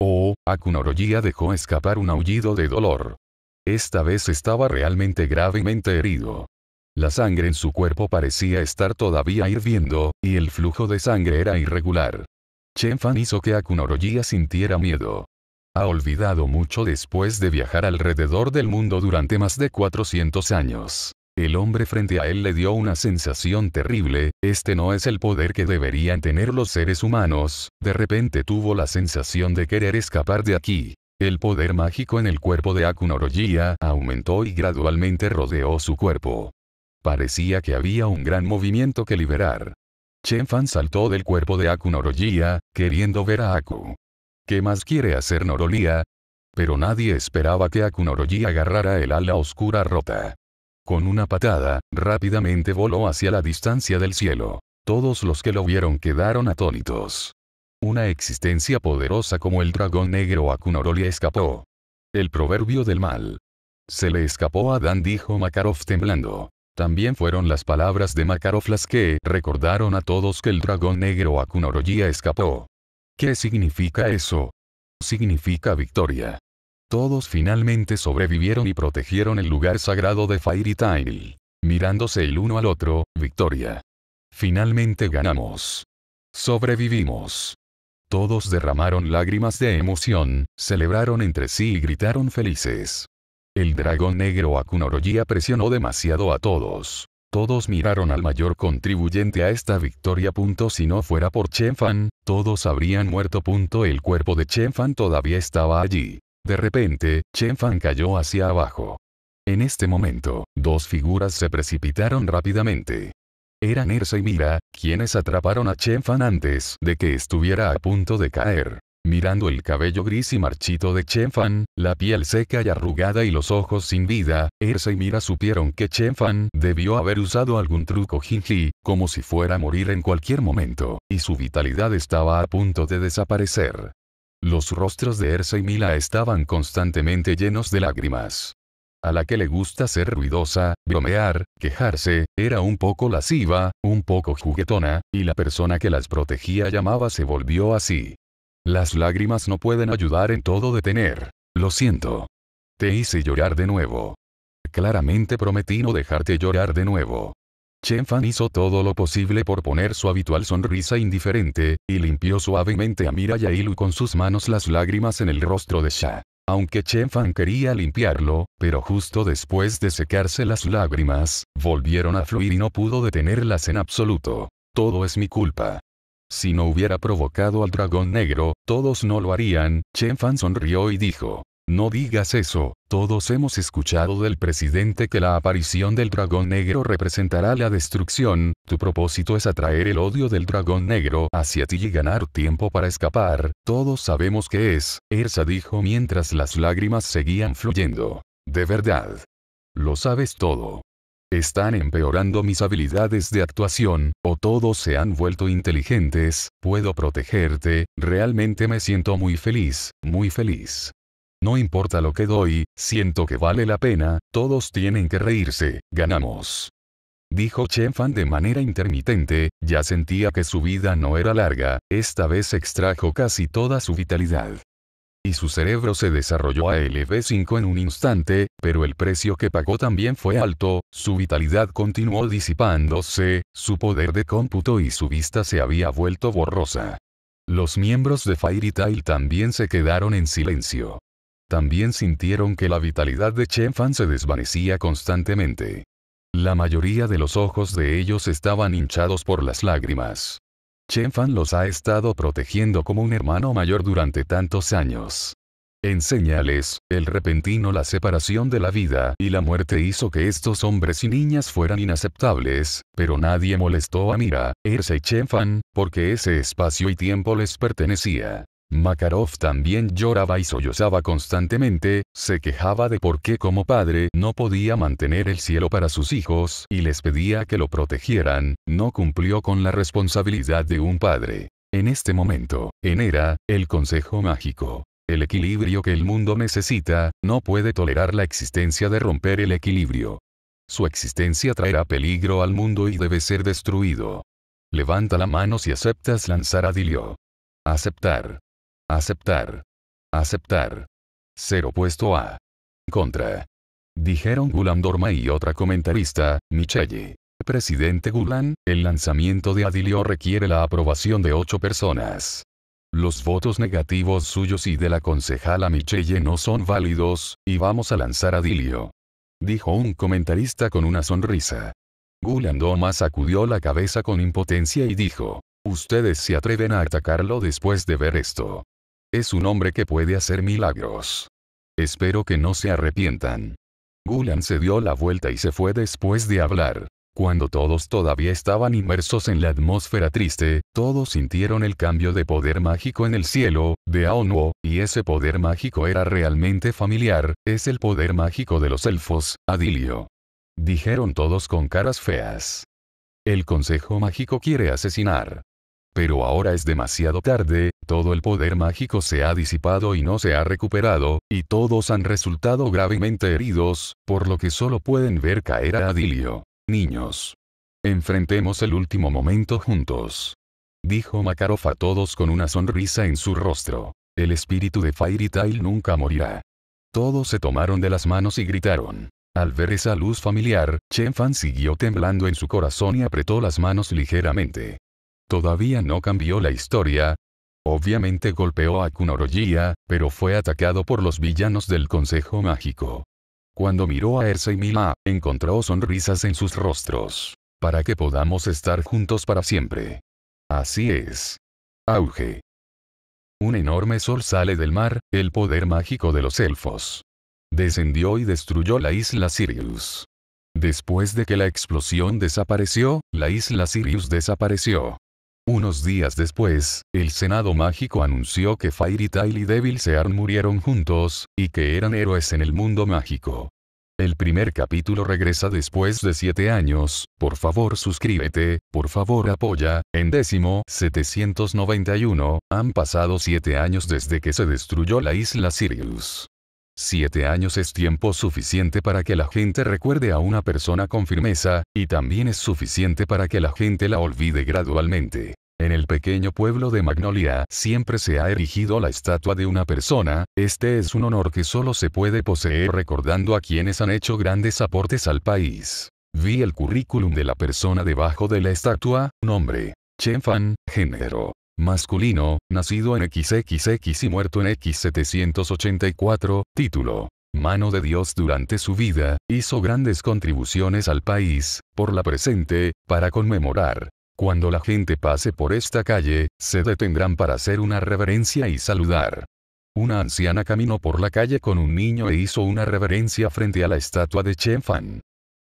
Oh, Akunoroliya dejó escapar un aullido de dolor. Esta vez estaba realmente gravemente herido. La sangre en su cuerpo parecía estar todavía hirviendo, y el flujo de sangre era irregular. Chen Fan hizo que Akunoroliya sintiera miedo. Ha olvidado mucho después de viajar alrededor del mundo durante más de 400 años. El hombre frente a él le dio una sensación terrible, este no es el poder que deberían tener los seres humanos, de repente tuvo la sensación de querer escapar de aquí. El poder mágico en el cuerpo de Akunorojiya aumentó y gradualmente rodeó su cuerpo. Parecía que había un gran movimiento que liberar. Chen Fan saltó del cuerpo de Akunorojiya, queriendo ver a Aku. ¿Qué más quiere hacer Norolia? Pero nadie esperaba que Akunorojiya agarrara el ala oscura rota. Con una patada, rápidamente voló hacia la distancia del cielo. Todos los que lo vieron quedaron atónitos. Una existencia poderosa como el dragón negro Akunorolia escapó. El proverbio del mal. Se le escapó a Dan dijo Makarov temblando. También fueron las palabras de Makarov las que recordaron a todos que el dragón negro Akunorolia escapó. ¿Qué significa eso? Significa victoria. Todos finalmente sobrevivieron y protegieron el lugar sagrado de Fairy Tail. Mirándose el uno al otro, victoria. Finalmente ganamos. Sobrevivimos. Todos derramaron lágrimas de emoción, celebraron entre sí y gritaron felices. El dragón negro Akunoroji presionó demasiado a todos. Todos miraron al mayor contribuyente a esta victoria. Si no fuera por Chen Fan, todos habrían muerto. El cuerpo de Chen Fan todavía estaba allí. De repente, Chen Fan cayó hacia abajo. En este momento, dos figuras se precipitaron rápidamente. Eran Ersa y Mira, quienes atraparon a Chen Fan antes de que estuviera a punto de caer. Mirando el cabello gris y marchito de Chen Fan, la piel seca y arrugada y los ojos sin vida, Ersa y Mira supieron que Chen Fan debió haber usado algún truco Jinji, como si fuera a morir en cualquier momento, y su vitalidad estaba a punto de desaparecer. Los rostros de Ersa y Mila estaban constantemente llenos de lágrimas. A la que le gusta ser ruidosa, bromear, quejarse, era un poco lasciva, un poco juguetona, y la persona que las protegía llamaba se volvió así. Las lágrimas no pueden ayudar en todo detener. Lo siento. Te hice llorar de nuevo. Claramente prometí no dejarte llorar de nuevo. Chen Fan hizo todo lo posible por poner su habitual sonrisa indiferente, y limpió suavemente a Mira Yailu con sus manos las lágrimas en el rostro de Sha. Aunque Chen Fan quería limpiarlo, pero justo después de secarse las lágrimas, volvieron a fluir y no pudo detenerlas en absoluto. Todo es mi culpa. Si no hubiera provocado al dragón negro, todos no lo harían, Chen Fan sonrió y dijo. No digas eso, todos hemos escuchado del presidente que la aparición del dragón negro representará la destrucción, tu propósito es atraer el odio del dragón negro hacia ti y ganar tiempo para escapar, todos sabemos que es, Ersa dijo mientras las lágrimas seguían fluyendo. De verdad. Lo sabes todo. Están empeorando mis habilidades de actuación, o todos se han vuelto inteligentes, puedo protegerte, realmente me siento muy feliz, muy feliz. No importa lo que doy, siento que vale la pena, todos tienen que reírse, ganamos. Dijo Chen Fan de manera intermitente, ya sentía que su vida no era larga, esta vez extrajo casi toda su vitalidad. Y su cerebro se desarrolló a LV5 en un instante, pero el precio que pagó también fue alto, su vitalidad continuó disipándose, su poder de cómputo y su vista se había vuelto borrosa. Los miembros de Fairy Tail también se quedaron en silencio. También sintieron que la vitalidad de Chen Fan se desvanecía constantemente. La mayoría de los ojos de ellos estaban hinchados por las lágrimas. Chen Fan los ha estado protegiendo como un hermano mayor durante tantos años. En señales, el repentino la separación de la vida y la muerte hizo que estos hombres y niñas fueran inaceptables, pero nadie molestó a Mira, Erse y Chen Fan, porque ese espacio y tiempo les pertenecía. Makarov también lloraba y sollozaba constantemente, se quejaba de por qué como padre no podía mantener el cielo para sus hijos y les pedía que lo protegieran, no cumplió con la responsabilidad de un padre. En este momento, en era, el consejo mágico. El equilibrio que el mundo necesita, no puede tolerar la existencia de romper el equilibrio. Su existencia traerá peligro al mundo y debe ser destruido. Levanta la mano si aceptas lanzar a Dilio. Aceptar. Aceptar. Aceptar. Ser opuesto a. Contra. Dijeron Gulandorma Dorma y otra comentarista, Michelle. Presidente Gulan, el lanzamiento de Adilio requiere la aprobación de ocho personas. Los votos negativos suyos y de la concejala Michelle no son válidos, y vamos a lanzar Adilio. Dijo un comentarista con una sonrisa. Gulandorma sacudió la cabeza con impotencia y dijo, ustedes se atreven a atacarlo después de ver esto. Es un hombre que puede hacer milagros. Espero que no se arrepientan. Gulan se dio la vuelta y se fue después de hablar. Cuando todos todavía estaban inmersos en la atmósfera triste, todos sintieron el cambio de poder mágico en el cielo, de Aonuo, y ese poder mágico era realmente familiar, es el poder mágico de los elfos, Adilio. Dijeron todos con caras feas. El consejo mágico quiere asesinar pero ahora es demasiado tarde, todo el poder mágico se ha disipado y no se ha recuperado, y todos han resultado gravemente heridos, por lo que solo pueden ver caer a Adilio. Niños. Enfrentemos el último momento juntos. Dijo Makarov a todos con una sonrisa en su rostro. El espíritu de Fairy Tail nunca morirá. Todos se tomaron de las manos y gritaron. Al ver esa luz familiar, Chen Fan siguió temblando en su corazón y apretó las manos ligeramente. Todavía no cambió la historia. Obviamente golpeó a Kunorojiya, pero fue atacado por los villanos del Consejo Mágico. Cuando miró a Ersa y Mila, encontró sonrisas en sus rostros. Para que podamos estar juntos para siempre. Así es. Auge. Un enorme sol sale del mar, el poder mágico de los elfos. Descendió y destruyó la isla Sirius. Después de que la explosión desapareció, la isla Sirius desapareció. Unos días después, el Senado Mágico anunció que Fairy Tail y Devil Searn murieron juntos, y que eran héroes en el mundo mágico. El primer capítulo regresa después de 7 años, por favor suscríbete, por favor apoya, en décimo 791, han pasado 7 años desde que se destruyó la isla Sirius. Siete años es tiempo suficiente para que la gente recuerde a una persona con firmeza, y también es suficiente para que la gente la olvide gradualmente. En el pequeño pueblo de Magnolia siempre se ha erigido la estatua de una persona, este es un honor que solo se puede poseer recordando a quienes han hecho grandes aportes al país. Vi el currículum de la persona debajo de la estatua, nombre, Chenfan, género, Masculino, nacido en XXX y muerto en X784, título. Mano de Dios durante su vida, hizo grandes contribuciones al país, por la presente, para conmemorar. Cuando la gente pase por esta calle, se detendrán para hacer una reverencia y saludar. Una anciana caminó por la calle con un niño e hizo una reverencia frente a la estatua de Chen Fan.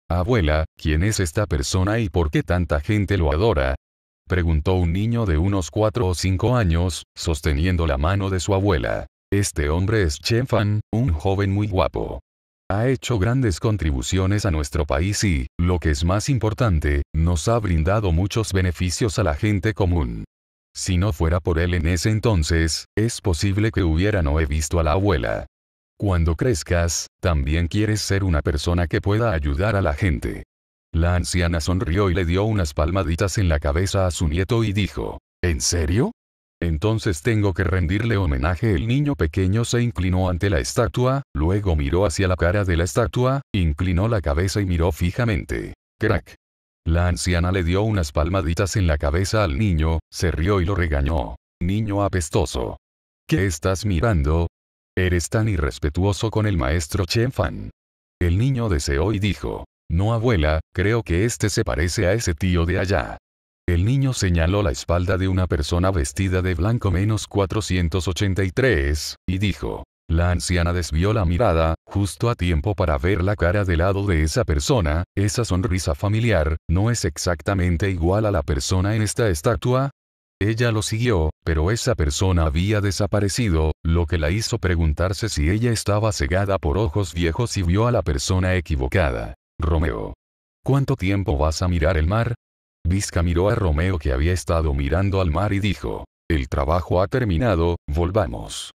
Abuela, ¿quién es esta persona y por qué tanta gente lo adora? Preguntó un niño de unos cuatro o cinco años, sosteniendo la mano de su abuela. Este hombre es Chen Fan, un joven muy guapo. Ha hecho grandes contribuciones a nuestro país y, lo que es más importante, nos ha brindado muchos beneficios a la gente común. Si no fuera por él en ese entonces, es posible que hubiera no he visto a la abuela. Cuando crezcas, también quieres ser una persona que pueda ayudar a la gente. La anciana sonrió y le dio unas palmaditas en la cabeza a su nieto y dijo, ¿En serio? Entonces tengo que rendirle homenaje. El niño pequeño se inclinó ante la estatua, luego miró hacia la cara de la estatua, inclinó la cabeza y miró fijamente. Crack. La anciana le dio unas palmaditas en la cabeza al niño, se rió y lo regañó. Niño apestoso. ¿Qué estás mirando? Eres tan irrespetuoso con el maestro Chen Fan. El niño deseó y dijo, no abuela, creo que este se parece a ese tío de allá. El niño señaló la espalda de una persona vestida de blanco menos 483, y dijo. La anciana desvió la mirada, justo a tiempo para ver la cara de lado de esa persona, esa sonrisa familiar, ¿no es exactamente igual a la persona en esta estatua? Ella lo siguió, pero esa persona había desaparecido, lo que la hizo preguntarse si ella estaba cegada por ojos viejos y vio a la persona equivocada. Romeo. ¿Cuánto tiempo vas a mirar el mar? Vizca miró a Romeo que había estado mirando al mar y dijo, el trabajo ha terminado, volvamos.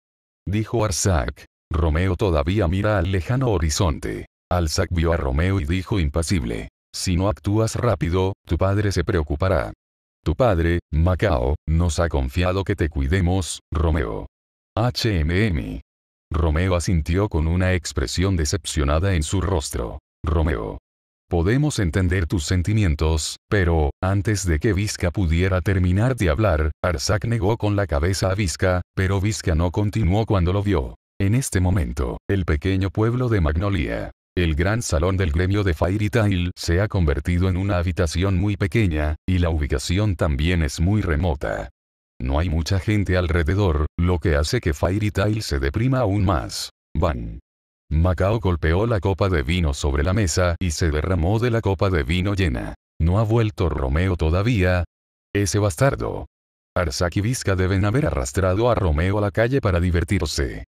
Dijo Arzac. Romeo todavía mira al lejano horizonte. Arzac vio a Romeo y dijo impasible, si no actúas rápido, tu padre se preocupará. Tu padre, Macao, nos ha confiado que te cuidemos, Romeo. HMM. Romeo asintió con una expresión decepcionada en su rostro. Romeo. Podemos entender tus sentimientos, pero, antes de que Vizca pudiera terminar de hablar, Arzak negó con la cabeza a Vizca, pero Vizca no continuó cuando lo vio. En este momento, el pequeño pueblo de Magnolia, el gran salón del gremio de Fairy se ha convertido en una habitación muy pequeña, y la ubicación también es muy remota. No hay mucha gente alrededor, lo que hace que Fairy Tail se deprima aún más. Van. Macao golpeó la copa de vino sobre la mesa y se derramó de la copa de vino llena. ¿No ha vuelto Romeo todavía? Ese bastardo. Arzac y Vizca deben haber arrastrado a Romeo a la calle para divertirse.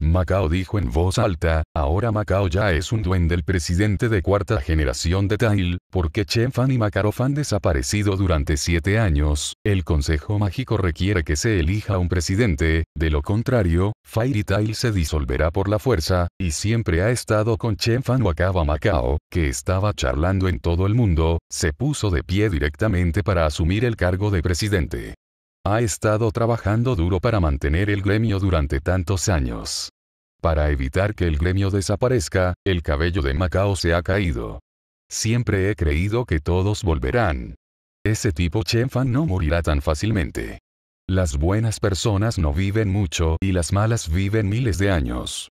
Macao dijo en voz alta, ahora Macao ya es un duende del presidente de cuarta generación de Tail, porque Chen Fan y Macaro fan desaparecido durante siete años, el consejo mágico requiere que se elija un presidente, de lo contrario, Fairy Tail se disolverá por la fuerza, y siempre ha estado con Chen Fan acaba Macao, que estaba charlando en todo el mundo, se puso de pie directamente para asumir el cargo de presidente. Ha estado trabajando duro para mantener el gremio durante tantos años. Para evitar que el gremio desaparezca, el cabello de Macao se ha caído. Siempre he creído que todos volverán. Ese tipo Fan no morirá tan fácilmente. Las buenas personas no viven mucho y las malas viven miles de años.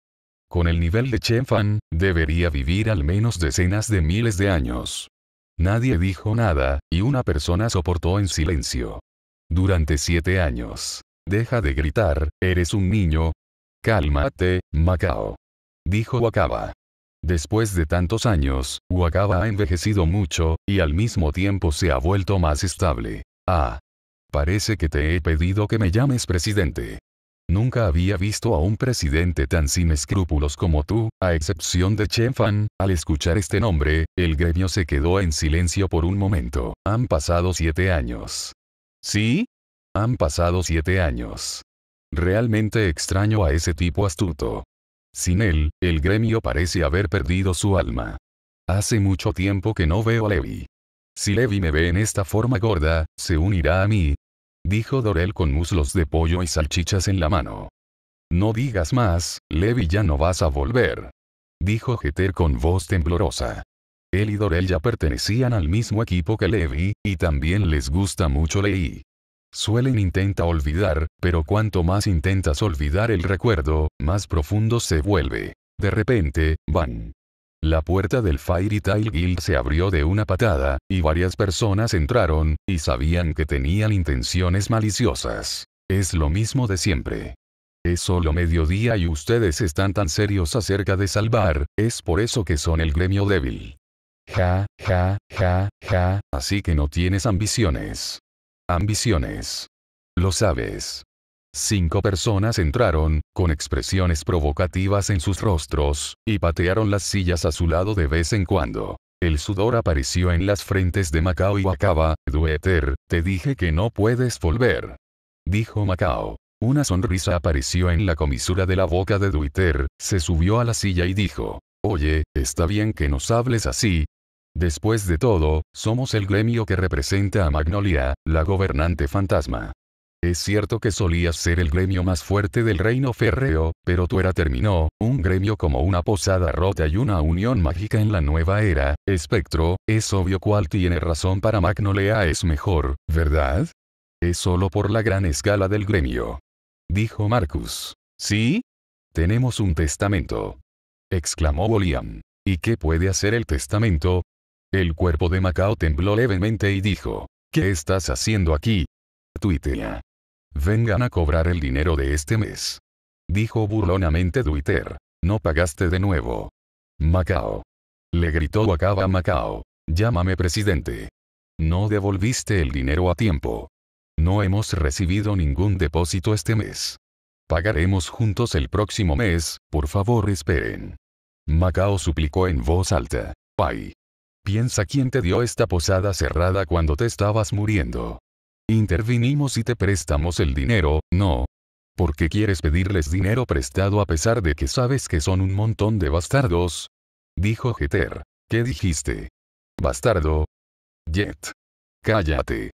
Con el nivel de Fan, debería vivir al menos decenas de miles de años. Nadie dijo nada, y una persona soportó en silencio. Durante siete años. Deja de gritar, eres un niño. Cálmate, Macao. Dijo Wakaba. Después de tantos años, Wakaba ha envejecido mucho, y al mismo tiempo se ha vuelto más estable. Ah. Parece que te he pedido que me llames presidente. Nunca había visto a un presidente tan sin escrúpulos como tú, a excepción de Chen Fan. Al escuchar este nombre, el gremio se quedó en silencio por un momento. Han pasado siete años. Sí. Han pasado siete años. Realmente extraño a ese tipo astuto. Sin él, el gremio parece haber perdido su alma. Hace mucho tiempo que no veo a Levi. Si Levi me ve en esta forma gorda, se unirá a mí. Dijo Dorel con muslos de pollo y salchichas en la mano. No digas más, Levi ya no vas a volver. Dijo Jeter con voz temblorosa. Él y Dorel ya pertenecían al mismo equipo que Levi, y también les gusta mucho Levi. Suelen intenta olvidar, pero cuanto más intentas olvidar el recuerdo, más profundo se vuelve. De repente, van. La puerta del Fairy Tail Guild se abrió de una patada, y varias personas entraron, y sabían que tenían intenciones maliciosas. Es lo mismo de siempre. Es solo mediodía y ustedes están tan serios acerca de salvar, es por eso que son el gremio débil ja, ja, ja, ja, así que no tienes ambiciones. Ambiciones. Lo sabes. Cinco personas entraron, con expresiones provocativas en sus rostros, y patearon las sillas a su lado de vez en cuando. El sudor apareció en las frentes de Macao y Wakaba, Dueter, te dije que no puedes volver. Dijo Macao. Una sonrisa apareció en la comisura de la boca de Dueter, se subió a la silla y dijo, Oye, está bien que nos hables así, Después de todo, somos el gremio que representa a Magnolia, la gobernante fantasma. Es cierto que solías ser el gremio más fuerte del reino férreo, pero tu era terminó, un gremio como una posada rota y una unión mágica en la nueva era, espectro, es obvio cuál tiene razón para Magnolia es mejor, ¿verdad? Es solo por la gran escala del gremio. Dijo Marcus. ¿Sí? Tenemos un testamento. Exclamó William. ¿Y qué puede hacer el testamento? El cuerpo de Macao tembló levemente y dijo, ¿qué estás haciendo aquí? Twitter. Vengan a cobrar el dinero de este mes. Dijo burlonamente Twitter. No pagaste de nuevo. Macao. Le gritó Wakaba Macao. Llámame presidente. No devolviste el dinero a tiempo. No hemos recibido ningún depósito este mes. Pagaremos juntos el próximo mes, por favor esperen. Macao suplicó en voz alta. Pai. Piensa quién te dio esta posada cerrada cuando te estabas muriendo. Intervinimos y te prestamos el dinero, no. ¿Por qué quieres pedirles dinero prestado a pesar de que sabes que son un montón de bastardos? Dijo Jeter. ¿Qué dijiste? Bastardo. Jet. Cállate.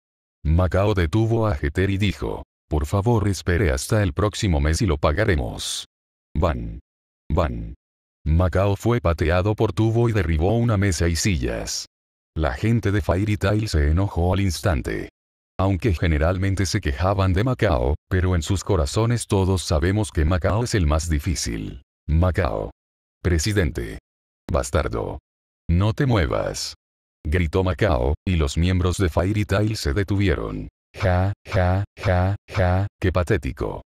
Macao detuvo a Jeter y dijo. Por favor espere hasta el próximo mes y lo pagaremos. Van. Van. Macao fue pateado por tubo y derribó una mesa y sillas. La gente de Fairy Tail se enojó al instante. Aunque generalmente se quejaban de Macao, pero en sus corazones todos sabemos que Macao es el más difícil. Macao. Presidente. Bastardo. No te muevas. Gritó Macao, y los miembros de Fairy Tail se detuvieron. Ja, ja, ja, ja, qué patético.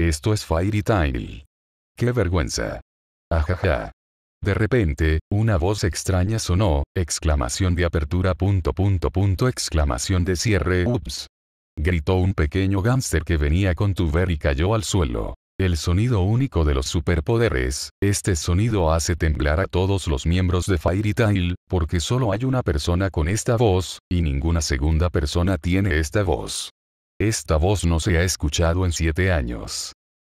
Esto es Fairy Tail. Qué vergüenza. Ajaja. De repente, una voz extraña sonó, exclamación de apertura punto punto punto exclamación de cierre ups. Gritó un pequeño gánster que venía con tuber y cayó al suelo. El sonido único de los superpoderes, este sonido hace temblar a todos los miembros de Fairy Tail, porque solo hay una persona con esta voz, y ninguna segunda persona tiene esta voz. Esta voz no se ha escuchado en siete años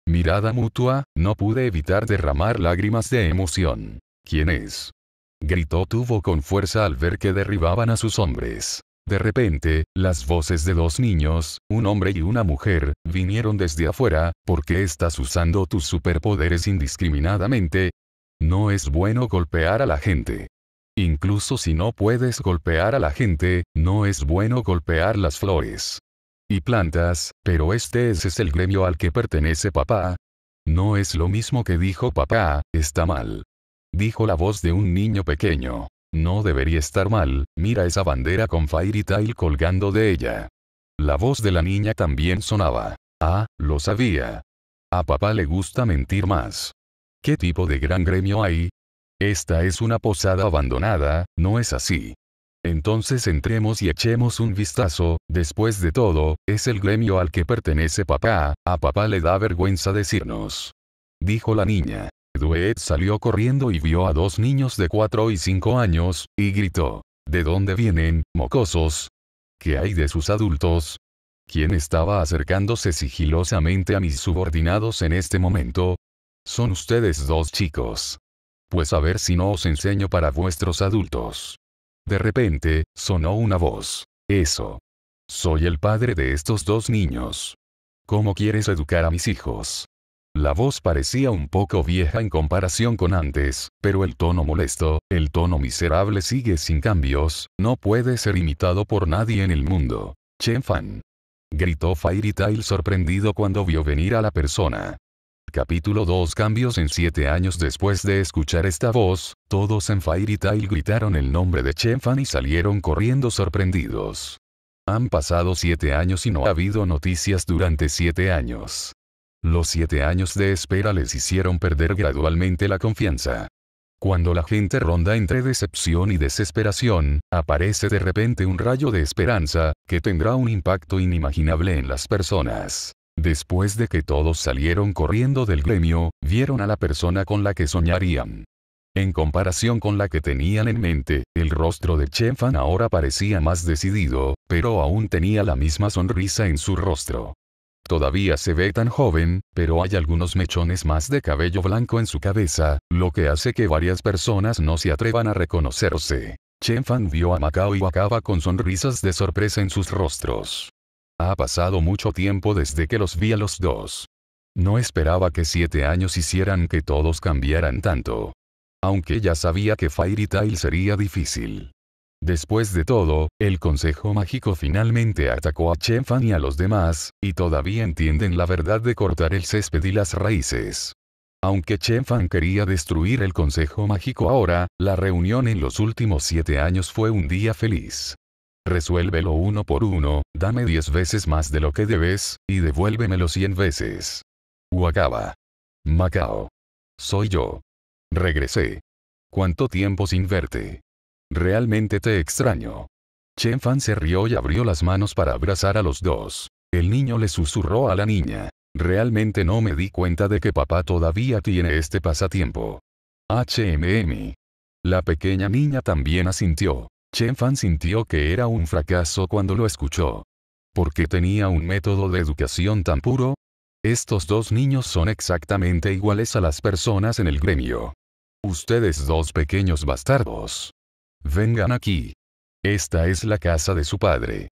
mirada mutua, no pude evitar derramar lágrimas de emoción. ¿Quién es? Gritó tuvo con fuerza al ver que derribaban a sus hombres. De repente, las voces de dos niños, un hombre y una mujer, vinieron desde afuera, ¿por qué estás usando tus superpoderes indiscriminadamente? No es bueno golpear a la gente. Incluso si no puedes golpear a la gente, no es bueno golpear las flores y plantas, pero este es el gremio al que pertenece papá. No es lo mismo que dijo papá, está mal. Dijo la voz de un niño pequeño. No debería estar mal, mira esa bandera con Fairy Tail colgando de ella. La voz de la niña también sonaba. Ah, lo sabía. A papá le gusta mentir más. ¿Qué tipo de gran gremio hay? Esta es una posada abandonada, no es así. Entonces entremos y echemos un vistazo, después de todo, es el gremio al que pertenece papá, a papá le da vergüenza decirnos. Dijo la niña. Duet salió corriendo y vio a dos niños de cuatro y 5 años, y gritó. ¿De dónde vienen, mocosos? ¿Qué hay de sus adultos? ¿Quién estaba acercándose sigilosamente a mis subordinados en este momento? Son ustedes dos chicos. Pues a ver si no os enseño para vuestros adultos. De repente, sonó una voz. Eso. Soy el padre de estos dos niños. ¿Cómo quieres educar a mis hijos? La voz parecía un poco vieja en comparación con antes, pero el tono molesto, el tono miserable sigue sin cambios, no puede ser imitado por nadie en el mundo. Chen Fan. Gritó Fairy Tail sorprendido cuando vio venir a la persona. Capítulo 2 Cambios en 7 años después de escuchar esta voz, todos en Fairy Tail gritaron el nombre de Chefan y salieron corriendo sorprendidos. Han pasado 7 años y no ha habido noticias durante 7 años. Los 7 años de espera les hicieron perder gradualmente la confianza. Cuando la gente ronda entre decepción y desesperación, aparece de repente un rayo de esperanza, que tendrá un impacto inimaginable en las personas. Después de que todos salieron corriendo del gremio, vieron a la persona con la que soñarían. En comparación con la que tenían en mente, el rostro de Chen Fan ahora parecía más decidido, pero aún tenía la misma sonrisa en su rostro. Todavía se ve tan joven, pero hay algunos mechones más de cabello blanco en su cabeza, lo que hace que varias personas no se atrevan a reconocerse. Chen Fan vio a Macao y Wakaba con sonrisas de sorpresa en sus rostros. Ha pasado mucho tiempo desde que los vi a los dos. No esperaba que siete años hicieran que todos cambiaran tanto. Aunque ya sabía que Fairy Tail sería difícil. Después de todo, el Consejo Mágico finalmente atacó a Fan y a los demás, y todavía entienden la verdad de cortar el césped y las raíces. Aunque Chen Fan quería destruir el Consejo Mágico ahora, la reunión en los últimos siete años fue un día feliz resuélvelo uno por uno, dame 10 veces más de lo que debes, y devuélvemelo 100 veces. Wakaba. Macao. Soy yo. Regresé. ¿Cuánto tiempo sin verte? Realmente te extraño. Chen Fan se rió y abrió las manos para abrazar a los dos. El niño le susurró a la niña. Realmente no me di cuenta de que papá todavía tiene este pasatiempo. HMM. La pequeña niña también asintió. Chen Fan sintió que era un fracaso cuando lo escuchó. ¿Por qué tenía un método de educación tan puro? Estos dos niños son exactamente iguales a las personas en el gremio. Ustedes dos pequeños bastardos. Vengan aquí. Esta es la casa de su padre.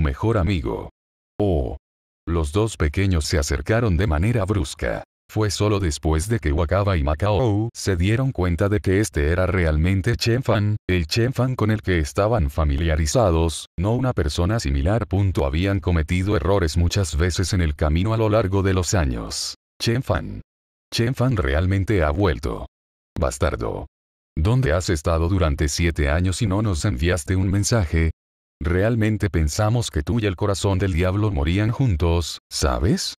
Mejor amigo. Oh. Los dos pequeños se acercaron de manera brusca. Fue solo después de que Wakaba y Macao se dieron cuenta de que este era realmente Chen Fan, el Chen Fan con el que estaban familiarizados, no una persona similar. habían cometido errores muchas veces en el camino a lo largo de los años. Chen Fan. Chen Fan realmente ha vuelto. Bastardo. ¿Dónde has estado durante siete años y no nos enviaste un mensaje? Realmente pensamos que tú y el corazón del diablo morían juntos, ¿sabes?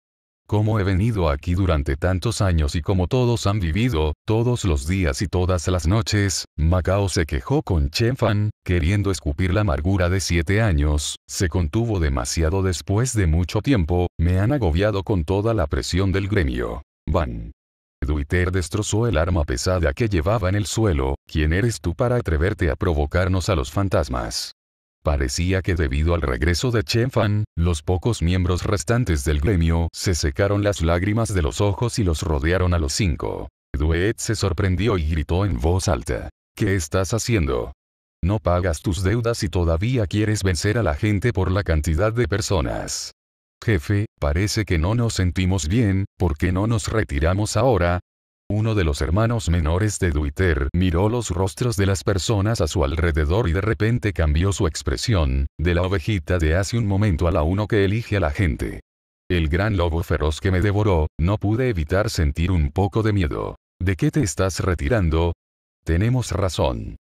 Como he venido aquí durante tantos años y como todos han vivido, todos los días y todas las noches, Macao se quejó con Chen Fan, queriendo escupir la amargura de siete años, se contuvo demasiado después de mucho tiempo, me han agobiado con toda la presión del gremio. Van. Duiter destrozó el arma pesada que llevaba en el suelo, ¿quién eres tú para atreverte a provocarnos a los fantasmas? Parecía que debido al regreso de Chen Fan, los pocos miembros restantes del gremio se secaron las lágrimas de los ojos y los rodearon a los cinco. Duet se sorprendió y gritó en voz alta. ¿Qué estás haciendo? No pagas tus deudas y todavía quieres vencer a la gente por la cantidad de personas. Jefe, parece que no nos sentimos bien, ¿por qué no nos retiramos ahora? Uno de los hermanos menores de Duiter miró los rostros de las personas a su alrededor y de repente cambió su expresión, de la ovejita de hace un momento a la uno que elige a la gente. El gran lobo feroz que me devoró, no pude evitar sentir un poco de miedo. ¿De qué te estás retirando? Tenemos razón.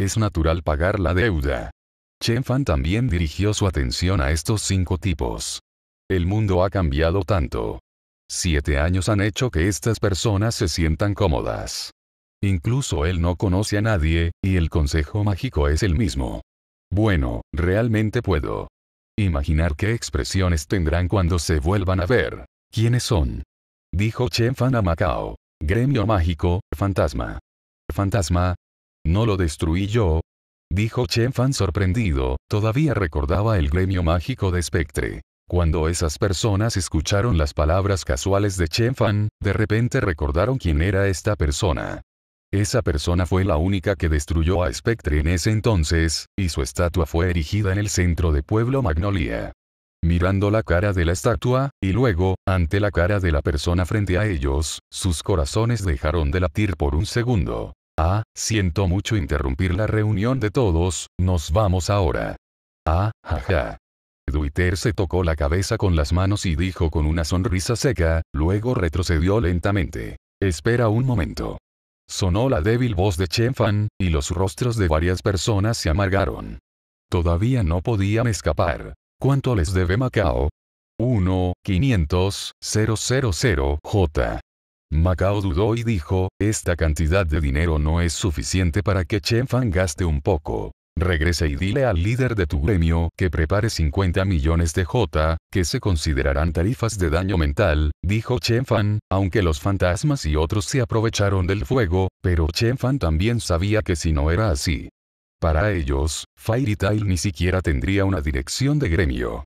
Es natural pagar la deuda. Chen Fan también dirigió su atención a estos cinco tipos. El mundo ha cambiado tanto. Siete años han hecho que estas personas se sientan cómodas. Incluso él no conoce a nadie, y el consejo mágico es el mismo. Bueno, realmente puedo. Imaginar qué expresiones tendrán cuando se vuelvan a ver. ¿Quiénes son? Dijo Chen Fan a Macao. Gremio mágico, fantasma. Fantasma. No lo destruí yo. Dijo Chen Fan sorprendido, todavía recordaba el gremio mágico de Spectre. Cuando esas personas escucharon las palabras casuales de Chen Fan, de repente recordaron quién era esta persona. Esa persona fue la única que destruyó a Spectre en ese entonces, y su estatua fue erigida en el centro de Pueblo Magnolia. Mirando la cara de la estatua, y luego, ante la cara de la persona frente a ellos, sus corazones dejaron de latir por un segundo. Ah, siento mucho interrumpir la reunión de todos, nos vamos ahora. Ah, jaja. Duiter se tocó la cabeza con las manos y dijo con una sonrisa seca, luego retrocedió lentamente. Espera un momento. Sonó la débil voz de Chen Fan, y los rostros de varias personas se amargaron. Todavía no podían escapar. ¿Cuánto les debe Macao? 1, 500, 000, J. Macao dudó y dijo, esta cantidad de dinero no es suficiente para que Chen Fan gaste un poco. Regresa y dile al líder de tu gremio que prepare 50 millones de J, que se considerarán tarifas de daño mental, dijo Chen Fan, aunque los fantasmas y otros se aprovecharon del fuego, pero Chen Fan también sabía que si no era así. Para ellos, Fairy Tail ni siquiera tendría una dirección de gremio.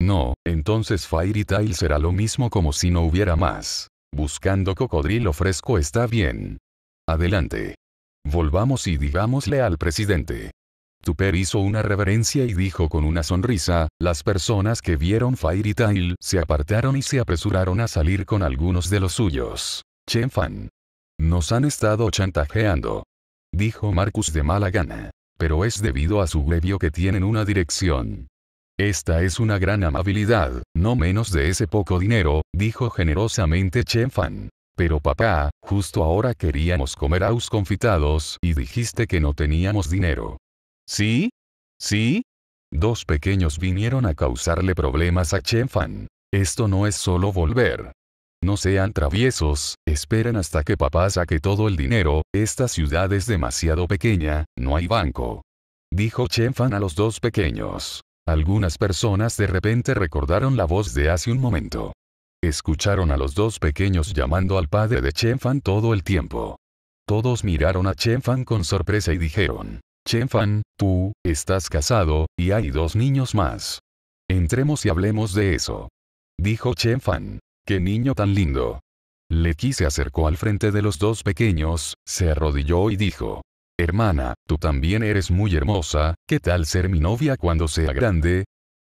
No, entonces Fairy Tail será lo mismo como si no hubiera más. Buscando cocodrilo fresco está bien. Adelante. Volvamos y digámosle al presidente. Tuper hizo una reverencia y dijo con una sonrisa, las personas que vieron Fairy Tail se apartaron y se apresuraron a salir con algunos de los suyos. Chen Fan. Nos han estado chantajeando. Dijo Marcus de mala gana. Pero es debido a su grevio que tienen una dirección. Esta es una gran amabilidad, no menos de ese poco dinero, dijo generosamente Chen Fan. Pero papá, justo ahora queríamos comer aus confitados y dijiste que no teníamos dinero. Sí, sí. Dos pequeños vinieron a causarle problemas a Chen Fan. Esto no es solo volver. No sean traviesos, esperen hasta que papá saque todo el dinero, esta ciudad es demasiado pequeña, no hay banco. Dijo Chen Fan a los dos pequeños. Algunas personas de repente recordaron la voz de hace un momento. Escucharon a los dos pequeños llamando al padre de Chen Fan todo el tiempo. Todos miraron a Chen Fan con sorpresa y dijeron, Chen Fan, tú, estás casado, y hay dos niños más. Entremos y hablemos de eso. Dijo Chen Fan. Qué niño tan lindo. Le se acercó al frente de los dos pequeños, se arrodilló y dijo. Hermana, tú también eres muy hermosa, ¿qué tal ser mi novia cuando sea grande?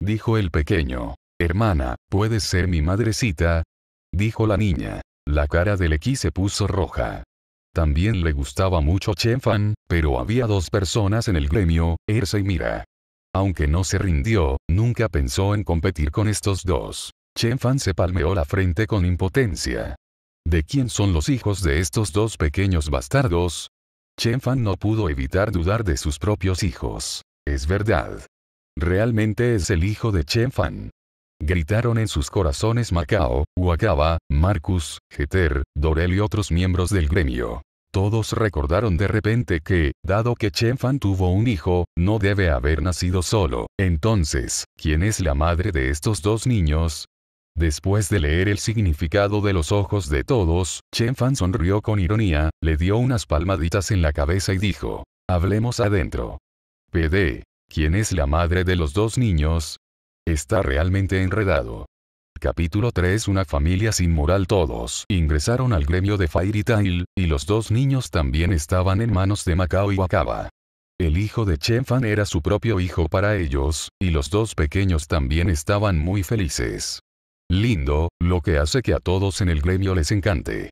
Dijo el pequeño. Hermana, ¿puedes ser mi madrecita? Dijo la niña. La cara de Lequi se puso roja. También le gustaba mucho Chen Fan, pero había dos personas en el gremio, Erse y Mira. Aunque no se rindió, nunca pensó en competir con estos dos. Chen Fan se palmeó la frente con impotencia. ¿De quién son los hijos de estos dos pequeños bastardos? Chen Fan no pudo evitar dudar de sus propios hijos. Es verdad. Realmente es el hijo de Chen Fan. Gritaron en sus corazones Macao, Huacaba, Marcus, Jeter, Dorel y otros miembros del gremio. Todos recordaron de repente que, dado que Chen Fan tuvo un hijo, no debe haber nacido solo. Entonces, ¿quién es la madre de estos dos niños? Después de leer el significado de los ojos de todos, Chen Fan sonrió con ironía, le dio unas palmaditas en la cabeza y dijo, Hablemos adentro. PD. ¿Quién es la madre de los dos niños? Está realmente enredado. Capítulo 3 Una familia sin moral Todos ingresaron al gremio de Fairy Tail, y los dos niños también estaban en manos de Macao y Wakaba. El hijo de Fan era su propio hijo para ellos, y los dos pequeños también estaban muy felices. Lindo, lo que hace que a todos en el gremio les encante.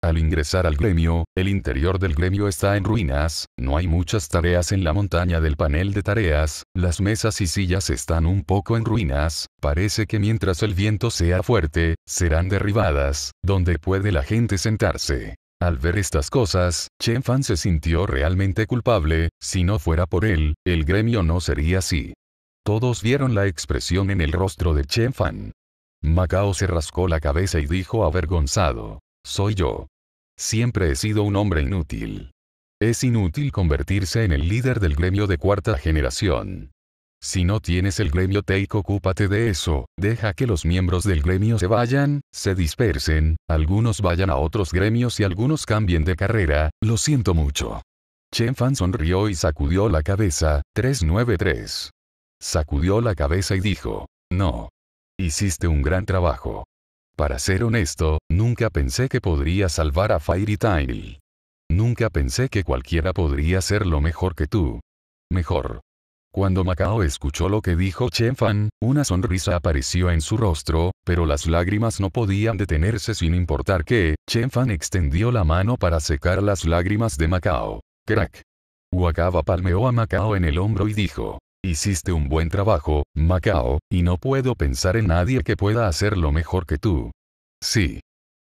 Al ingresar al gremio, el interior del gremio está en ruinas, no hay muchas tareas en la montaña del panel de tareas, las mesas y sillas están un poco en ruinas, parece que mientras el viento sea fuerte, serán derribadas, donde puede la gente sentarse. Al ver estas cosas, Chen Fan se sintió realmente culpable, si no fuera por él, el gremio no sería así. Todos vieron la expresión en el rostro de Chen Fan. Macao se rascó la cabeza y dijo avergonzado soy yo. Siempre he sido un hombre inútil. Es inútil convertirse en el líder del gremio de cuarta generación. Si no tienes el gremio Take, ocúpate de eso, deja que los miembros del gremio se vayan, se dispersen, algunos vayan a otros gremios y algunos cambien de carrera, lo siento mucho. Chen Fan sonrió y sacudió la cabeza, 393. Sacudió la cabeza y dijo, no. Hiciste un gran trabajo. Para ser honesto, nunca pensé que podría salvar a Fairy Tail. Nunca pensé que cualquiera podría ser lo mejor que tú. Mejor. Cuando Macao escuchó lo que dijo Chen Fan, una sonrisa apareció en su rostro, pero las lágrimas no podían detenerse sin importar que, Chen Fan extendió la mano para secar las lágrimas de Macao. Crack. Wakaba palmeó a Macao en el hombro y dijo, Hiciste un buen trabajo, Macao, y no puedo pensar en nadie que pueda hacerlo mejor que tú. Sí.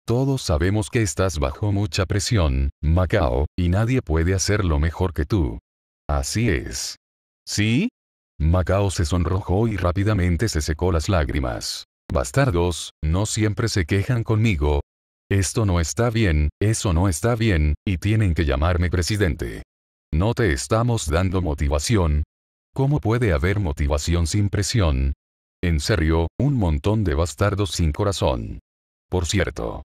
Todos sabemos que estás bajo mucha presión, Macao, y nadie puede hacerlo mejor que tú. Así es. ¿Sí? Macao se sonrojó y rápidamente se secó las lágrimas. Bastardos, no siempre se quejan conmigo. Esto no está bien, eso no está bien, y tienen que llamarme presidente. No te estamos dando motivación, ¿Cómo puede haber motivación sin presión? En serio, un montón de bastardos sin corazón. Por cierto.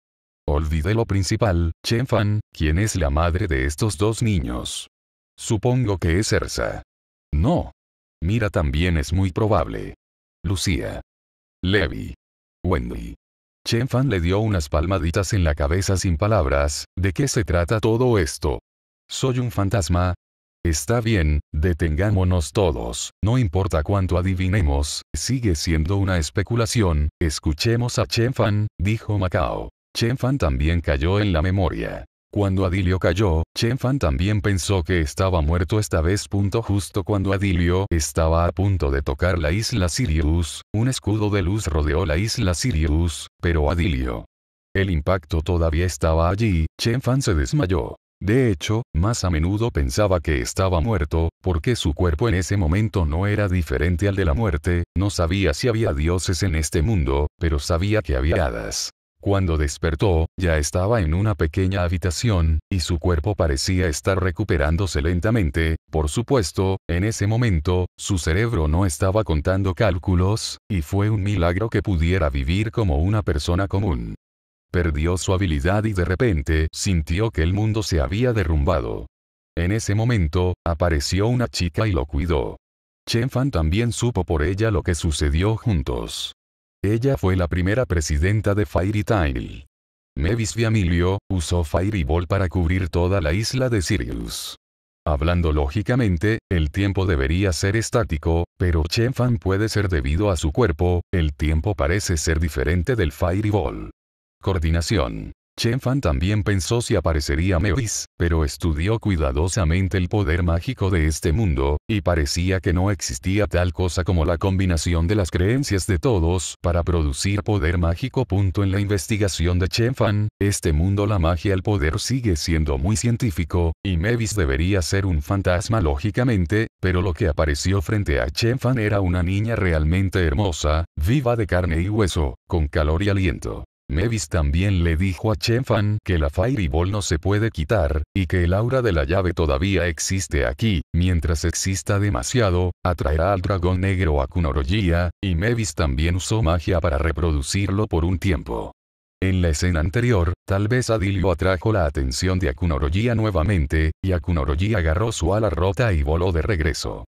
Olvidé lo principal, Chen Fan, quien es la madre de estos dos niños. Supongo que es Ersa. No. Mira también es muy probable. Lucía. Levi. Wendy. Chen Fan le dio unas palmaditas en la cabeza sin palabras, ¿de qué se trata todo esto? Soy un fantasma, Está bien, detengámonos todos, no importa cuánto adivinemos, sigue siendo una especulación, escuchemos a Chen Fan, dijo Macao. Chen Fan también cayó en la memoria. Cuando Adilio cayó, Chen Fan también pensó que estaba muerto esta vez. justo cuando Adilio estaba a punto de tocar la isla Sirius, un escudo de luz rodeó la isla Sirius, pero Adilio. El impacto todavía estaba allí, Chen Fan se desmayó. De hecho, más a menudo pensaba que estaba muerto, porque su cuerpo en ese momento no era diferente al de la muerte, no sabía si había dioses en este mundo, pero sabía que había hadas. Cuando despertó, ya estaba en una pequeña habitación, y su cuerpo parecía estar recuperándose lentamente, por supuesto, en ese momento, su cerebro no estaba contando cálculos, y fue un milagro que pudiera vivir como una persona común. Perdió su habilidad y de repente sintió que el mundo se había derrumbado. En ese momento, apareció una chica y lo cuidó. Chen Fan también supo por ella lo que sucedió juntos. Ella fue la primera presidenta de Fairy Tail. mevis Viamilio, usó Ball para cubrir toda la isla de Sirius. Hablando lógicamente, el tiempo debería ser estático, pero Chen Fan puede ser debido a su cuerpo, el tiempo parece ser diferente del Ball. Coordinación. Chen Fan también pensó si aparecería Mevis, pero estudió cuidadosamente el poder mágico de este mundo, y parecía que no existía tal cosa como la combinación de las creencias de todos para producir poder mágico. en la investigación de Chen Fan, este mundo la magia el poder sigue siendo muy científico, y Mevis debería ser un fantasma lógicamente, pero lo que apareció frente a Chen Fan era una niña realmente hermosa, viva de carne y hueso, con calor y aliento mevis también le dijo a Chen Fan que la Fireball no se puede quitar, y que el aura de la llave todavía existe aquí, mientras exista demasiado, atraerá al dragón negro a y mevis también usó magia para reproducirlo por un tiempo. En la escena anterior, tal vez Adilio atrajo la atención de Akunorogia nuevamente, y Akunorogia agarró su ala rota y voló de regreso.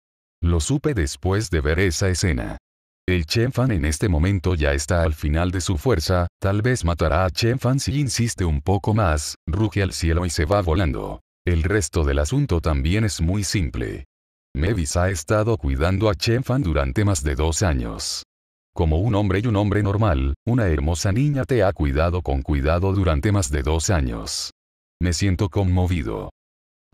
Lo supe después de ver esa escena. El Chen Fan en este momento ya está al final de su fuerza, tal vez matará a Chen Fan si insiste un poco más, ruge al cielo y se va volando. El resto del asunto también es muy simple. Mevis ha estado cuidando a Chen Fan durante más de dos años. Como un hombre y un hombre normal, una hermosa niña te ha cuidado con cuidado durante más de dos años. Me siento conmovido.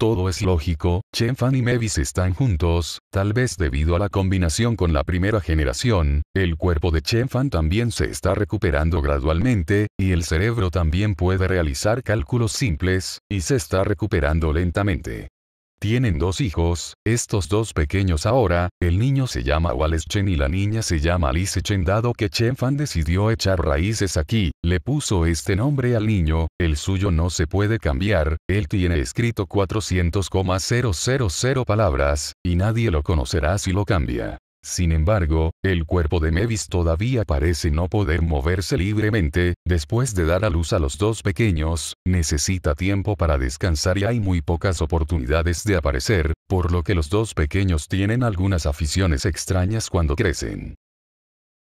Todo es lógico, Chen Fan y Mevis están juntos, tal vez debido a la combinación con la primera generación, el cuerpo de Chen Fan también se está recuperando gradualmente, y el cerebro también puede realizar cálculos simples, y se está recuperando lentamente. Tienen dos hijos, estos dos pequeños ahora, el niño se llama Wallace Chen y la niña se llama Alice Chen dado que Chen Fan decidió echar raíces aquí, le puso este nombre al niño, el suyo no se puede cambiar, él tiene escrito 400,000 palabras, y nadie lo conocerá si lo cambia. Sin embargo, el cuerpo de Mevis todavía parece no poder moverse libremente, después de dar a luz a los dos pequeños, necesita tiempo para descansar y hay muy pocas oportunidades de aparecer, por lo que los dos pequeños tienen algunas aficiones extrañas cuando crecen.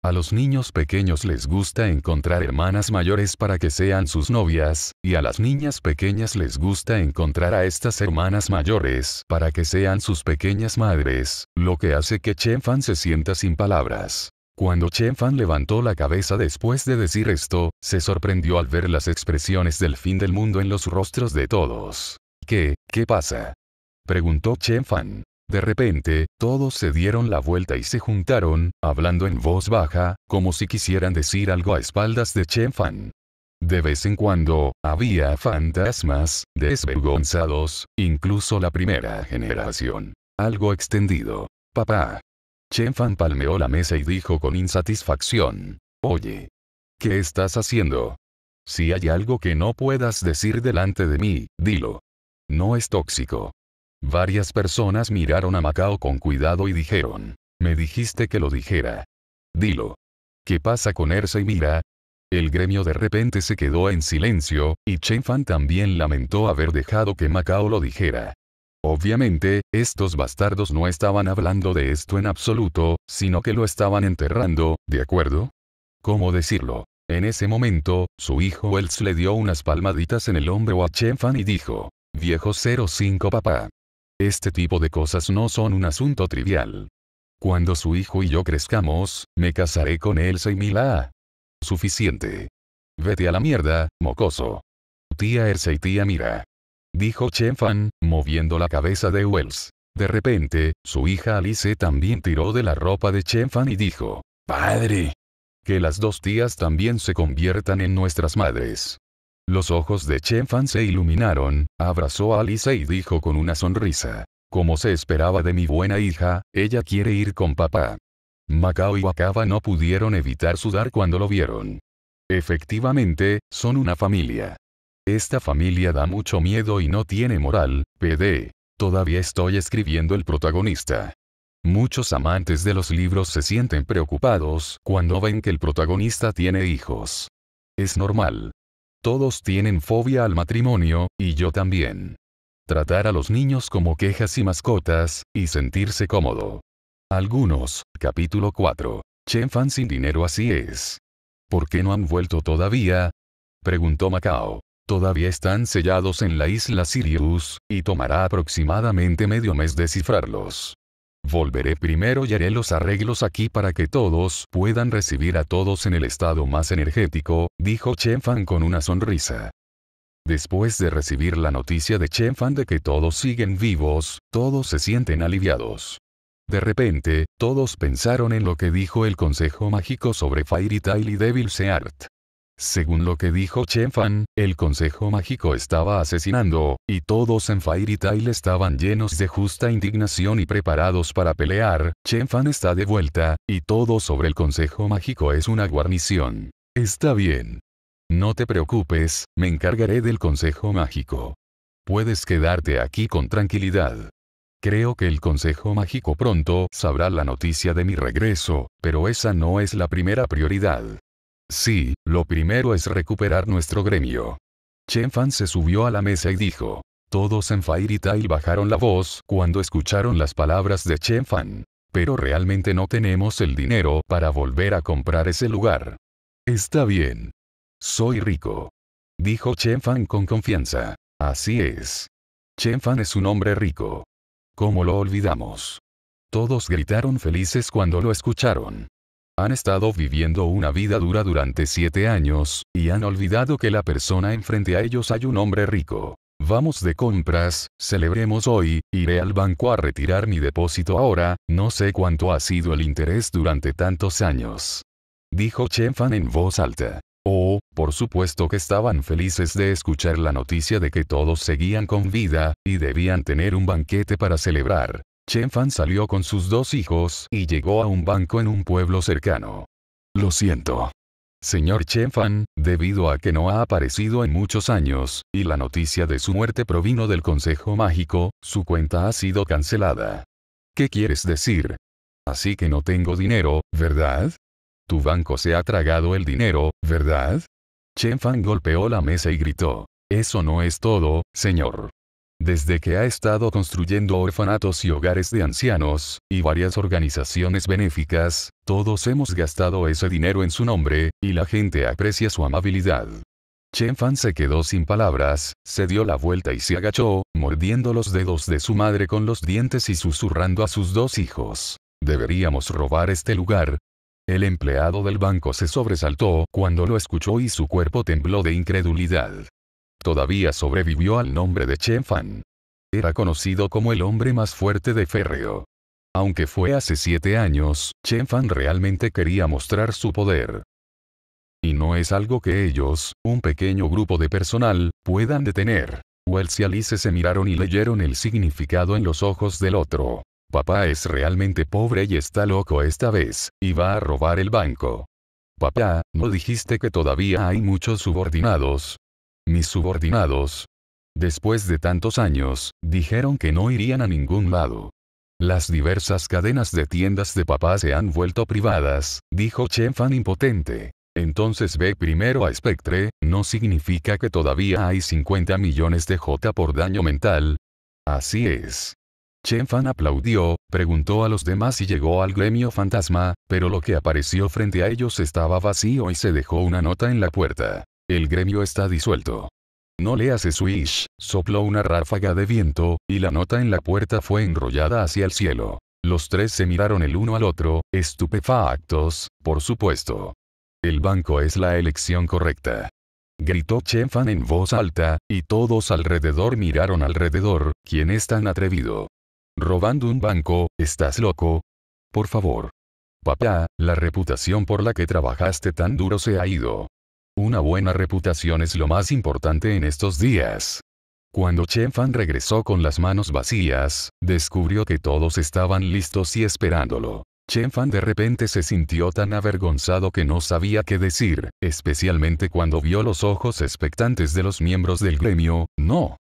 A los niños pequeños les gusta encontrar hermanas mayores para que sean sus novias, y a las niñas pequeñas les gusta encontrar a estas hermanas mayores para que sean sus pequeñas madres, lo que hace que Chen Fan se sienta sin palabras. Cuando Chen Fan levantó la cabeza después de decir esto, se sorprendió al ver las expresiones del fin del mundo en los rostros de todos. ¿Qué, qué pasa? Preguntó Chen Fan. De repente, todos se dieron la vuelta y se juntaron, hablando en voz baja, como si quisieran decir algo a espaldas de Chen Fan. De vez en cuando, había fantasmas, desvergonzados, incluso la primera generación. Algo extendido. Papá. Chen Fan palmeó la mesa y dijo con insatisfacción. Oye. ¿Qué estás haciendo? Si hay algo que no puedas decir delante de mí, dilo. No es tóxico. Varias personas miraron a Macao con cuidado y dijeron, me dijiste que lo dijera. Dilo. ¿Qué pasa con Ersa y Mira? El gremio de repente se quedó en silencio, y Chen Fan también lamentó haber dejado que Macao lo dijera. Obviamente, estos bastardos no estaban hablando de esto en absoluto, sino que lo estaban enterrando, ¿de acuerdo? ¿Cómo decirlo? En ese momento, su hijo Wells le dio unas palmaditas en el hombro a Chen Fan y dijo, Viejo 05 papá. Este tipo de cosas no son un asunto trivial. Cuando su hijo y yo crezcamos, me casaré con Elsa y Mila. Suficiente. Vete a la mierda, mocoso. Tía Elsa y tía Mira. Dijo Chen Fan, moviendo la cabeza de Wells. De repente, su hija Alice también tiró de la ropa de Chen Fan y dijo, Padre. Que las dos tías también se conviertan en nuestras madres. Los ojos de Chen Fan se iluminaron, abrazó a Alice y dijo con una sonrisa. Como se esperaba de mi buena hija, ella quiere ir con papá. Macao y Wakaba no pudieron evitar sudar cuando lo vieron. Efectivamente, son una familia. Esta familia da mucho miedo y no tiene moral, PD. Todavía estoy escribiendo el protagonista. Muchos amantes de los libros se sienten preocupados cuando ven que el protagonista tiene hijos. Es normal. Todos tienen fobia al matrimonio, y yo también. Tratar a los niños como quejas y mascotas, y sentirse cómodo. Algunos, capítulo 4. Chenfan sin dinero así es. ¿Por qué no han vuelto todavía? Preguntó Macao. Todavía están sellados en la isla Sirius, y tomará aproximadamente medio mes descifrarlos. Volveré primero y haré los arreglos aquí para que todos puedan recibir a todos en el estado más energético, dijo Chen Fan con una sonrisa. Después de recibir la noticia de Chen Fan de que todos siguen vivos, todos se sienten aliviados. De repente, todos pensaron en lo que dijo el consejo mágico sobre Fairy Tail y Devil Seart. Según lo que dijo Chen Fan, el consejo mágico estaba asesinando, y todos en Fairy Tail estaban llenos de justa indignación y preparados para pelear, Chen Fan está de vuelta, y todo sobre el consejo mágico es una guarnición. Está bien. No te preocupes, me encargaré del consejo mágico. Puedes quedarte aquí con tranquilidad. Creo que el Consejo Mágico pronto sabrá la noticia de mi regreso, pero esa no es la primera prioridad. Sí, lo primero es recuperar nuestro gremio. Chen Fan se subió a la mesa y dijo. Todos en Fairy y bajaron la voz cuando escucharon las palabras de Chen Fan. Pero realmente no tenemos el dinero para volver a comprar ese lugar. Está bien. Soy rico. Dijo Chen Fan con confianza. Así es. Chen Fan es un hombre rico. ¿Cómo lo olvidamos? Todos gritaron felices cuando lo escucharon. Han estado viviendo una vida dura durante siete años, y han olvidado que la persona enfrente a ellos hay un hombre rico. Vamos de compras, celebremos hoy, iré al banco a retirar mi depósito ahora, no sé cuánto ha sido el interés durante tantos años. Dijo Chen Fan en voz alta. Oh, por supuesto que estaban felices de escuchar la noticia de que todos seguían con vida, y debían tener un banquete para celebrar. Chen Fan salió con sus dos hijos y llegó a un banco en un pueblo cercano. Lo siento. Señor Chen Fan, debido a que no ha aparecido en muchos años, y la noticia de su muerte provino del Consejo Mágico, su cuenta ha sido cancelada. ¿Qué quieres decir? Así que no tengo dinero, ¿verdad? Tu banco se ha tragado el dinero, ¿verdad? Chen Fan golpeó la mesa y gritó. Eso no es todo, señor. Desde que ha estado construyendo orfanatos y hogares de ancianos, y varias organizaciones benéficas, todos hemos gastado ese dinero en su nombre, y la gente aprecia su amabilidad. Chen Fan se quedó sin palabras, se dio la vuelta y se agachó, mordiendo los dedos de su madre con los dientes y susurrando a sus dos hijos. Deberíamos robar este lugar. El empleado del banco se sobresaltó cuando lo escuchó y su cuerpo tembló de incredulidad. Todavía sobrevivió al nombre de Chen Fan. Era conocido como el hombre más fuerte de Férreo. Aunque fue hace siete años, Chen Fan realmente quería mostrar su poder. Y no es algo que ellos, un pequeño grupo de personal, puedan detener. Wells y Alice se miraron y leyeron el significado en los ojos del otro. Papá es realmente pobre y está loco esta vez, y va a robar el banco. Papá, ¿no dijiste que todavía hay muchos subordinados? Mis subordinados, después de tantos años, dijeron que no irían a ningún lado. Las diversas cadenas de tiendas de papá se han vuelto privadas, dijo Chen Fan impotente. Entonces ve primero a Spectre, no significa que todavía hay 50 millones de J por daño mental. Así es. Chen Fan aplaudió, preguntó a los demás y llegó al gremio fantasma, pero lo que apareció frente a ellos estaba vacío y se dejó una nota en la puerta. El gremio está disuelto. No le hace swish, sopló una ráfaga de viento, y la nota en la puerta fue enrollada hacia el cielo. Los tres se miraron el uno al otro, estupefactos, por supuesto. El banco es la elección correcta. Gritó Chen Fan en voz alta, y todos alrededor miraron alrededor, ¿quién es tan atrevido? Robando un banco, ¿estás loco? Por favor. Papá, la reputación por la que trabajaste tan duro se ha ido. Una buena reputación es lo más importante en estos días. Cuando Chen Fan regresó con las manos vacías, descubrió que todos estaban listos y esperándolo. Chen Fan de repente se sintió tan avergonzado que no sabía qué decir, especialmente cuando vio los ojos expectantes de los miembros del gremio, no.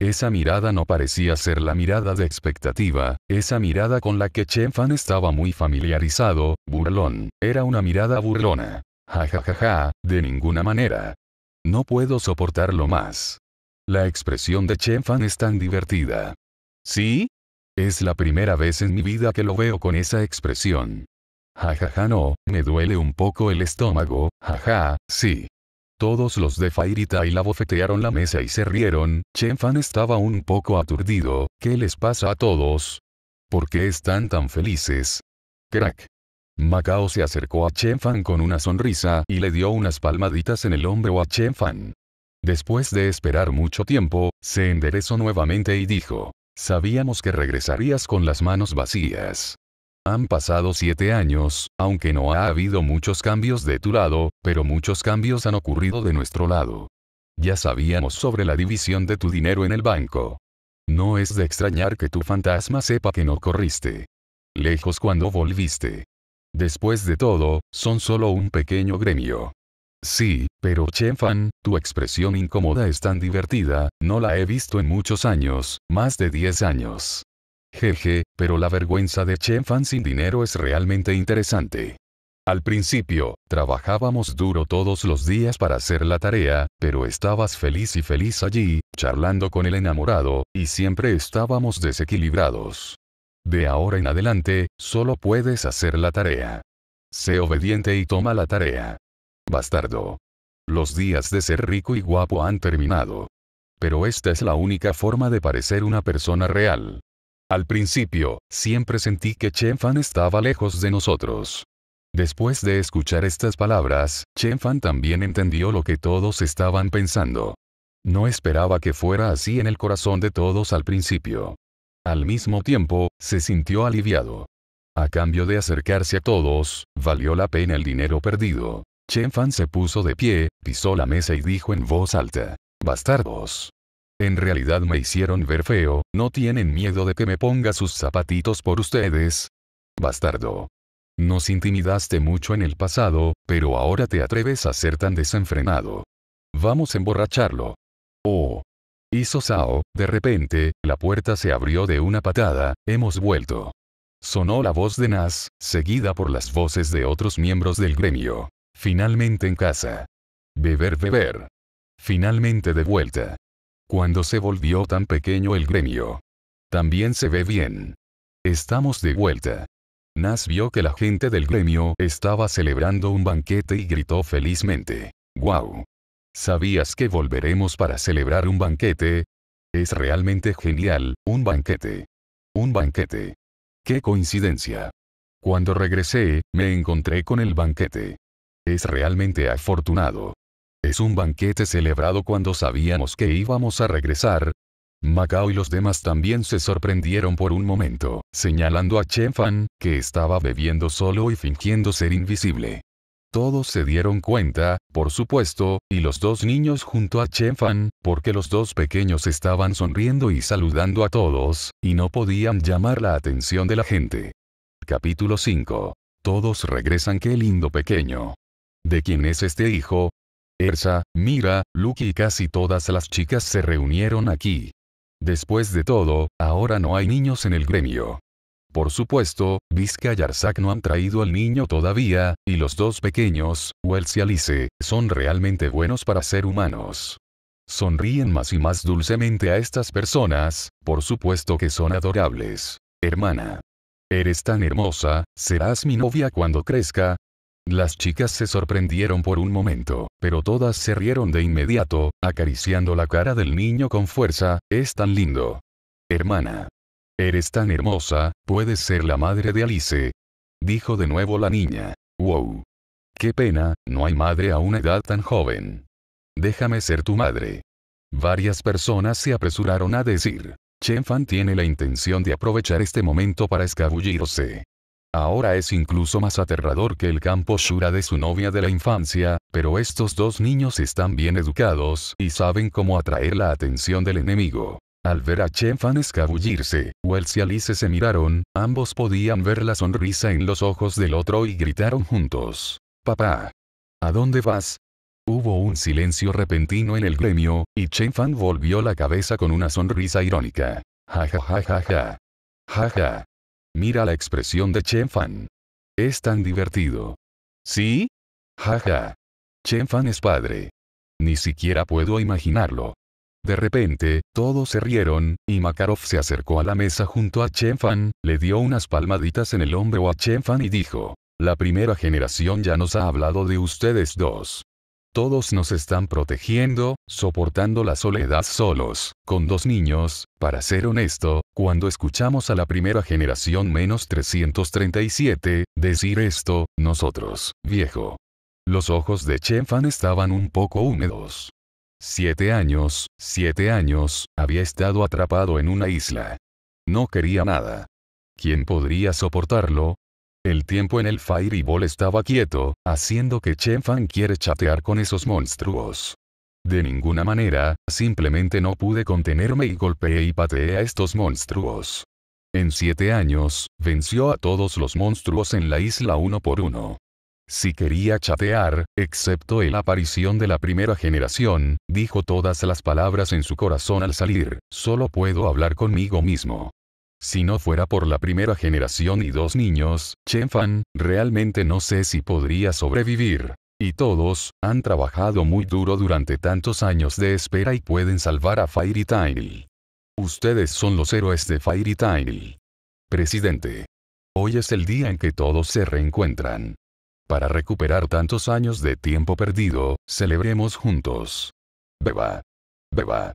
Esa mirada no parecía ser la mirada de expectativa, esa mirada con la que Chen Fan estaba muy familiarizado, burlón, era una mirada burlona ja, de ninguna manera. No puedo soportarlo más. La expresión de Chen Fan es tan divertida. ¿Sí? Es la primera vez en mi vida que lo veo con esa expresión. ja no, me duele un poco el estómago, ja, sí. Todos los de y la bofetearon la mesa y se rieron, Chen Fan estaba un poco aturdido, ¿qué les pasa a todos? ¿Por qué están tan felices? Crack. Macao se acercó a Chen Fan con una sonrisa y le dio unas palmaditas en el hombro a Chen Fan. Después de esperar mucho tiempo, se enderezó nuevamente y dijo, Sabíamos que regresarías con las manos vacías. Han pasado siete años, aunque no ha habido muchos cambios de tu lado, pero muchos cambios han ocurrido de nuestro lado. Ya sabíamos sobre la división de tu dinero en el banco. No es de extrañar que tu fantasma sepa que no corriste. Lejos cuando volviste. Después de todo, son solo un pequeño gremio. Sí, pero Chen Fan, tu expresión incómoda es tan divertida, no la he visto en muchos años, más de 10 años. Jeje, pero la vergüenza de Chen Fan sin dinero es realmente interesante. Al principio, trabajábamos duro todos los días para hacer la tarea, pero estabas feliz y feliz allí, charlando con el enamorado, y siempre estábamos desequilibrados. De ahora en adelante, solo puedes hacer la tarea. Sé obediente y toma la tarea. Bastardo. Los días de ser rico y guapo han terminado. Pero esta es la única forma de parecer una persona real. Al principio, siempre sentí que Chen Fan estaba lejos de nosotros. Después de escuchar estas palabras, Chen Fan también entendió lo que todos estaban pensando. No esperaba que fuera así en el corazón de todos al principio. Al mismo tiempo, se sintió aliviado. A cambio de acercarse a todos, valió la pena el dinero perdido. Chen Fan se puso de pie, pisó la mesa y dijo en voz alta. Bastardos. En realidad me hicieron ver feo, no tienen miedo de que me ponga sus zapatitos por ustedes. Bastardo. Nos intimidaste mucho en el pasado, pero ahora te atreves a ser tan desenfrenado. Vamos a emborracharlo. Oh, Hizo Sao, de repente, la puerta se abrió de una patada, hemos vuelto. Sonó la voz de Nas, seguida por las voces de otros miembros del gremio. Finalmente en casa. Beber, beber. Finalmente de vuelta. Cuando se volvió tan pequeño el gremio. También se ve bien. Estamos de vuelta. Nas vio que la gente del gremio estaba celebrando un banquete y gritó felizmente. ¡Guau! ¿Sabías que volveremos para celebrar un banquete? Es realmente genial, un banquete. Un banquete. ¡Qué coincidencia! Cuando regresé, me encontré con el banquete. Es realmente afortunado. Es un banquete celebrado cuando sabíamos que íbamos a regresar. Macao y los demás también se sorprendieron por un momento, señalando a Chen Fan, que estaba bebiendo solo y fingiendo ser invisible. Todos se dieron cuenta, por supuesto, y los dos niños junto a Chen Fan, porque los dos pequeños estaban sonriendo y saludando a todos, y no podían llamar la atención de la gente. Capítulo 5. Todos regresan qué lindo pequeño. ¿De quién es este hijo? Ersa, Mira, Luki y casi todas las chicas se reunieron aquí. Después de todo, ahora no hay niños en el gremio. Por supuesto, Vizca y Arzak no han traído al niño todavía, y los dos pequeños, Wells y Alice, son realmente buenos para ser humanos. Sonríen más y más dulcemente a estas personas, por supuesto que son adorables. Hermana. Eres tan hermosa, serás mi novia cuando crezca. Las chicas se sorprendieron por un momento, pero todas se rieron de inmediato, acariciando la cara del niño con fuerza, es tan lindo. Hermana. Eres tan hermosa, puedes ser la madre de Alice. Dijo de nuevo la niña. Wow. Qué pena, no hay madre a una edad tan joven. Déjame ser tu madre. Varias personas se apresuraron a decir. Chen Fan tiene la intención de aprovechar este momento para escabullirse. Ahora es incluso más aterrador que el campo Shura de su novia de la infancia, pero estos dos niños están bien educados y saben cómo atraer la atención del enemigo. Al ver a Chen Fan escabullirse, Wells y Alice se miraron, ambos podían ver la sonrisa en los ojos del otro y gritaron juntos. Papá. ¿A dónde vas? Hubo un silencio repentino en el gremio, y Chen Fan volvió la cabeza con una sonrisa irónica. Ja ja ja ja ja. Ja Mira la expresión de Chen Fan. Es tan divertido. ¿Sí? Ja ja. Fan es padre. Ni siquiera puedo imaginarlo. De repente, todos se rieron, y Makarov se acercó a la mesa junto a Chen Fan, le dio unas palmaditas en el hombro a Chen Fan y dijo, la primera generación ya nos ha hablado de ustedes dos. Todos nos están protegiendo, soportando la soledad solos, con dos niños, para ser honesto, cuando escuchamos a la primera generación menos 337, decir esto, nosotros, viejo. Los ojos de Chen Fan estaban un poco húmedos. Siete años, siete años, había estado atrapado en una isla. No quería nada. ¿Quién podría soportarlo? El tiempo en el Fireball estaba quieto, haciendo que Chen Fan quiere chatear con esos monstruos. De ninguna manera, simplemente no pude contenerme y golpeé y pateé a estos monstruos. En siete años, venció a todos los monstruos en la isla uno por uno. Si quería chatear, excepto la aparición de la primera generación, dijo todas las palabras en su corazón al salir, solo puedo hablar conmigo mismo. Si no fuera por la primera generación y dos niños, Chen Fan, realmente no sé si podría sobrevivir. Y todos, han trabajado muy duro durante tantos años de espera y pueden salvar a Fairy Tiny. Ustedes son los héroes de Fairy Tiny. Presidente. Hoy es el día en que todos se reencuentran. Para recuperar tantos años de tiempo perdido, celebremos juntos. Beba. Beba.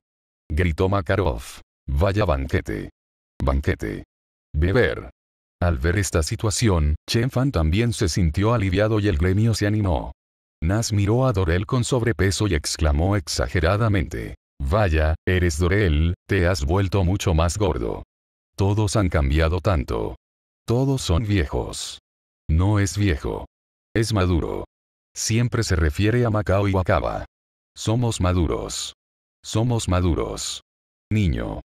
Gritó Makarov. Vaya banquete. Banquete. Beber. Al ver esta situación, Chen Fan también se sintió aliviado y el gremio se animó. Nas miró a Dorel con sobrepeso y exclamó exageradamente. Vaya, eres Dorel, te has vuelto mucho más gordo. Todos han cambiado tanto. Todos son viejos. No es viejo. Es maduro. Siempre se refiere a Macao y Wakaba. Somos maduros. Somos maduros. Niño.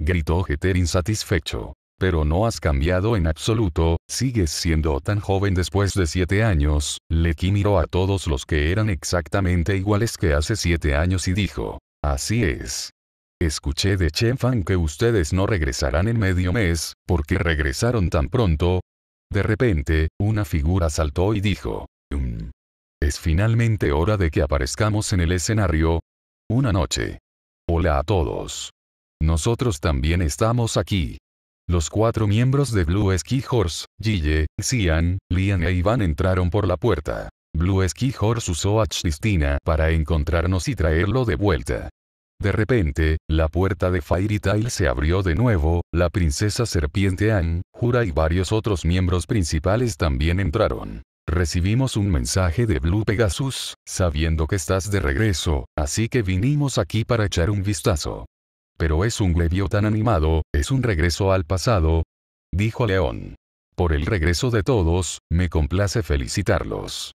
Gritó Jeter insatisfecho. Pero no has cambiado en absoluto, sigues siendo tan joven después de siete años, Leki miró a todos los que eran exactamente iguales que hace siete años y dijo, así es. Escuché de Chen Fan que ustedes no regresarán en medio mes, porque regresaron tan pronto, de repente, una figura saltó y dijo. Mm, es finalmente hora de que aparezcamos en el escenario. Una noche. Hola a todos. Nosotros también estamos aquí. Los cuatro miembros de Blue Ski Horse, Gille, Xian, Lian e Ivan entraron por la puerta. Blue Ski Horse usó a Chistina para encontrarnos y traerlo de vuelta. De repente, la puerta de Fairy Tail se abrió de nuevo, la princesa serpiente Anne, Jura y varios otros miembros principales también entraron. Recibimos un mensaje de Blue Pegasus, sabiendo que estás de regreso, así que vinimos aquí para echar un vistazo. Pero es un glebio tan animado, es un regreso al pasado, dijo León. Por el regreso de todos, me complace felicitarlos.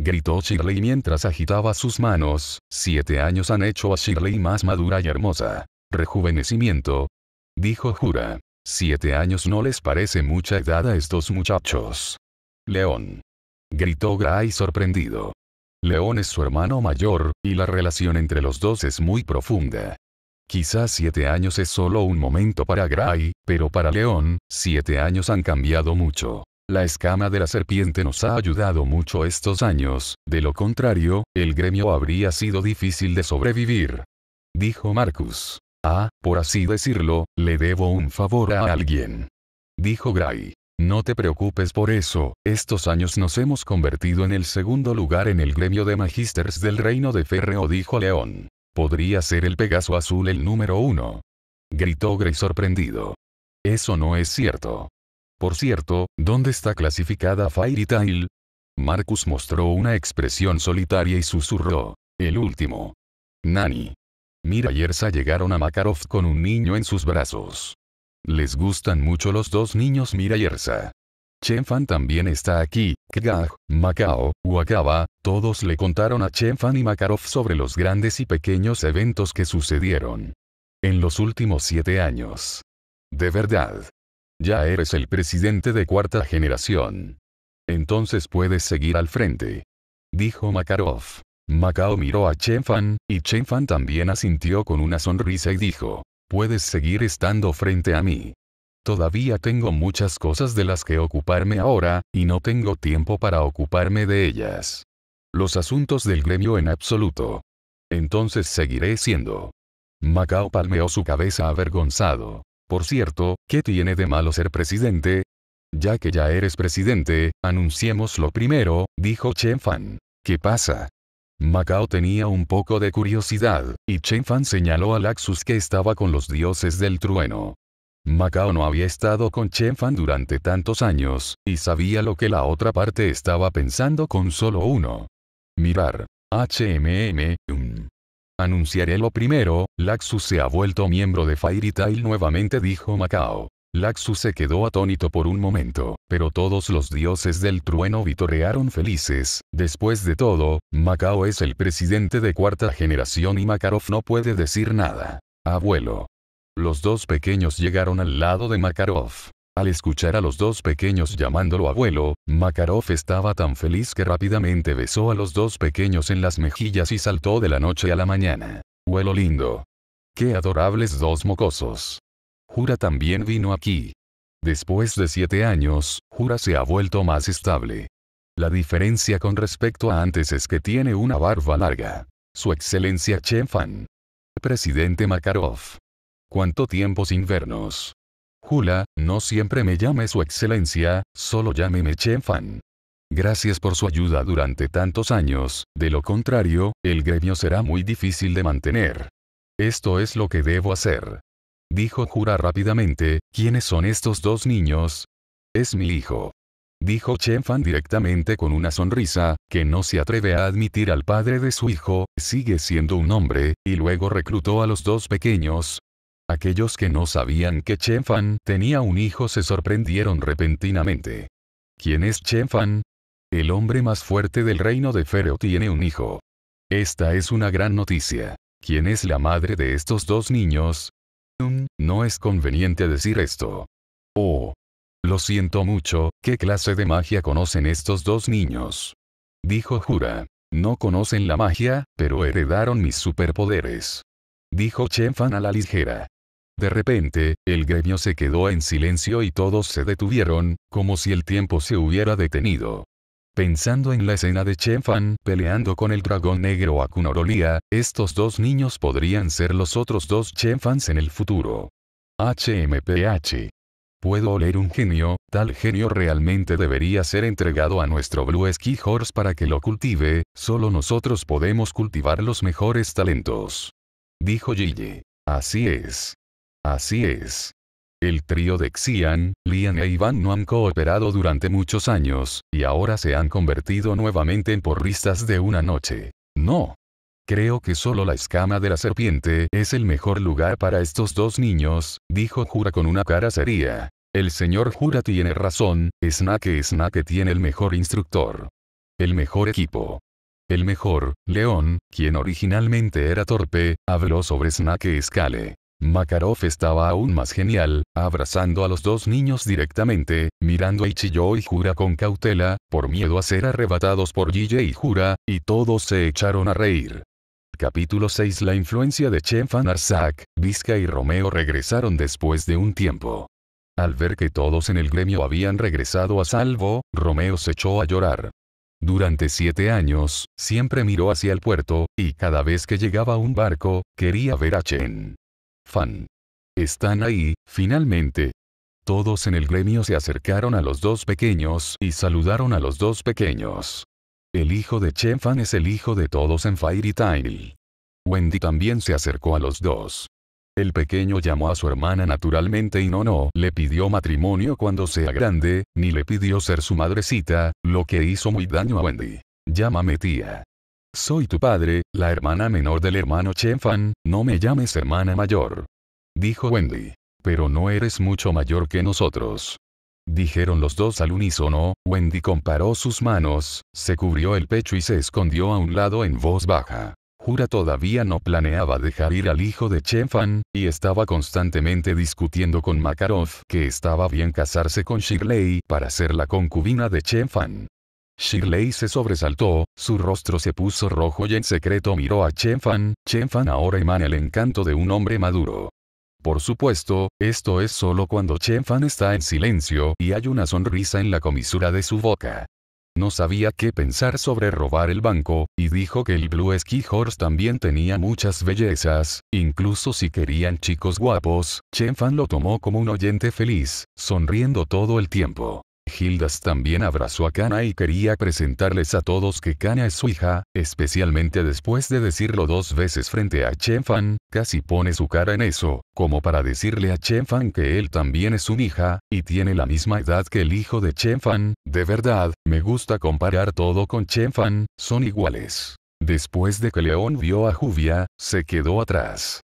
Gritó Shirley mientras agitaba sus manos, siete años han hecho a Shirley más madura y hermosa. Rejuvenecimiento. Dijo Jura. Siete años no les parece mucha edad a estos muchachos. León. Gritó Gray sorprendido. León es su hermano mayor, y la relación entre los dos es muy profunda. Quizás siete años es solo un momento para Gray, pero para León, siete años han cambiado mucho. La escama de la serpiente nos ha ayudado mucho estos años, de lo contrario, el gremio habría sido difícil de sobrevivir. Dijo Marcus. Ah, por así decirlo, le debo un favor a alguien. Dijo Gray. No te preocupes por eso, estos años nos hemos convertido en el segundo lugar en el gremio de Magisters del reino de Férreo, dijo León. Podría ser el Pegaso Azul el número uno. Gritó Gray sorprendido. Eso no es cierto. Por cierto, ¿dónde está clasificada Fairy Tail? Marcus mostró una expresión solitaria y susurró. El último. Nani. Mira y Ersa llegaron a Makarov con un niño en sus brazos. Les gustan mucho los dos niños Mira y Ersa. Chenfan también está aquí, Kag, Macao, Wakaba, todos le contaron a Chenfan y Makarov sobre los grandes y pequeños eventos que sucedieron. En los últimos siete años. De verdad, ya eres el presidente de cuarta generación. Entonces puedes seguir al frente. Dijo Makarov. Macao miró a Chen Fan, y Chen Fan también asintió con una sonrisa y dijo, puedes seguir estando frente a mí. Todavía tengo muchas cosas de las que ocuparme ahora, y no tengo tiempo para ocuparme de ellas. Los asuntos del gremio en absoluto. Entonces seguiré siendo. Macao palmeó su cabeza avergonzado. Por cierto, ¿qué tiene de malo ser presidente? Ya que ya eres presidente, anunciémoslo primero, dijo Chen Fan. ¿Qué pasa? Macao tenía un poco de curiosidad, y Chen Fan señaló a Laxus que estaba con los dioses del trueno. Macao no había estado con Chen Fan durante tantos años, y sabía lo que la otra parte estaba pensando con solo uno. Mirar. HMM, Anunciaré lo primero, Laxus se ha vuelto miembro de Fairy Tail nuevamente dijo Macao. Laxus se quedó atónito por un momento, pero todos los dioses del trueno vitorearon felices. Después de todo, Macao es el presidente de cuarta generación y Makarov no puede decir nada. Abuelo. Los dos pequeños llegaron al lado de Makarov. Al escuchar a los dos pequeños llamándolo abuelo, Makarov estaba tan feliz que rápidamente besó a los dos pequeños en las mejillas y saltó de la noche a la mañana. Huelo lindo. Qué adorables dos mocosos. Jura también vino aquí. Después de siete años, Jura se ha vuelto más estable. La diferencia con respecto a antes es que tiene una barba larga. Su excelencia Fan. Presidente Makarov. ¿Cuánto tiempo sin vernos? no siempre me llame su excelencia, solo llámeme Fan. Gracias por su ayuda durante tantos años, de lo contrario, el gremio será muy difícil de mantener. Esto es lo que debo hacer. Dijo Jura rápidamente, ¿quiénes son estos dos niños? Es mi hijo. Dijo Chen Fan directamente con una sonrisa, que no se atreve a admitir al padre de su hijo, sigue siendo un hombre, y luego reclutó a los dos pequeños, Aquellos que no sabían que Chen Fan tenía un hijo se sorprendieron repentinamente. ¿Quién es Chen Fan? El hombre más fuerte del reino de Fereo tiene un hijo. Esta es una gran noticia. ¿Quién es la madre de estos dos niños? Mm, no es conveniente decir esto. Oh. Lo siento mucho, ¿qué clase de magia conocen estos dos niños? Dijo Jura. No conocen la magia, pero heredaron mis superpoderes. Dijo Chen Fan a la ligera. De repente, el gremio se quedó en silencio y todos se detuvieron, como si el tiempo se hubiera detenido. Pensando en la escena de Chen Fan peleando con el dragón negro Akunorolia, estos dos niños podrían ser los otros dos Chen Fans en el futuro. HMPH. Puedo oler un genio, tal genio realmente debería ser entregado a nuestro Blue Ski Horse para que lo cultive, solo nosotros podemos cultivar los mejores talentos. Dijo Gigi. Así es. Así es. El trío de Xian, Lian e Iván no han cooperado durante muchos años, y ahora se han convertido nuevamente en porristas de una noche. No. Creo que solo la escama de la serpiente es el mejor lugar para estos dos niños, dijo Jura con una cara seria. El señor Jura tiene razón, Snake Snake tiene el mejor instructor. El mejor equipo. El mejor, León, quien originalmente era torpe, habló sobre Snake Scale. Makarov estaba aún más genial, abrazando a los dos niños directamente, mirando a Ichiyo y Jura con cautela, por miedo a ser arrebatados por Jiye y Jura, y todos se echaron a reír. Capítulo 6 La influencia de fan Arsak, Vizca y Romeo regresaron después de un tiempo. Al ver que todos en el gremio habían regresado a salvo, Romeo se echó a llorar. Durante siete años, siempre miró hacia el puerto, y cada vez que llegaba un barco, quería ver a Chen. Fan. Están ahí, finalmente. Todos en el gremio se acercaron a los dos pequeños y saludaron a los dos pequeños. El hijo de Chen Fan es el hijo de todos en Fairy Tail. Wendy también se acercó a los dos. El pequeño llamó a su hermana naturalmente y no no le pidió matrimonio cuando sea grande, ni le pidió ser su madrecita, lo que hizo muy daño a Wendy. Llámame tía. Soy tu padre, la hermana menor del hermano Chen Fan, no me llames hermana mayor. Dijo Wendy. Pero no eres mucho mayor que nosotros. Dijeron los dos al unísono, Wendy comparó sus manos, se cubrió el pecho y se escondió a un lado en voz baja. Jura todavía no planeaba dejar ir al hijo de Chen Fan, y estaba constantemente discutiendo con Makarov que estaba bien casarse con Shirley para ser la concubina de Chen Fan. Shirley se sobresaltó, su rostro se puso rojo y en secreto miró a Chen Fan, Chen Fan ahora emana el encanto de un hombre maduro. Por supuesto, esto es solo cuando Chen Fan está en silencio y hay una sonrisa en la comisura de su boca. No sabía qué pensar sobre robar el banco, y dijo que el Blue Ski Horse también tenía muchas bellezas, incluso si querían chicos guapos, Chen Fan lo tomó como un oyente feliz, sonriendo todo el tiempo. Gildas también abrazó a Kana y quería presentarles a todos que Kana es su hija, especialmente después de decirlo dos veces frente a Chen Fan, casi pone su cara en eso, como para decirle a Chen Fan que él también es su hija, y tiene la misma edad que el hijo de Chen Fan, de verdad, me gusta comparar todo con Chen Fan, son iguales. Después de que León vio a Juvia, se quedó atrás.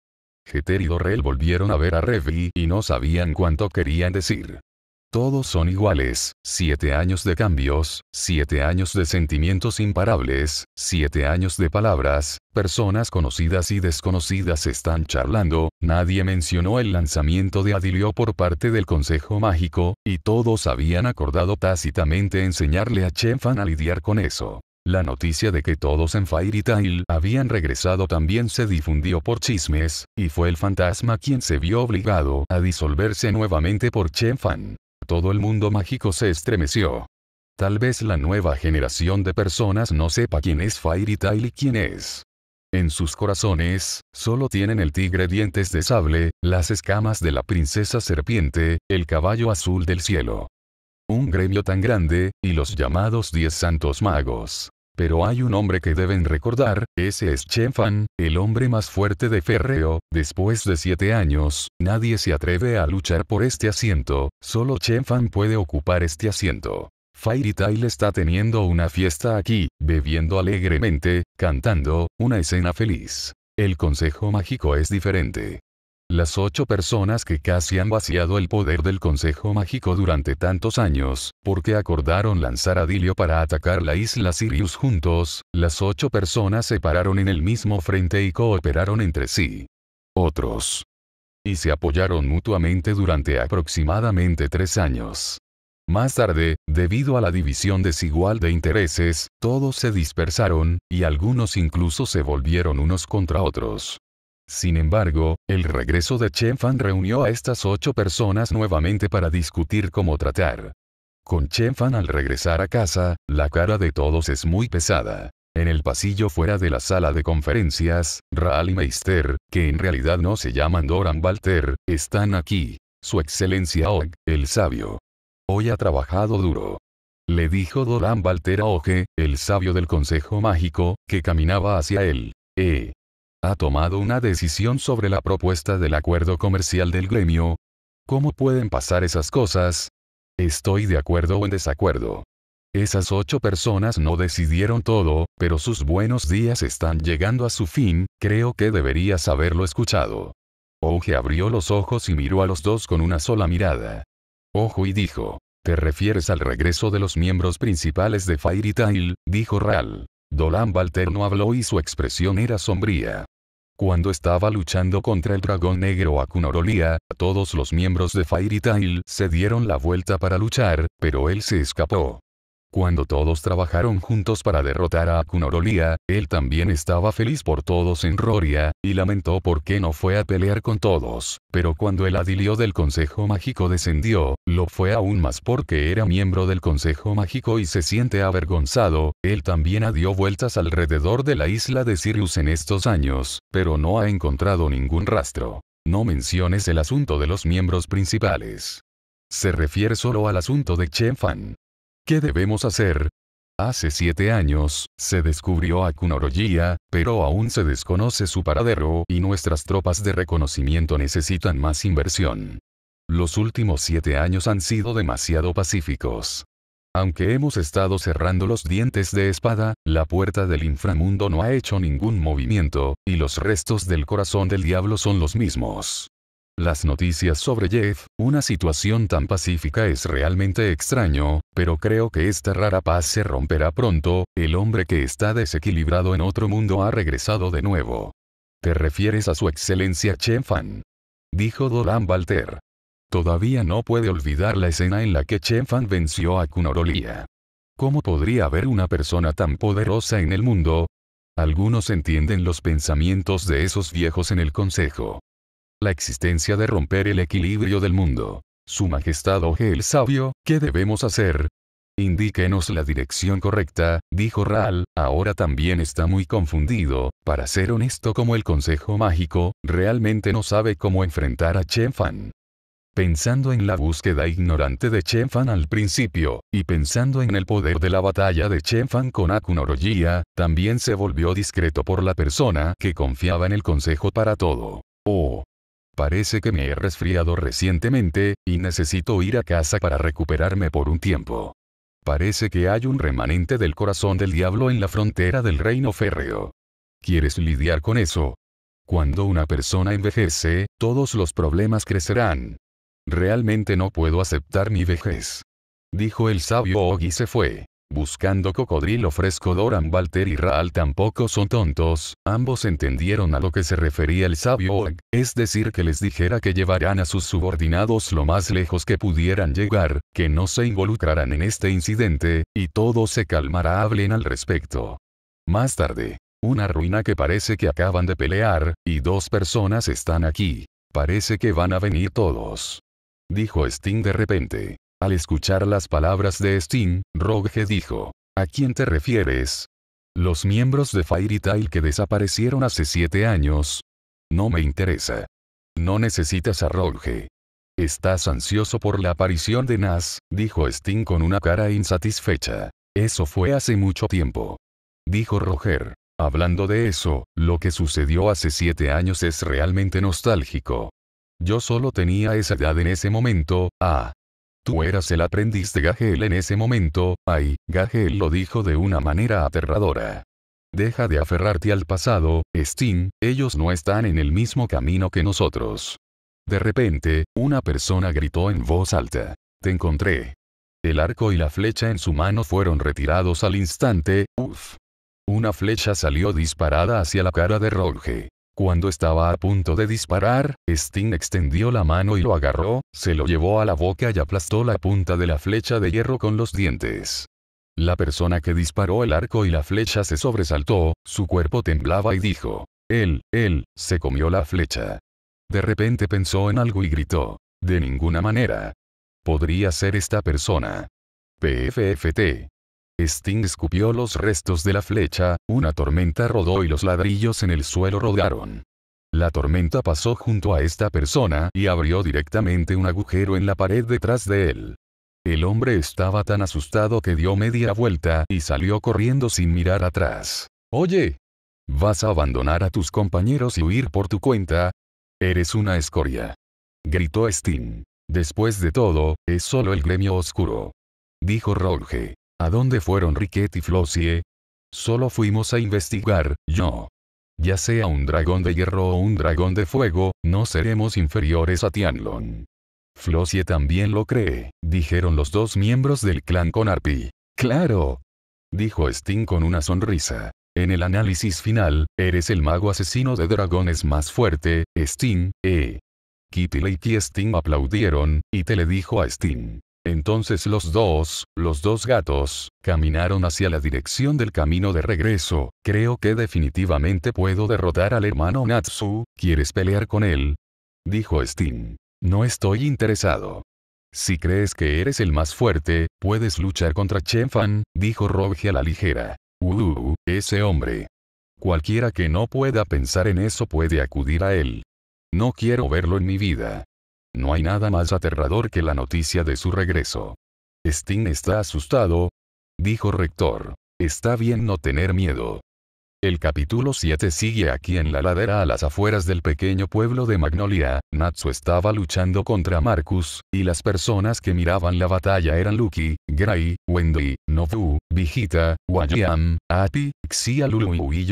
Jeter y Dorrel volvieron a ver a Revi y no sabían cuánto querían decir. Todos son iguales, siete años de cambios, siete años de sentimientos imparables, siete años de palabras, personas conocidas y desconocidas están charlando, nadie mencionó el lanzamiento de Adilio por parte del Consejo Mágico, y todos habían acordado tácitamente enseñarle a Chenfan a lidiar con eso. La noticia de que todos en Fairy Tail habían regresado también se difundió por chismes, y fue el fantasma quien se vio obligado a disolverse nuevamente por Chen Fan. Todo el mundo mágico se estremeció. Tal vez la nueva generación de personas no sepa quién es Fairy Tail y quién es. En sus corazones, solo tienen el tigre dientes de sable, las escamas de la princesa serpiente, el caballo azul del cielo. Un gremio tan grande, y los llamados diez santos magos. Pero hay un hombre que deben recordar, ese es Chen Fan, el hombre más fuerte de Ferreo, después de siete años, nadie se atreve a luchar por este asiento, solo Chen Fan puede ocupar este asiento. Fairy Tail está teniendo una fiesta aquí, bebiendo alegremente, cantando, una escena feliz. El consejo mágico es diferente. Las ocho personas que casi han vaciado el poder del Consejo Mágico durante tantos años, porque acordaron lanzar a Dilio para atacar la isla Sirius juntos, las ocho personas se pararon en el mismo frente y cooperaron entre sí. Otros. Y se apoyaron mutuamente durante aproximadamente tres años. Más tarde, debido a la división desigual de intereses, todos se dispersaron, y algunos incluso se volvieron unos contra otros. Sin embargo, el regreso de Chen Fan reunió a estas ocho personas nuevamente para discutir cómo tratar. Con Chen Fan al regresar a casa, la cara de todos es muy pesada. En el pasillo fuera de la sala de conferencias, Raal y Meister, que en realidad no se llaman Doran Walter, están aquí. Su excelencia Og, el sabio. Hoy ha trabajado duro. Le dijo Doran Walter a Oge, el sabio del Consejo Mágico, que caminaba hacia él. Eh, ha tomado una decisión sobre la propuesta del acuerdo comercial del gremio. ¿Cómo pueden pasar esas cosas? Estoy de acuerdo o en desacuerdo. Esas ocho personas no decidieron todo, pero sus buenos días están llegando a su fin, creo que deberías haberlo escuchado. Oje abrió los ojos y miró a los dos con una sola mirada. Ojo y dijo, ¿te refieres al regreso de los miembros principales de Fairy Tail? dijo Ral. Dolan Balter no habló y su expresión era sombría. Cuando estaba luchando contra el dragón negro Akunorolia, todos los miembros de Fairy Tail se dieron la vuelta para luchar, pero él se escapó. Cuando todos trabajaron juntos para derrotar a Akunorolia, él también estaba feliz por todos en Roria, y lamentó por qué no fue a pelear con todos. Pero cuando el adilio del Consejo Mágico descendió, lo fue aún más porque era miembro del Consejo Mágico y se siente avergonzado, él también ha dio vueltas alrededor de la isla de Sirius en estos años, pero no ha encontrado ningún rastro. No menciones el asunto de los miembros principales. Se refiere solo al asunto de Chen Fan. ¿Qué debemos hacer? Hace siete años, se descubrió a pero aún se desconoce su paradero y nuestras tropas de reconocimiento necesitan más inversión. Los últimos siete años han sido demasiado pacíficos. Aunque hemos estado cerrando los dientes de espada, la puerta del inframundo no ha hecho ningún movimiento, y los restos del corazón del diablo son los mismos. Las noticias sobre Jeff, una situación tan pacífica es realmente extraño, pero creo que esta rara paz se romperá pronto, el hombre que está desequilibrado en otro mundo ha regresado de nuevo. ¿Te refieres a su excelencia Chen Fan? Dijo Doran Walter. Todavía no puede olvidar la escena en la que Chen Fan venció a Kunorolia. ¿Cómo podría haber una persona tan poderosa en el mundo? Algunos entienden los pensamientos de esos viejos en el consejo la existencia de romper el equilibrio del mundo. Su Majestad Oje el Sabio, ¿qué debemos hacer? Indíquenos la dirección correcta, dijo Raal, ahora también está muy confundido, para ser honesto como el Consejo Mágico, realmente no sabe cómo enfrentar a Chen Fan. Pensando en la búsqueda ignorante de Chen Fan al principio, y pensando en el poder de la batalla de Chen Fan con Akunorogia, también se volvió discreto por la persona que confiaba en el Consejo para todo. Oh, Parece que me he resfriado recientemente, y necesito ir a casa para recuperarme por un tiempo. Parece que hay un remanente del corazón del diablo en la frontera del reino férreo. ¿Quieres lidiar con eso? Cuando una persona envejece, todos los problemas crecerán. Realmente no puedo aceptar mi vejez. Dijo el sabio Og y se fue. Buscando cocodrilo fresco Doran Walter y Raal tampoco son tontos, ambos entendieron a lo que se refería el sabio Og, es decir que les dijera que llevarán a sus subordinados lo más lejos que pudieran llegar, que no se involucrarán en este incidente, y todo se calmará hablen al respecto. Más tarde. Una ruina que parece que acaban de pelear, y dos personas están aquí. Parece que van a venir todos. Dijo Sting de repente. Al escuchar las palabras de Sting, Roger dijo, ¿A quién te refieres? Los miembros de Fairy Tail que desaparecieron hace siete años. No me interesa. No necesitas a Roger. Estás ansioso por la aparición de Nas, dijo Sting con una cara insatisfecha. Eso fue hace mucho tiempo. Dijo Roger. Hablando de eso, lo que sucedió hace siete años es realmente nostálgico. Yo solo tenía esa edad en ese momento, ah, Tú eras el aprendiz de Gagel en ese momento, ay, Gahel lo dijo de una manera aterradora. Deja de aferrarte al pasado, Sting, ellos no están en el mismo camino que nosotros. De repente, una persona gritó en voz alta. Te encontré. El arco y la flecha en su mano fueron retirados al instante, uff. Una flecha salió disparada hacia la cara de Roge. Cuando estaba a punto de disparar, Sting extendió la mano y lo agarró, se lo llevó a la boca y aplastó la punta de la flecha de hierro con los dientes. La persona que disparó el arco y la flecha se sobresaltó, su cuerpo temblaba y dijo, él, él, se comió la flecha. De repente pensó en algo y gritó, de ninguna manera. Podría ser esta persona. PFFT. Sting escupió los restos de la flecha, una tormenta rodó y los ladrillos en el suelo rodaron. La tormenta pasó junto a esta persona y abrió directamente un agujero en la pared detrás de él. El hombre estaba tan asustado que dio media vuelta y salió corriendo sin mirar atrás. Oye, ¿vas a abandonar a tus compañeros y huir por tu cuenta? Eres una escoria. Gritó Sting. Después de todo, es solo el gremio oscuro. Dijo Rolge. ¿A dónde fueron Riquet y Flossie? Solo fuimos a investigar, yo. Ya sea un dragón de hierro o un dragón de fuego, no seremos inferiores a Tianlon. Flossie también lo cree, dijeron los dos miembros del clan Conarpi. ¡Claro! Dijo Sting con una sonrisa. En el análisis final, eres el mago asesino de dragones más fuerte, Sting, eh. Kitty Lake y Sting aplaudieron, y te le dijo a Sting. Entonces los dos, los dos gatos, caminaron hacia la dirección del camino de regreso. Creo que definitivamente puedo derrotar al hermano Natsu, ¿quieres pelear con él? Dijo Steam. No estoy interesado. Si crees que eres el más fuerte, puedes luchar contra Chen Fan, dijo rogue a la ligera. Uh, ese hombre. Cualquiera que no pueda pensar en eso puede acudir a él. No quiero verlo en mi vida. No hay nada más aterrador que la noticia de su regreso. Sting está asustado, dijo Rector. Está bien no tener miedo. El capítulo 7 sigue aquí en la ladera a las afueras del pequeño pueblo de Magnolia, Natsu estaba luchando contra Marcus, y las personas que miraban la batalla eran Lucky, Gray, Wendy, Nobu, Vijita, Wajiam, Ati, Xia Lulu y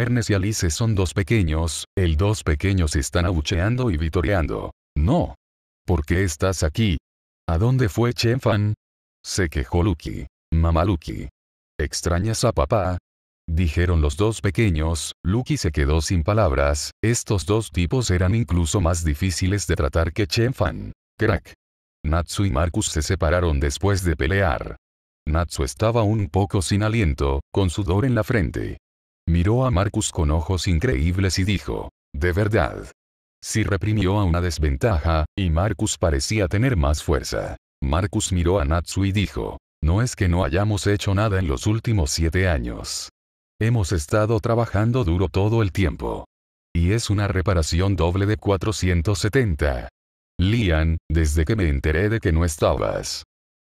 Ernest y Alice son dos pequeños, el dos pequeños están abucheando y vitoreando. No, ¿Por qué estás aquí? ¿A dónde fue Chen Fan? Se quejó Lucky. Mamá ¿Extrañas a papá? Dijeron los dos pequeños, Lucky se quedó sin palabras, estos dos tipos eran incluso más difíciles de tratar que Chen Fan. Crack. Natsu y Marcus se separaron después de pelear. Natsu estaba un poco sin aliento, con sudor en la frente. Miró a Marcus con ojos increíbles y dijo, de verdad, si reprimió a una desventaja, y Marcus parecía tener más fuerza. Marcus miró a Natsu y dijo, no es que no hayamos hecho nada en los últimos siete años. Hemos estado trabajando duro todo el tiempo. Y es una reparación doble de 470. Lian, desde que me enteré de que no estabas.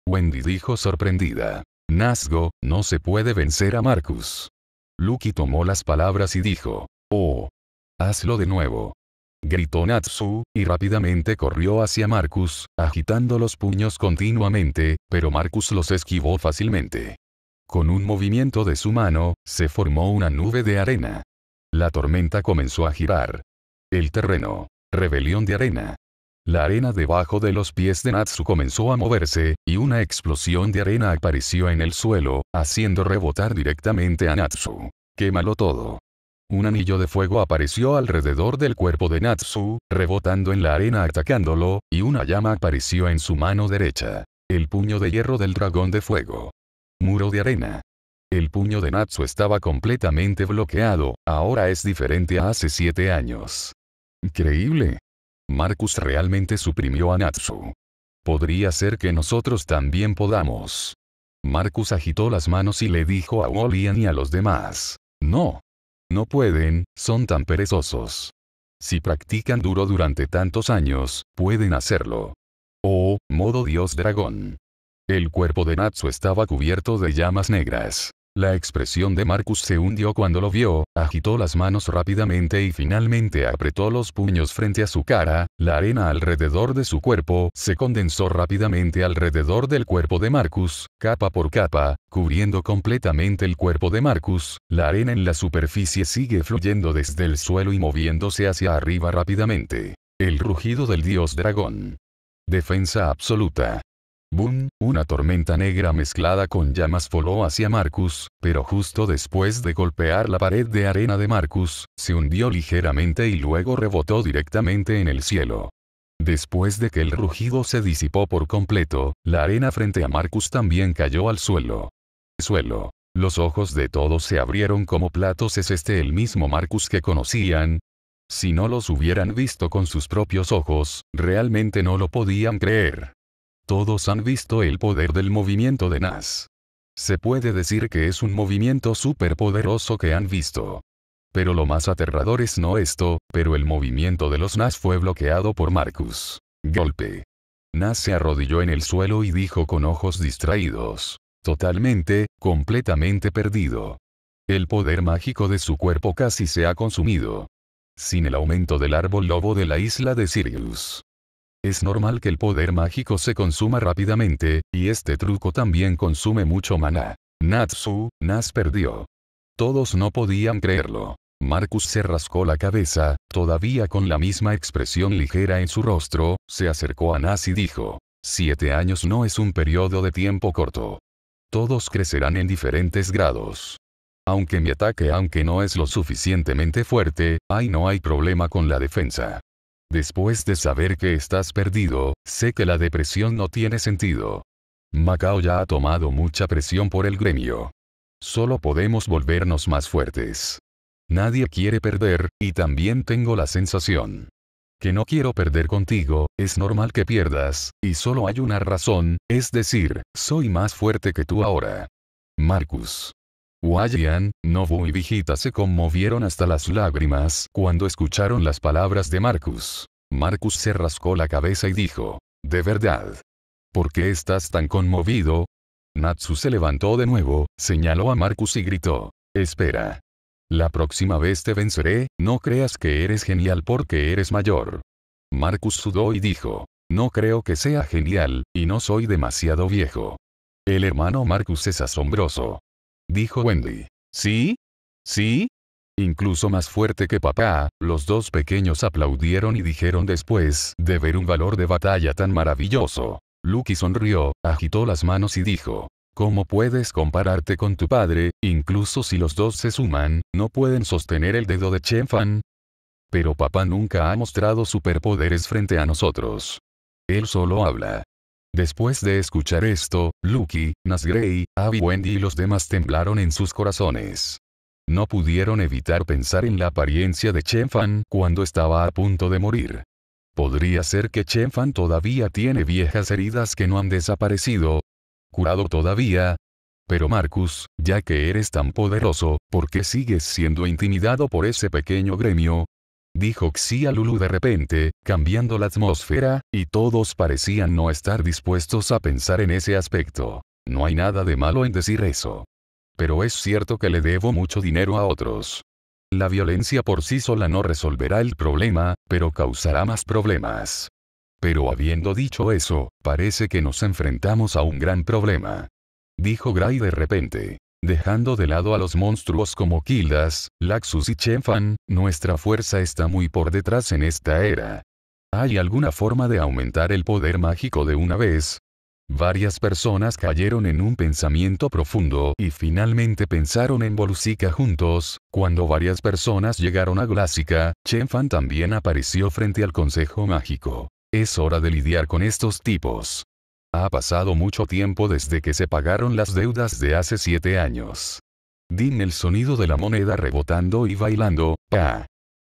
Wendy dijo sorprendida. Nazgo, no se puede vencer a Marcus. Lucky tomó las palabras y dijo. Oh. Hazlo de nuevo gritó Natsu, y rápidamente corrió hacia Marcus, agitando los puños continuamente, pero Marcus los esquivó fácilmente. Con un movimiento de su mano, se formó una nube de arena. La tormenta comenzó a girar. El terreno. Rebelión de arena. La arena debajo de los pies de Natsu comenzó a moverse, y una explosión de arena apareció en el suelo, haciendo rebotar directamente a Natsu. Quémalo todo. Un anillo de fuego apareció alrededor del cuerpo de Natsu, rebotando en la arena atacándolo, y una llama apareció en su mano derecha. El puño de hierro del dragón de fuego. Muro de arena. El puño de Natsu estaba completamente bloqueado, ahora es diferente a hace siete años. Increíble. Marcus realmente suprimió a Natsu. Podría ser que nosotros también podamos. Marcus agitó las manos y le dijo a Wolian y a los demás. No, no pueden, son tan perezosos. Si practican duro durante tantos años, pueden hacerlo. Oh, modo dios dragón. El cuerpo de Natsu estaba cubierto de llamas negras. La expresión de Marcus se hundió cuando lo vio, agitó las manos rápidamente y finalmente apretó los puños frente a su cara, la arena alrededor de su cuerpo se condensó rápidamente alrededor del cuerpo de Marcus, capa por capa, cubriendo completamente el cuerpo de Marcus, la arena en la superficie sigue fluyendo desde el suelo y moviéndose hacia arriba rápidamente. El rugido del dios dragón. Defensa absoluta. Boom, una tormenta negra mezclada con llamas voló hacia Marcus, pero justo después de golpear la pared de arena de Marcus, se hundió ligeramente y luego rebotó directamente en el cielo. Después de que el rugido se disipó por completo, la arena frente a Marcus también cayó al suelo. Suelo. Los ojos de todos se abrieron como platos. ¿Es este el mismo Marcus que conocían? Si no los hubieran visto con sus propios ojos, realmente no lo podían creer. Todos han visto el poder del movimiento de Nas. Se puede decir que es un movimiento poderoso que han visto. Pero lo más aterrador es no esto, pero el movimiento de los Nas fue bloqueado por Marcus. Golpe. Nas se arrodilló en el suelo y dijo con ojos distraídos. Totalmente, completamente perdido. El poder mágico de su cuerpo casi se ha consumido. Sin el aumento del árbol lobo de la isla de Sirius, es normal que el poder mágico se consuma rápidamente, y este truco también consume mucho maná. Natsu, Nas perdió. Todos no podían creerlo. Marcus se rascó la cabeza, todavía con la misma expresión ligera en su rostro, se acercó a Nas y dijo. Siete años no es un periodo de tiempo corto. Todos crecerán en diferentes grados. Aunque mi ataque aunque no es lo suficientemente fuerte, ahí no hay problema con la defensa. Después de saber que estás perdido, sé que la depresión no tiene sentido. Macao ya ha tomado mucha presión por el gremio. Solo podemos volvernos más fuertes. Nadie quiere perder, y también tengo la sensación que no quiero perder contigo, es normal que pierdas, y solo hay una razón, es decir, soy más fuerte que tú ahora. Marcus. Huayian, Nobu y Vijita se conmovieron hasta las lágrimas cuando escucharon las palabras de Marcus. Marcus se rascó la cabeza y dijo, «De verdad. ¿Por qué estás tan conmovido?» Natsu se levantó de nuevo, señaló a Marcus y gritó, «Espera. La próxima vez te venceré, no creas que eres genial porque eres mayor». Marcus sudó y dijo, «No creo que sea genial, y no soy demasiado viejo». El hermano Marcus es asombroso dijo Wendy. ¿Sí? ¿Sí? Incluso más fuerte que papá, los dos pequeños aplaudieron y dijeron después de ver un valor de batalla tan maravilloso. Lucky sonrió, agitó las manos y dijo, ¿Cómo puedes compararte con tu padre? Incluso si los dos se suman, no pueden sostener el dedo de Chen Fan. Pero papá nunca ha mostrado superpoderes frente a nosotros. Él solo habla. Después de escuchar esto, Lucky, Nasgrey, Abby Wendy y los demás temblaron en sus corazones. No pudieron evitar pensar en la apariencia de Chen Fan cuando estaba a punto de morir. Podría ser que Chen Fan todavía tiene viejas heridas que no han desaparecido. Curado todavía. Pero Marcus, ya que eres tan poderoso, ¿por qué sigues siendo intimidado por ese pequeño gremio? dijo Xia Lulu de repente, cambiando la atmósfera, y todos parecían no estar dispuestos a pensar en ese aspecto. No hay nada de malo en decir eso. Pero es cierto que le debo mucho dinero a otros. La violencia por sí sola no resolverá el problema, pero causará más problemas. Pero habiendo dicho eso, parece que nos enfrentamos a un gran problema. Dijo Gray de repente. Dejando de lado a los monstruos como Kildas, Laxus y Chenfan, nuestra fuerza está muy por detrás en esta era. ¿Hay alguna forma de aumentar el poder mágico de una vez? Varias personas cayeron en un pensamiento profundo y finalmente pensaron en Bolusica juntos, cuando varias personas llegaron a Glásica, Chenfan también apareció frente al Consejo Mágico. Es hora de lidiar con estos tipos. Ha pasado mucho tiempo desde que se pagaron las deudas de hace siete años. Din el sonido de la moneda rebotando y bailando, pa.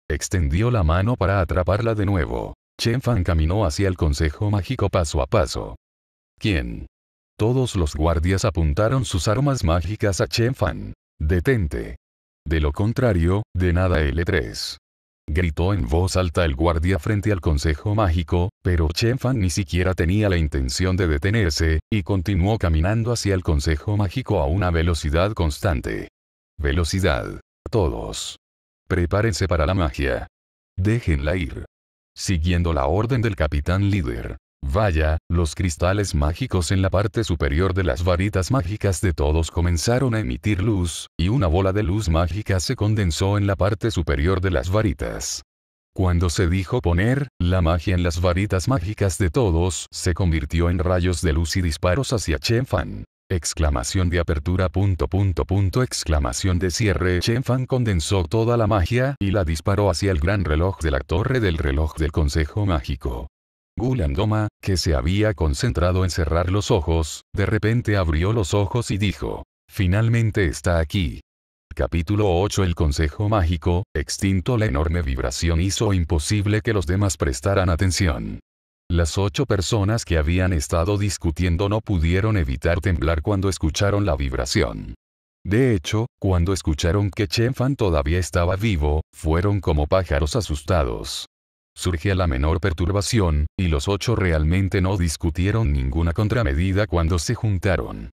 Extendió la mano para atraparla de nuevo. Chen Fan caminó hacia el consejo mágico paso a paso. ¿Quién? Todos los guardias apuntaron sus armas mágicas a Chen Fan. Detente. De lo contrario, de nada L3 gritó en voz alta el guardia frente al consejo mágico, pero Chen Fan ni siquiera tenía la intención de detenerse, y continuó caminando hacia el consejo mágico a una velocidad constante. Velocidad. Todos. Prepárense para la magia. Déjenla ir. Siguiendo la orden del capitán líder, Vaya, los cristales mágicos en la parte superior de las varitas mágicas de todos comenzaron a emitir luz, y una bola de luz mágica se condensó en la parte superior de las varitas. Cuando se dijo poner, la magia en las varitas mágicas de todos se convirtió en rayos de luz y disparos hacia Chen Fan. Exclamación de apertura exclamación de cierre Chen Fan condensó toda la magia y la disparó hacia el gran reloj de la torre del reloj del consejo mágico. Gulandoma, que se había concentrado en cerrar los ojos, de repente abrió los ojos y dijo, finalmente está aquí. Capítulo 8 El Consejo Mágico, extinto la enorme vibración hizo imposible que los demás prestaran atención. Las ocho personas que habían estado discutiendo no pudieron evitar temblar cuando escucharon la vibración. De hecho, cuando escucharon que Chen Fan todavía estaba vivo, fueron como pájaros asustados surge la menor perturbación, y los ocho realmente no discutieron ninguna contramedida cuando se juntaron.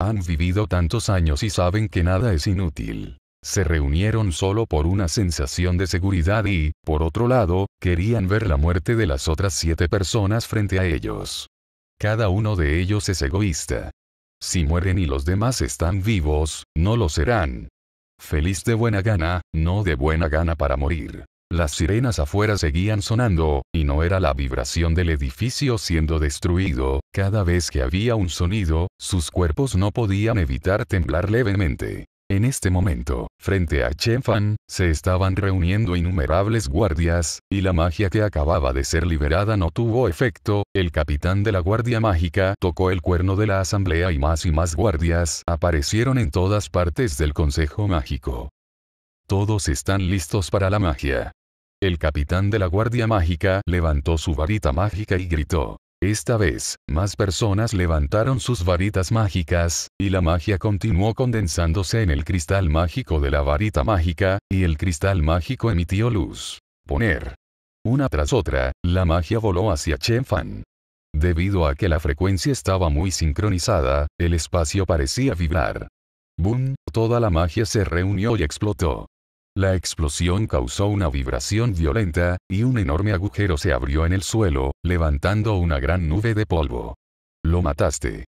Han vivido tantos años y saben que nada es inútil. Se reunieron solo por una sensación de seguridad y, por otro lado, querían ver la muerte de las otras siete personas frente a ellos. Cada uno de ellos es egoísta. Si mueren y los demás están vivos, no lo serán. Feliz de buena gana, no de buena gana para morir. Las sirenas afuera seguían sonando, y no era la vibración del edificio siendo destruido, cada vez que había un sonido, sus cuerpos no podían evitar temblar levemente. En este momento, frente a Chen Fan, se estaban reuniendo innumerables guardias, y la magia que acababa de ser liberada no tuvo efecto, el capitán de la guardia mágica tocó el cuerno de la asamblea y más y más guardias aparecieron en todas partes del consejo mágico. Todos están listos para la magia. El capitán de la Guardia Mágica levantó su varita mágica y gritó. Esta vez, más personas levantaron sus varitas mágicas, y la magia continuó condensándose en el cristal mágico de la varita mágica, y el cristal mágico emitió luz. Poner. Una tras otra, la magia voló hacia Chen Fan. Debido a que la frecuencia estaba muy sincronizada, el espacio parecía vibrar. ¡Boom! Toda la magia se reunió y explotó. La explosión causó una vibración violenta, y un enorme agujero se abrió en el suelo, levantando una gran nube de polvo. Lo mataste.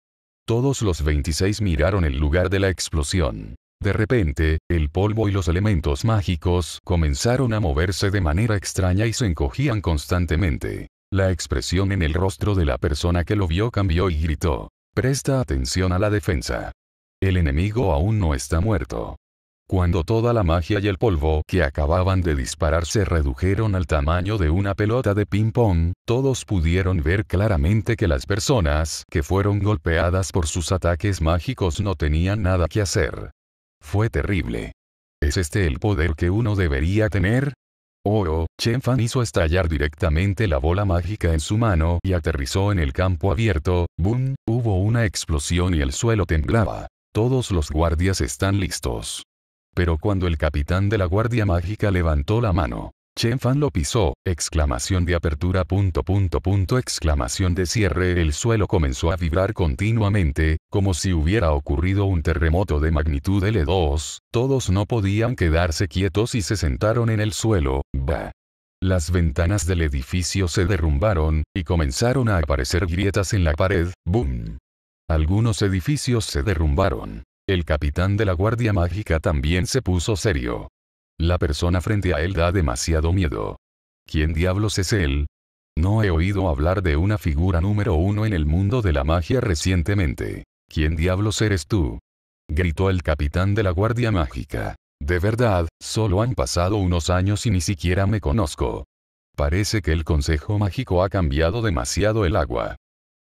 Todos los 26 miraron el lugar de la explosión. De repente, el polvo y los elementos mágicos comenzaron a moverse de manera extraña y se encogían constantemente. La expresión en el rostro de la persona que lo vio cambió y gritó. Presta atención a la defensa. El enemigo aún no está muerto. Cuando toda la magia y el polvo que acababan de disparar se redujeron al tamaño de una pelota de ping-pong, todos pudieron ver claramente que las personas que fueron golpeadas por sus ataques mágicos no tenían nada que hacer. Fue terrible. ¿Es este el poder que uno debería tener? Oh, oh, Chen Fan hizo estallar directamente la bola mágica en su mano y aterrizó en el campo abierto, ¡boom! Hubo una explosión y el suelo temblaba. Todos los guardias están listos pero cuando el capitán de la guardia mágica levantó la mano, Chen Fan lo pisó, exclamación de apertura punto punto punto exclamación de cierre el suelo comenzó a vibrar continuamente, como si hubiera ocurrido un terremoto de magnitud L2, todos no podían quedarse quietos y se sentaron en el suelo, bah. Las ventanas del edificio se derrumbaron, y comenzaron a aparecer grietas en la pared, boom. Algunos edificios se derrumbaron. El capitán de la Guardia Mágica también se puso serio. La persona frente a él da demasiado miedo. ¿Quién diablos es él? No he oído hablar de una figura número uno en el mundo de la magia recientemente. ¿Quién diablos eres tú? Gritó el capitán de la Guardia Mágica. De verdad, solo han pasado unos años y ni siquiera me conozco. Parece que el Consejo Mágico ha cambiado demasiado el agua.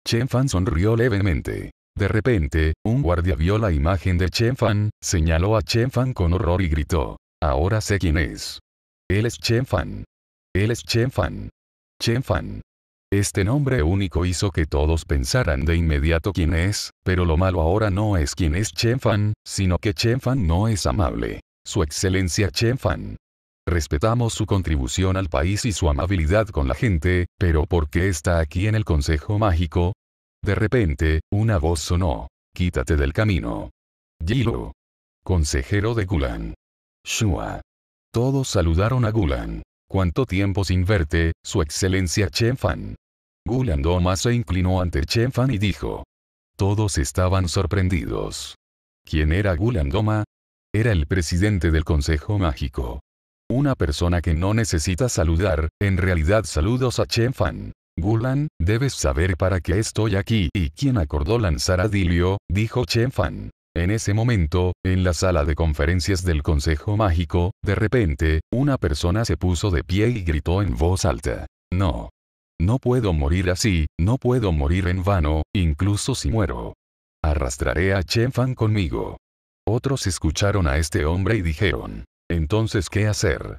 Chen Fan sonrió levemente. De repente, un guardia vio la imagen de Chen Fan, señaló a Chen Fan con horror y gritó. Ahora sé quién es. Él es Chen Fan. Él es Chen Fan. Chen Fan. Este nombre único hizo que todos pensaran de inmediato quién es, pero lo malo ahora no es quién es Chen Fan, sino que Chen Fan no es amable. Su excelencia Chen Fan. Respetamos su contribución al país y su amabilidad con la gente, pero ¿por qué está aquí en el Consejo Mágico? De repente, una voz sonó. Quítate del camino. Yilo. Consejero de Gulan. Shua. Todos saludaron a Gulan. ¿Cuánto tiempo sin verte, su excelencia Chenfan? Gulan Doma se inclinó ante Fan y dijo. Todos estaban sorprendidos. ¿Quién era Gulan Era el presidente del Consejo Mágico. Una persona que no necesita saludar, en realidad saludos a Fan. Gulan, debes saber para qué estoy aquí y quién acordó lanzar a Dilio, dijo Chen Fan. En ese momento, en la sala de conferencias del Consejo Mágico, de repente, una persona se puso de pie y gritó en voz alta. No. No puedo morir así, no puedo morir en vano, incluso si muero. Arrastraré a Chen Fan conmigo. Otros escucharon a este hombre y dijeron. Entonces, ¿qué hacer?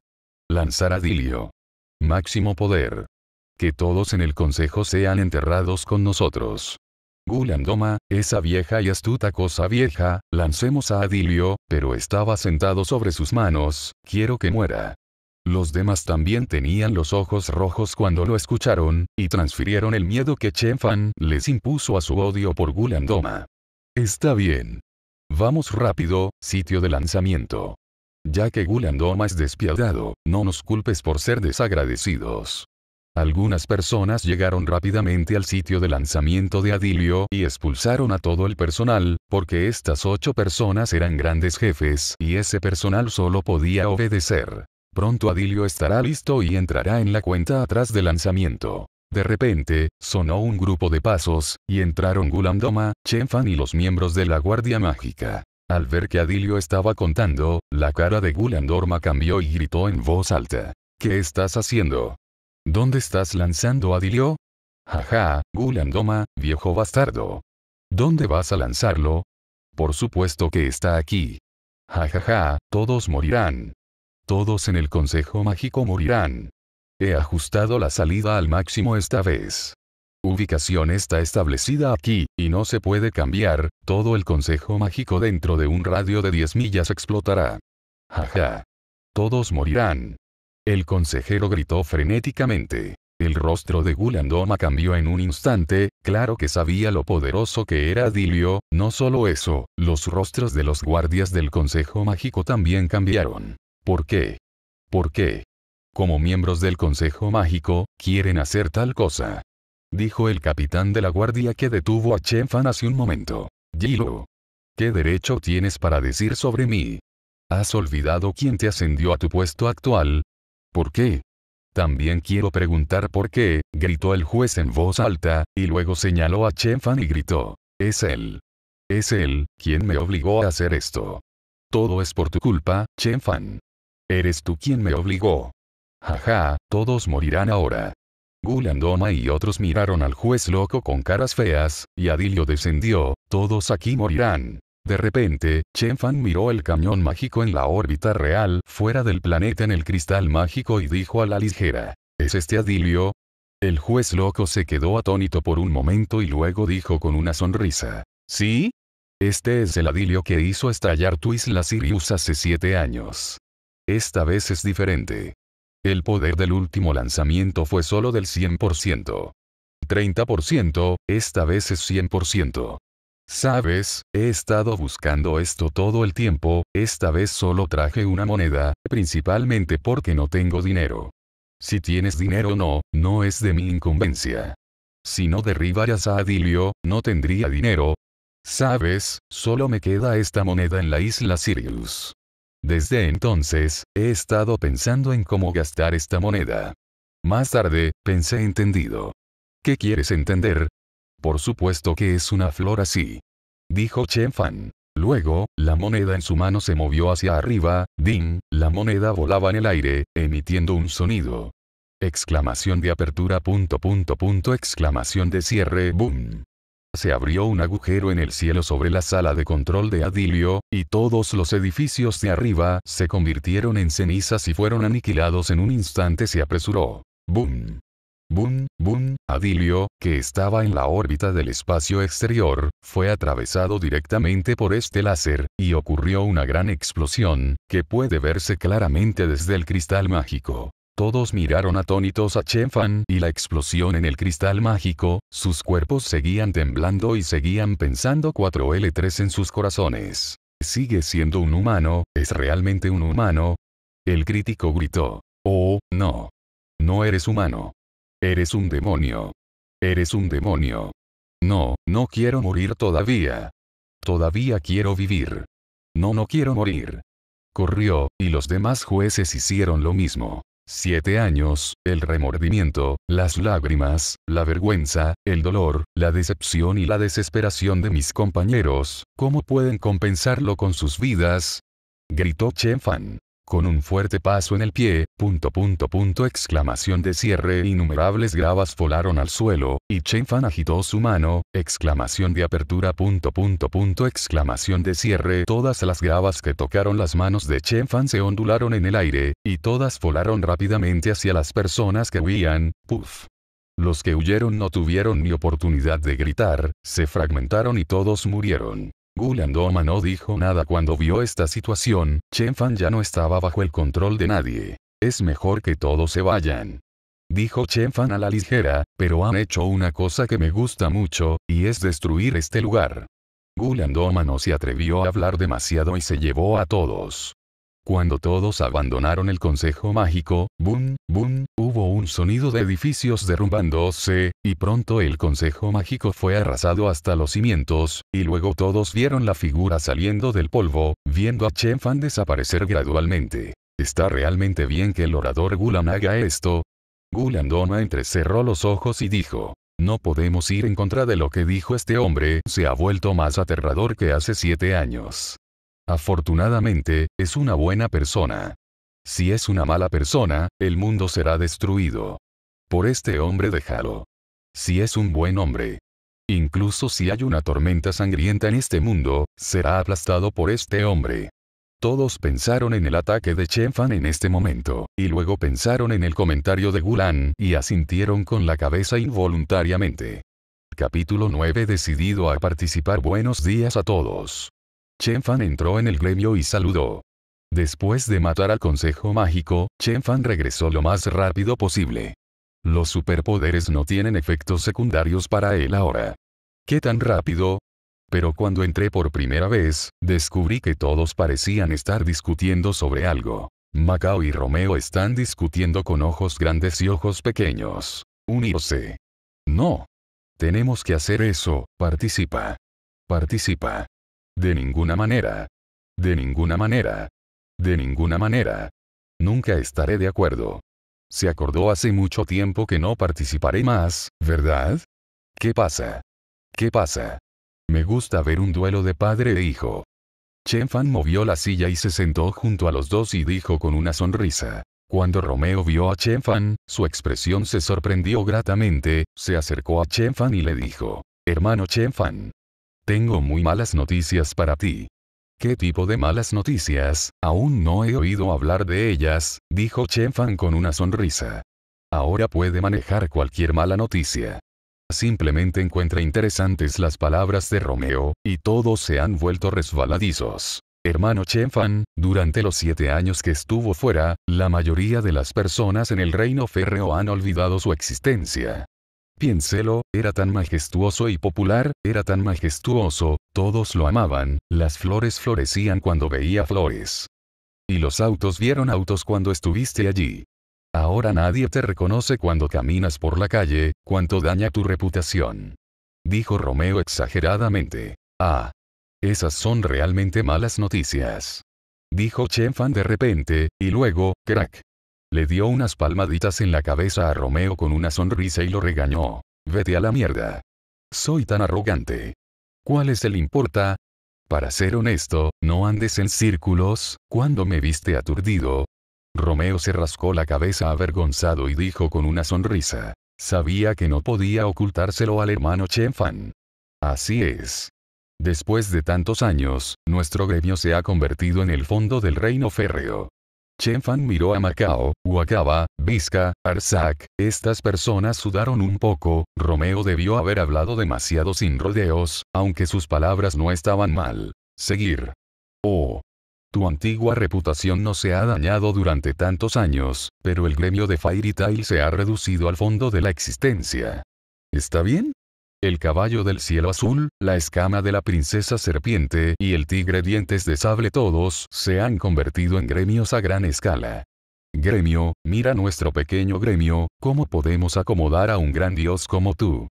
Lanzar a Dilio. Máximo poder que todos en el consejo sean enterrados con nosotros. Gulandoma, esa vieja y astuta cosa vieja, lancemos a Adilio, pero estaba sentado sobre sus manos, quiero que muera. Los demás también tenían los ojos rojos cuando lo escucharon, y transfirieron el miedo que Fan les impuso a su odio por Gulandoma. Está bien. Vamos rápido, sitio de lanzamiento. Ya que Gulandoma es despiadado, no nos culpes por ser desagradecidos. Algunas personas llegaron rápidamente al sitio de lanzamiento de Adilio y expulsaron a todo el personal, porque estas ocho personas eran grandes jefes y ese personal solo podía obedecer. Pronto Adilio estará listo y entrará en la cuenta atrás del lanzamiento. De repente, sonó un grupo de pasos, y entraron Gulandorma, Chenfan y los miembros de la Guardia Mágica. Al ver que Adilio estaba contando, la cara de Gulandorma cambió y gritó en voz alta. ¿Qué estás haciendo? ¿Dónde estás lanzando a Dilio? Jaja, Gulandoma, viejo bastardo. ¿Dónde vas a lanzarlo? Por supuesto que está aquí. Jajaja, todos morirán. Todos en el Consejo Mágico morirán. He ajustado la salida al máximo esta vez. Ubicación está establecida aquí, y no se puede cambiar, todo el Consejo Mágico dentro de un radio de 10 millas explotará. Jaja. Todos morirán. El consejero gritó frenéticamente. El rostro de Gulandoma cambió en un instante, claro que sabía lo poderoso que era Adilio, no solo eso, los rostros de los guardias del Consejo Mágico también cambiaron. ¿Por qué? ¿Por qué? Como miembros del Consejo Mágico, quieren hacer tal cosa. Dijo el capitán de la guardia que detuvo a Chenfan hace un momento. Gilo. ¿Qué derecho tienes para decir sobre mí? ¿Has olvidado quién te ascendió a tu puesto actual? ¿Por qué? También quiero preguntar por qué, gritó el juez en voz alta, y luego señaló a Chen Fan y gritó. Es él. Es él, quien me obligó a hacer esto. Todo es por tu culpa, Chen Fan. Eres tú quien me obligó. Jaja, todos morirán ahora. Gulandoma y otros miraron al juez loco con caras feas, y Adilio descendió, todos aquí morirán. De repente, Chen Fan miró el cañón mágico en la órbita real, fuera del planeta en el cristal mágico y dijo a la ligera, ¿es este Adilio? El juez loco se quedó atónito por un momento y luego dijo con una sonrisa, ¿sí? Este es el Adilio que hizo estallar tu isla Sirius hace siete años. Esta vez es diferente. El poder del último lanzamiento fue solo del 100%. 30%, esta vez es 100%. Sabes, he estado buscando esto todo el tiempo, esta vez solo traje una moneda, principalmente porque no tengo dinero. Si tienes dinero o no, no es de mi incumbencia. Si no derribaras a Adilio, no tendría dinero. Sabes, solo me queda esta moneda en la isla Sirius. Desde entonces, he estado pensando en cómo gastar esta moneda. Más tarde, pensé entendido. ¿Qué quieres entender? Por supuesto que es una flor así. Dijo Chen Fan. Luego, la moneda en su mano se movió hacia arriba, ding, la moneda volaba en el aire, emitiendo un sonido. Exclamación de apertura punto punto punto exclamación de cierre boom. Se abrió un agujero en el cielo sobre la sala de control de Adilio, y todos los edificios de arriba se convirtieron en cenizas y fueron aniquilados en un instante se apresuró. Boom. Boom, boom, Adilio, que estaba en la órbita del espacio exterior, fue atravesado directamente por este láser, y ocurrió una gran explosión, que puede verse claramente desde el cristal mágico. Todos miraron atónitos a Chen Fan y la explosión en el cristal mágico, sus cuerpos seguían temblando y seguían pensando 4L3 en sus corazones. ¿Sigue siendo un humano? ¿Es realmente un humano? El crítico gritó. Oh, no. No eres humano. Eres un demonio. Eres un demonio. No, no quiero morir todavía. Todavía quiero vivir. No, no quiero morir. Corrió, y los demás jueces hicieron lo mismo. Siete años, el remordimiento, las lágrimas, la vergüenza, el dolor, la decepción y la desesperación de mis compañeros, ¿cómo pueden compensarlo con sus vidas? Gritó Chen Fan con un fuerte paso en el pie, punto punto punto exclamación de cierre innumerables gravas volaron al suelo, y Chen Fan agitó su mano, exclamación de apertura punto punto punto exclamación de cierre todas las gravas que tocaron las manos de Chen Fan se ondularon en el aire, y todas volaron rápidamente hacia las personas que huían, puff. Los que huyeron no tuvieron ni oportunidad de gritar, se fragmentaron y todos murieron. Gulandoma no dijo nada cuando vio esta situación, Chen Fan ya no estaba bajo el control de nadie. Es mejor que todos se vayan. Dijo Chen Fan a la ligera, pero han hecho una cosa que me gusta mucho, y es destruir este lugar. Gulandoma no se atrevió a hablar demasiado y se llevó a todos. Cuando todos abandonaron el consejo mágico, boom, boom, hubo un sonido de edificios derrumbándose, y pronto el consejo mágico fue arrasado hasta los cimientos, y luego todos vieron la figura saliendo del polvo, viendo a Chen Fan desaparecer gradualmente. Está realmente bien que el orador Gulan haga esto. Gulan Dona entrecerró los ojos y dijo, no podemos ir en contra de lo que dijo este hombre, se ha vuelto más aterrador que hace siete años. Afortunadamente, es una buena persona. Si es una mala persona, el mundo será destruido. Por este hombre déjalo. Si es un buen hombre. Incluso si hay una tormenta sangrienta en este mundo, será aplastado por este hombre. Todos pensaron en el ataque de Fan en este momento, y luego pensaron en el comentario de Gulan y asintieron con la cabeza involuntariamente. Capítulo 9 Decidido a participar Buenos días a todos. Chen Fan entró en el gremio y saludó. Después de matar al Consejo Mágico, Chen Fan regresó lo más rápido posible. Los superpoderes no tienen efectos secundarios para él ahora. ¿Qué tan rápido? Pero cuando entré por primera vez, descubrí que todos parecían estar discutiendo sobre algo. Macao y Romeo están discutiendo con ojos grandes y ojos pequeños. Unirse. No. Tenemos que hacer eso, participa. Participa. De ninguna manera. De ninguna manera. De ninguna manera. Nunca estaré de acuerdo. Se acordó hace mucho tiempo que no participaré más, ¿verdad? ¿Qué pasa? ¿Qué pasa? Me gusta ver un duelo de padre e hijo. Chen Fan movió la silla y se sentó junto a los dos y dijo con una sonrisa. Cuando Romeo vio a Chen Fan, su expresión se sorprendió gratamente, se acercó a Chen Fan y le dijo, Hermano Chen Fan, tengo muy malas noticias para ti. ¿Qué tipo de malas noticias? Aún no he oído hablar de ellas, dijo Chen Fan con una sonrisa. Ahora puede manejar cualquier mala noticia. Simplemente encuentra interesantes las palabras de Romeo, y todos se han vuelto resbaladizos. Hermano Chen Fan, durante los siete años que estuvo fuera, la mayoría de las personas en el reino férreo han olvidado su existencia. Piénselo, era tan majestuoso y popular, era tan majestuoso, todos lo amaban, las flores florecían cuando veía flores. Y los autos vieron autos cuando estuviste allí. Ahora nadie te reconoce cuando caminas por la calle, cuánto daña tu reputación. Dijo Romeo exageradamente. Ah. Esas son realmente malas noticias. Dijo Chen Fan de repente, y luego, crack, le dio unas palmaditas en la cabeza a Romeo con una sonrisa y lo regañó. Vete a la mierda. Soy tan arrogante. ¿Cuál es el importa? Para ser honesto, no andes en círculos, cuando me viste aturdido. Romeo se rascó la cabeza avergonzado y dijo con una sonrisa. Sabía que no podía ocultárselo al hermano Chenfan. Así es. Después de tantos años, nuestro gremio se ha convertido en el fondo del reino férreo. Chen Fan miró a Macao, Wakaba, Vizca, Arzac, estas personas sudaron un poco, Romeo debió haber hablado demasiado sin rodeos, aunque sus palabras no estaban mal. Seguir. Oh. Tu antigua reputación no se ha dañado durante tantos años, pero el gremio de Fairy Tail se ha reducido al fondo de la existencia. ¿Está bien? el caballo del cielo azul, la escama de la princesa serpiente y el tigre dientes de sable todos se han convertido en gremios a gran escala. Gremio, mira nuestro pequeño gremio, ¿cómo podemos acomodar a un gran dios como tú?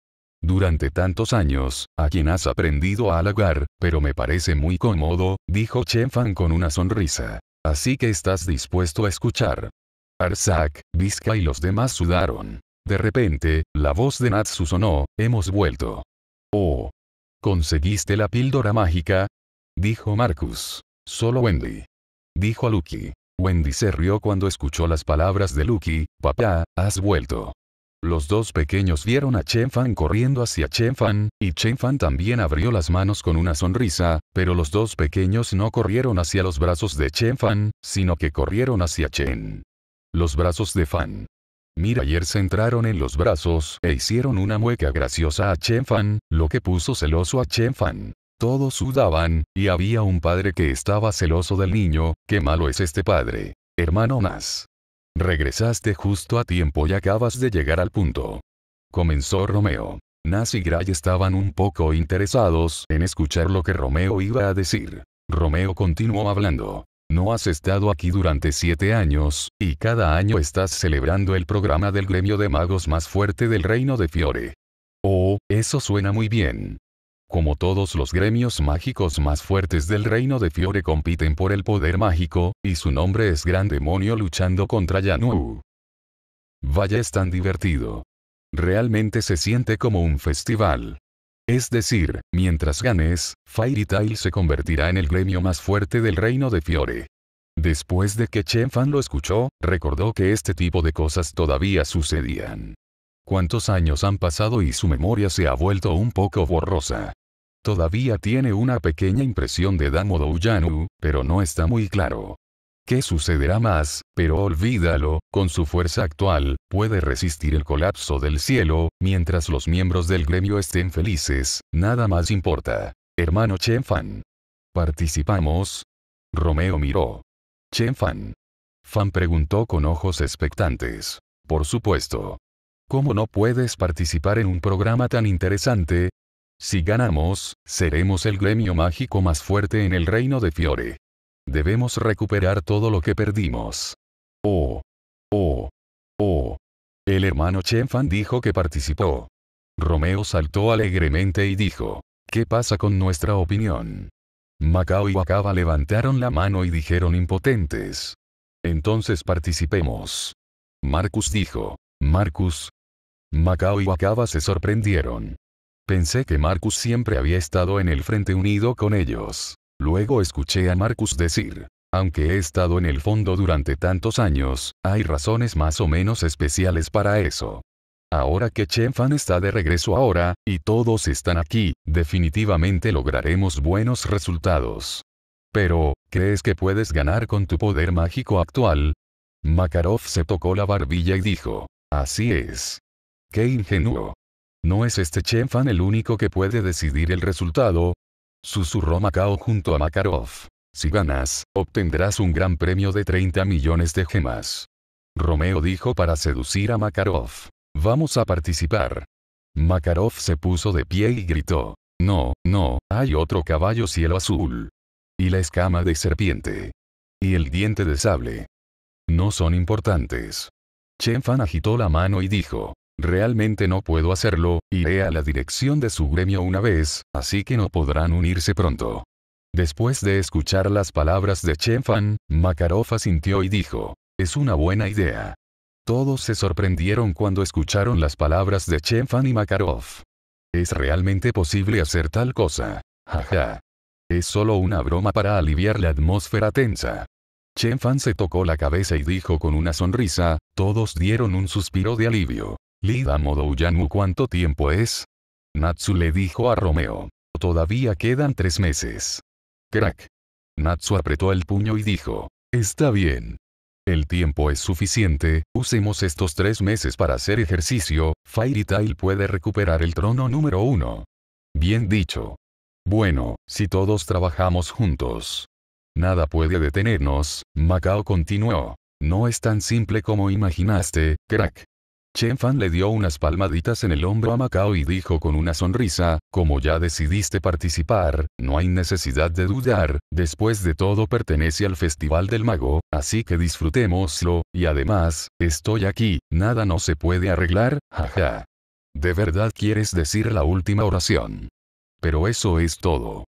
Durante tantos años, a quien has aprendido a halagar, pero me parece muy cómodo, dijo Chen Fan con una sonrisa. Así que estás dispuesto a escuchar. Arzak, Vizca y los demás sudaron. De repente, la voz de Natsu sonó, hemos vuelto. Oh. ¿Conseguiste la píldora mágica? Dijo Marcus. Solo Wendy. Dijo a Lucky. Wendy se rió cuando escuchó las palabras de Lucky, papá, has vuelto. Los dos pequeños vieron a Chen Fan corriendo hacia Chen Fan, y Chen Fan también abrió las manos con una sonrisa, pero los dos pequeños no corrieron hacia los brazos de Chen Fan, sino que corrieron hacia Chen. Los brazos de Fan. Mira ayer se entraron en los brazos e hicieron una mueca graciosa a Chen Fan, lo que puso celoso a Chen Fan. Todos sudaban, y había un padre que estaba celoso del niño, qué malo es este padre. Hermano más. Regresaste justo a tiempo y acabas de llegar al punto. Comenzó Romeo. Nas y Gray estaban un poco interesados en escuchar lo que Romeo iba a decir. Romeo continuó hablando. No has estado aquí durante siete años, y cada año estás celebrando el programa del gremio de magos más fuerte del reino de Fiore. Oh, eso suena muy bien. Como todos los gremios mágicos más fuertes del reino de Fiore compiten por el poder mágico, y su nombre es Gran Demonio luchando contra Yanu. Vaya es tan divertido. Realmente se siente como un festival. Es decir, mientras ganes, Fairy Tail se convertirá en el gremio más fuerte del reino de Fiore. Después de que Chen Fan lo escuchó, recordó que este tipo de cosas todavía sucedían. Cuántos años han pasado y su memoria se ha vuelto un poco borrosa. Todavía tiene una pequeña impresión de Damo Douyanu, pero no está muy claro qué sucederá más, pero olvídalo, con su fuerza actual, puede resistir el colapso del cielo, mientras los miembros del gremio estén felices, nada más importa. Hermano Chen Fan. ¿Participamos? Romeo miró. Chen Fan. Fan preguntó con ojos expectantes. Por supuesto. ¿Cómo no puedes participar en un programa tan interesante? Si ganamos, seremos el gremio mágico más fuerte en el reino de Fiore. Debemos recuperar todo lo que perdimos. Oh. Oh. Oh. El hermano Chenfan dijo que participó. Romeo saltó alegremente y dijo, ¿qué pasa con nuestra opinión? Macao y Wakaba levantaron la mano y dijeron impotentes. Entonces participemos. Marcus dijo, Marcus. Macao y Wakaba se sorprendieron. Pensé que Marcus siempre había estado en el frente unido con ellos. Luego escuché a Marcus decir, aunque he estado en el fondo durante tantos años, hay razones más o menos especiales para eso. Ahora que Chen Fan está de regreso ahora, y todos están aquí, definitivamente lograremos buenos resultados. Pero, ¿crees que puedes ganar con tu poder mágico actual? Makarov se tocó la barbilla y dijo, así es. ¡Qué ingenuo! ¿No es este Chen Fan el único que puede decidir el resultado? Susurró Macao junto a Makarov. Si ganas, obtendrás un gran premio de 30 millones de gemas. Romeo dijo para seducir a Makarov. Vamos a participar. Makarov se puso de pie y gritó. No, no, hay otro caballo cielo azul. Y la escama de serpiente. Y el diente de sable. No son importantes. Chen Fan agitó la mano y dijo. Realmente no puedo hacerlo, iré a la dirección de su gremio una vez, así que no podrán unirse pronto. Después de escuchar las palabras de Chen Fan, Makarov asintió y dijo, es una buena idea. Todos se sorprendieron cuando escucharon las palabras de Chen Fan y Makarov. ¿Es realmente posible hacer tal cosa? Jaja. Es solo una broma para aliviar la atmósfera tensa. Chen Fan se tocó la cabeza y dijo con una sonrisa, todos dieron un suspiro de alivio. Lidamo Douyanu ¿cuánto tiempo es? Natsu le dijo a Romeo. Todavía quedan tres meses. Crack. Natsu apretó el puño y dijo. Está bien. El tiempo es suficiente, usemos estos tres meses para hacer ejercicio, Fairy Tail puede recuperar el trono número uno. Bien dicho. Bueno, si todos trabajamos juntos. Nada puede detenernos, Macao continuó. No es tan simple como imaginaste, crack. Chen Fan le dio unas palmaditas en el hombro a Macao y dijo con una sonrisa, como ya decidiste participar, no hay necesidad de dudar, después de todo pertenece al Festival del Mago, así que disfrutémoslo, y además, estoy aquí, nada no se puede arreglar, jaja. ¿De verdad quieres decir la última oración? Pero eso es todo.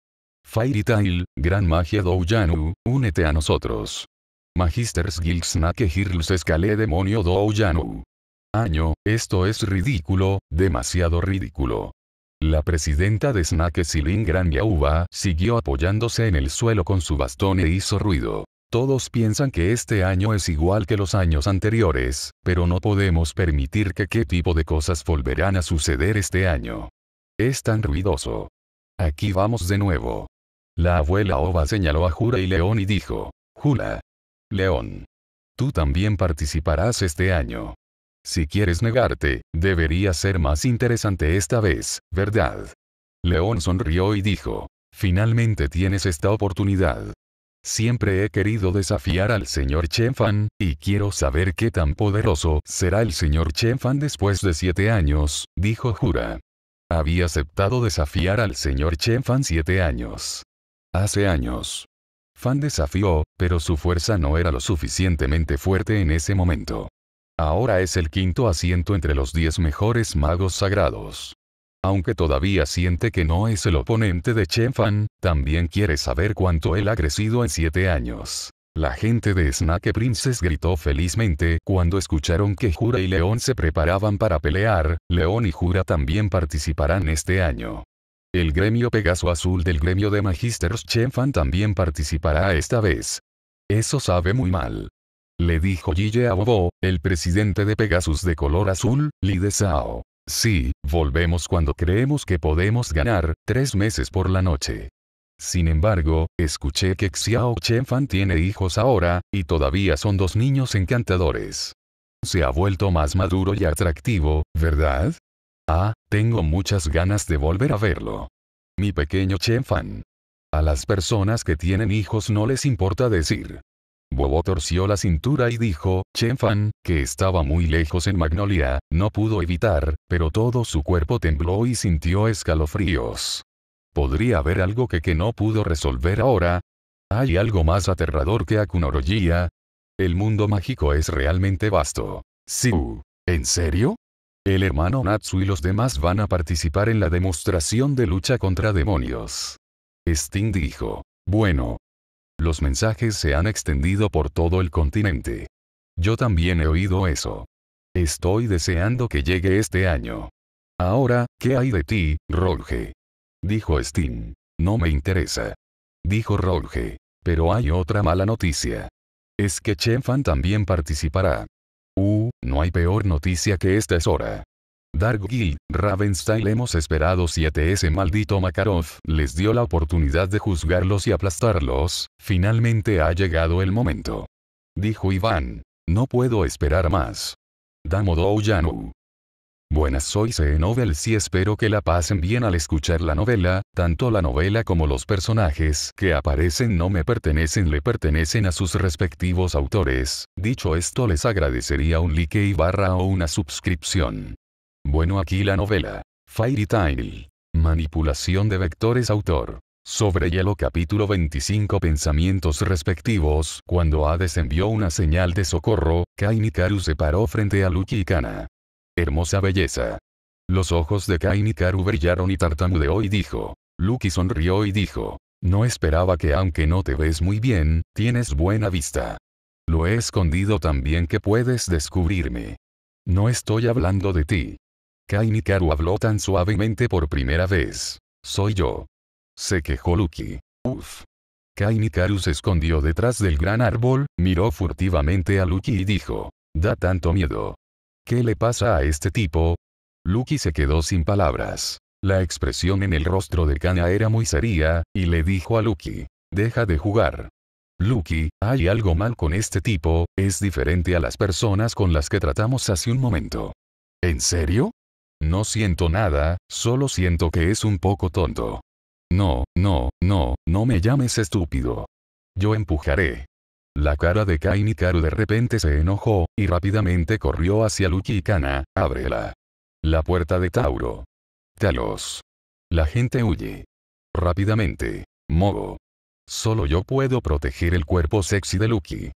Fairy Tail, Gran Magia Douyanu, únete a nosotros. Magisters Guilds Snake Girls Escalé Demonio Douyanu. Año, esto es ridículo, demasiado ridículo. La presidenta de Snake Silin Gran Yauba siguió apoyándose en el suelo con su bastón e hizo ruido. Todos piensan que este año es igual que los años anteriores, pero no podemos permitir que qué tipo de cosas volverán a suceder este año. Es tan ruidoso. Aquí vamos de nuevo. La abuela OVA señaló a Jura y León y dijo, Jura. León. Tú también participarás este año. Si quieres negarte, debería ser más interesante esta vez, ¿verdad? León sonrió y dijo, finalmente tienes esta oportunidad. Siempre he querido desafiar al señor Chen Fan, y quiero saber qué tan poderoso será el señor Chen Fan después de siete años, dijo Jura. Había aceptado desafiar al señor Fan siete años. Hace años. Fan desafió, pero su fuerza no era lo suficientemente fuerte en ese momento. Ahora es el quinto asiento entre los 10 mejores magos sagrados. Aunque todavía siente que no es el oponente de Chen Fan, también quiere saber cuánto él ha crecido en 7 años. La gente de Snake Princess gritó felizmente cuando escucharon que Jura y León se preparaban para pelear, León y Jura también participarán este año. El gremio Pegaso Azul del gremio de Magisters Fan también participará esta vez. Eso sabe muy mal. Le dijo Gille a Bobo, el presidente de Pegasus de color azul, Sao. Sí, volvemos cuando creemos que podemos ganar, tres meses por la noche. Sin embargo, escuché que Xiao Chenfan tiene hijos ahora, y todavía son dos niños encantadores. Se ha vuelto más maduro y atractivo, ¿verdad? Ah, tengo muchas ganas de volver a verlo. Mi pequeño Chenfan. A las personas que tienen hijos no les importa decir, Bobo torció la cintura y dijo, Chen Fan, que estaba muy lejos en Magnolia, no pudo evitar, pero todo su cuerpo tembló y sintió escalofríos. ¿Podría haber algo que que no pudo resolver ahora? ¿Hay algo más aterrador que akunorojía El mundo mágico es realmente vasto. Siu. ¿En serio? El hermano Natsu y los demás van a participar en la demostración de lucha contra demonios. Sting dijo. Bueno, los mensajes se han extendido por todo el continente. Yo también he oído eso. Estoy deseando que llegue este año. Ahora, ¿qué hay de ti, Rolge? Dijo Steam. No me interesa. Dijo Rolge. Pero hay otra mala noticia. Es que Fan también participará. Uh, no hay peor noticia que esta es hora. Dark Guild, Ravenstyle hemos esperado 7 ese maldito Makarov, les dio la oportunidad de juzgarlos y aplastarlos, finalmente ha llegado el momento. Dijo Iván. No puedo esperar más. Damo Yanu. Buenas soy c Novels y espero que la pasen bien al escuchar la novela, tanto la novela como los personajes que aparecen no me pertenecen le pertenecen a sus respectivos autores, dicho esto les agradecería un like y barra o una suscripción. Bueno aquí la novela. Fairy Tiny. Manipulación de vectores autor. Sobre hielo capítulo 25 Pensamientos respectivos Cuando Hades envió una señal de socorro, kainikaru se paró frente a Luki y Kana. Hermosa belleza. Los ojos de Kainikaru brillaron y tartamudeó y dijo. Luki sonrió y dijo. No esperaba que aunque no te ves muy bien, tienes buena vista. Lo he escondido tan bien que puedes descubrirme. No estoy hablando de ti. Kainikaru habló tan suavemente por primera vez. Soy yo. Se quejó Luki. Uf. Kainikaru se escondió detrás del gran árbol, miró furtivamente a Luki y dijo. Da tanto miedo. ¿Qué le pasa a este tipo? Luki se quedó sin palabras. La expresión en el rostro de Kana era muy seria, y le dijo a Luki. Deja de jugar. Luki, hay algo mal con este tipo, es diferente a las personas con las que tratamos hace un momento. ¿En serio? No siento nada, solo siento que es un poco tonto. No, no, no, no me llames estúpido. Yo empujaré. La cara de Kainikaru de repente se enojó, y rápidamente corrió hacia Luki y Kana, ábrela. La puerta de Tauro. Talos. La gente huye. Rápidamente. Mogo. Solo yo puedo proteger el cuerpo sexy de Luki.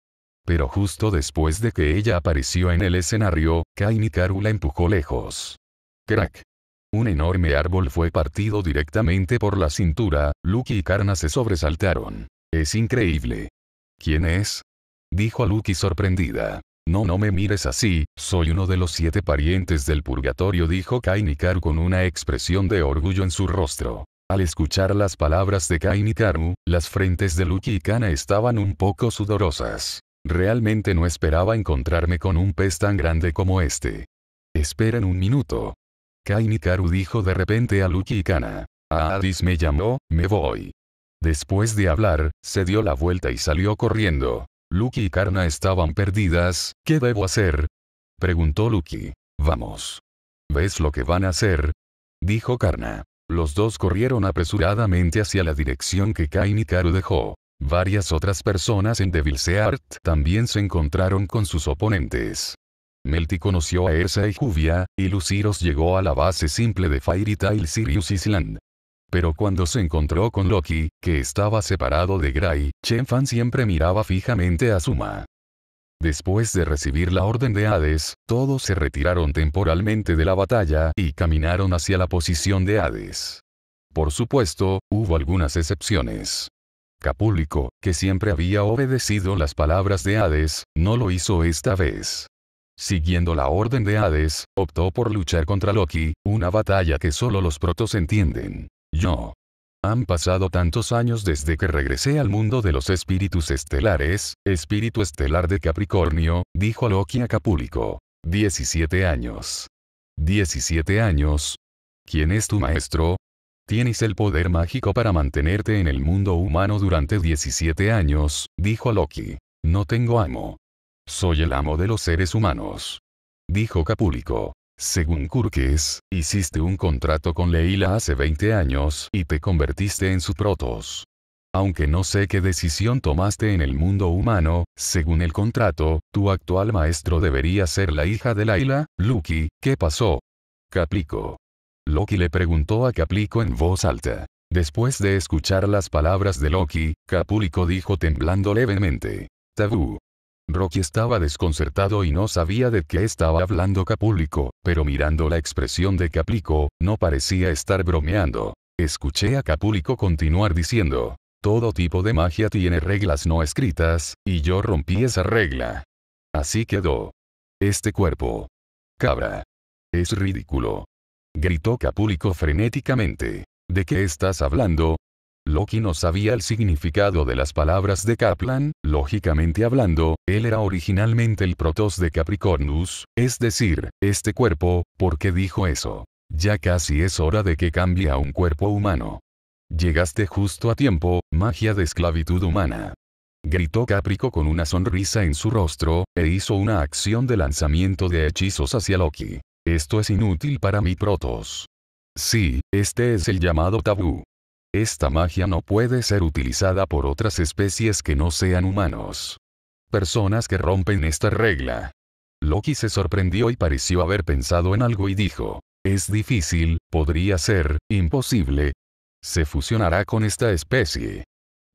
Pero justo después de que ella apareció en el escenario, Kainikaru la empujó lejos. Crack. Un enorme árbol fue partido directamente por la cintura, Lucky y Karna se sobresaltaron. Es increíble. ¿Quién es? Dijo Lucky sorprendida. No, no me mires así, soy uno de los siete parientes del purgatorio, dijo Kainikaru con una expresión de orgullo en su rostro. Al escuchar las palabras de Kainikaru, las frentes de Lucky y Kana estaban un poco sudorosas. Realmente no esperaba encontrarme con un pez tan grande como este. Esperen un minuto, Kain dijo de repente a Luki y Kana. A Adis me llamó, me voy. Después de hablar, se dio la vuelta y salió corriendo. Luki y Karna estaban perdidas, ¿qué debo hacer? Preguntó Luki. Vamos. ¿Ves lo que van a hacer? Dijo Karna. Los dos corrieron apresuradamente hacia la dirección que Kain dejó. Varias otras personas en Devil's Art también se encontraron con sus oponentes. Melty conoció a Ersa y Juvia, y Luciros llegó a la base simple de Fairy Tail Sirius Island. Pero cuando se encontró con Loki, que estaba separado de Gray, Chen Fan siempre miraba fijamente a Suma. Después de recibir la orden de Hades, todos se retiraron temporalmente de la batalla y caminaron hacia la posición de Hades. Por supuesto, hubo algunas excepciones. Capúlico, que siempre había obedecido las palabras de Hades, no lo hizo esta vez. Siguiendo la orden de Hades, optó por luchar contra Loki, una batalla que solo los protos entienden. Yo. Han pasado tantos años desde que regresé al mundo de los espíritus estelares, espíritu estelar de Capricornio, dijo Loki a Capúlico. 17 años. 17 años. ¿Quién es tu maestro? Tienes el poder mágico para mantenerte en el mundo humano durante 17 años, dijo Loki. No tengo amo. Soy el amo de los seres humanos. Dijo Capulico. Según Kurkis, hiciste un contrato con Leila hace 20 años y te convertiste en su protos. Aunque no sé qué decisión tomaste en el mundo humano, según el contrato, tu actual maestro debería ser la hija de Leila, Loki. ¿qué pasó? Caplico. Loki le preguntó a Caplico en voz alta. Después de escuchar las palabras de Loki, Capulico dijo temblando levemente. Tabú. Rocky estaba desconcertado y no sabía de qué estaba hablando Capulico, pero mirando la expresión de Capulico, no parecía estar bromeando. Escuché a Capulico continuar diciendo, todo tipo de magia tiene reglas no escritas, y yo rompí esa regla. Así quedó. Este cuerpo. Cabra. Es ridículo. Gritó Capulico frenéticamente. ¿De qué estás hablando, Loki no sabía el significado de las palabras de Kaplan, lógicamente hablando, él era originalmente el protos de Capricornus, es decir, este cuerpo, ¿por qué dijo eso? Ya casi es hora de que cambie a un cuerpo humano. Llegaste justo a tiempo, magia de esclavitud humana. Gritó Caprico con una sonrisa en su rostro, e hizo una acción de lanzamiento de hechizos hacia Loki. Esto es inútil para mi protos. Sí, este es el llamado tabú. Esta magia no puede ser utilizada por otras especies que no sean humanos. Personas que rompen esta regla. Loki se sorprendió y pareció haber pensado en algo y dijo, es difícil, podría ser, imposible. Se fusionará con esta especie.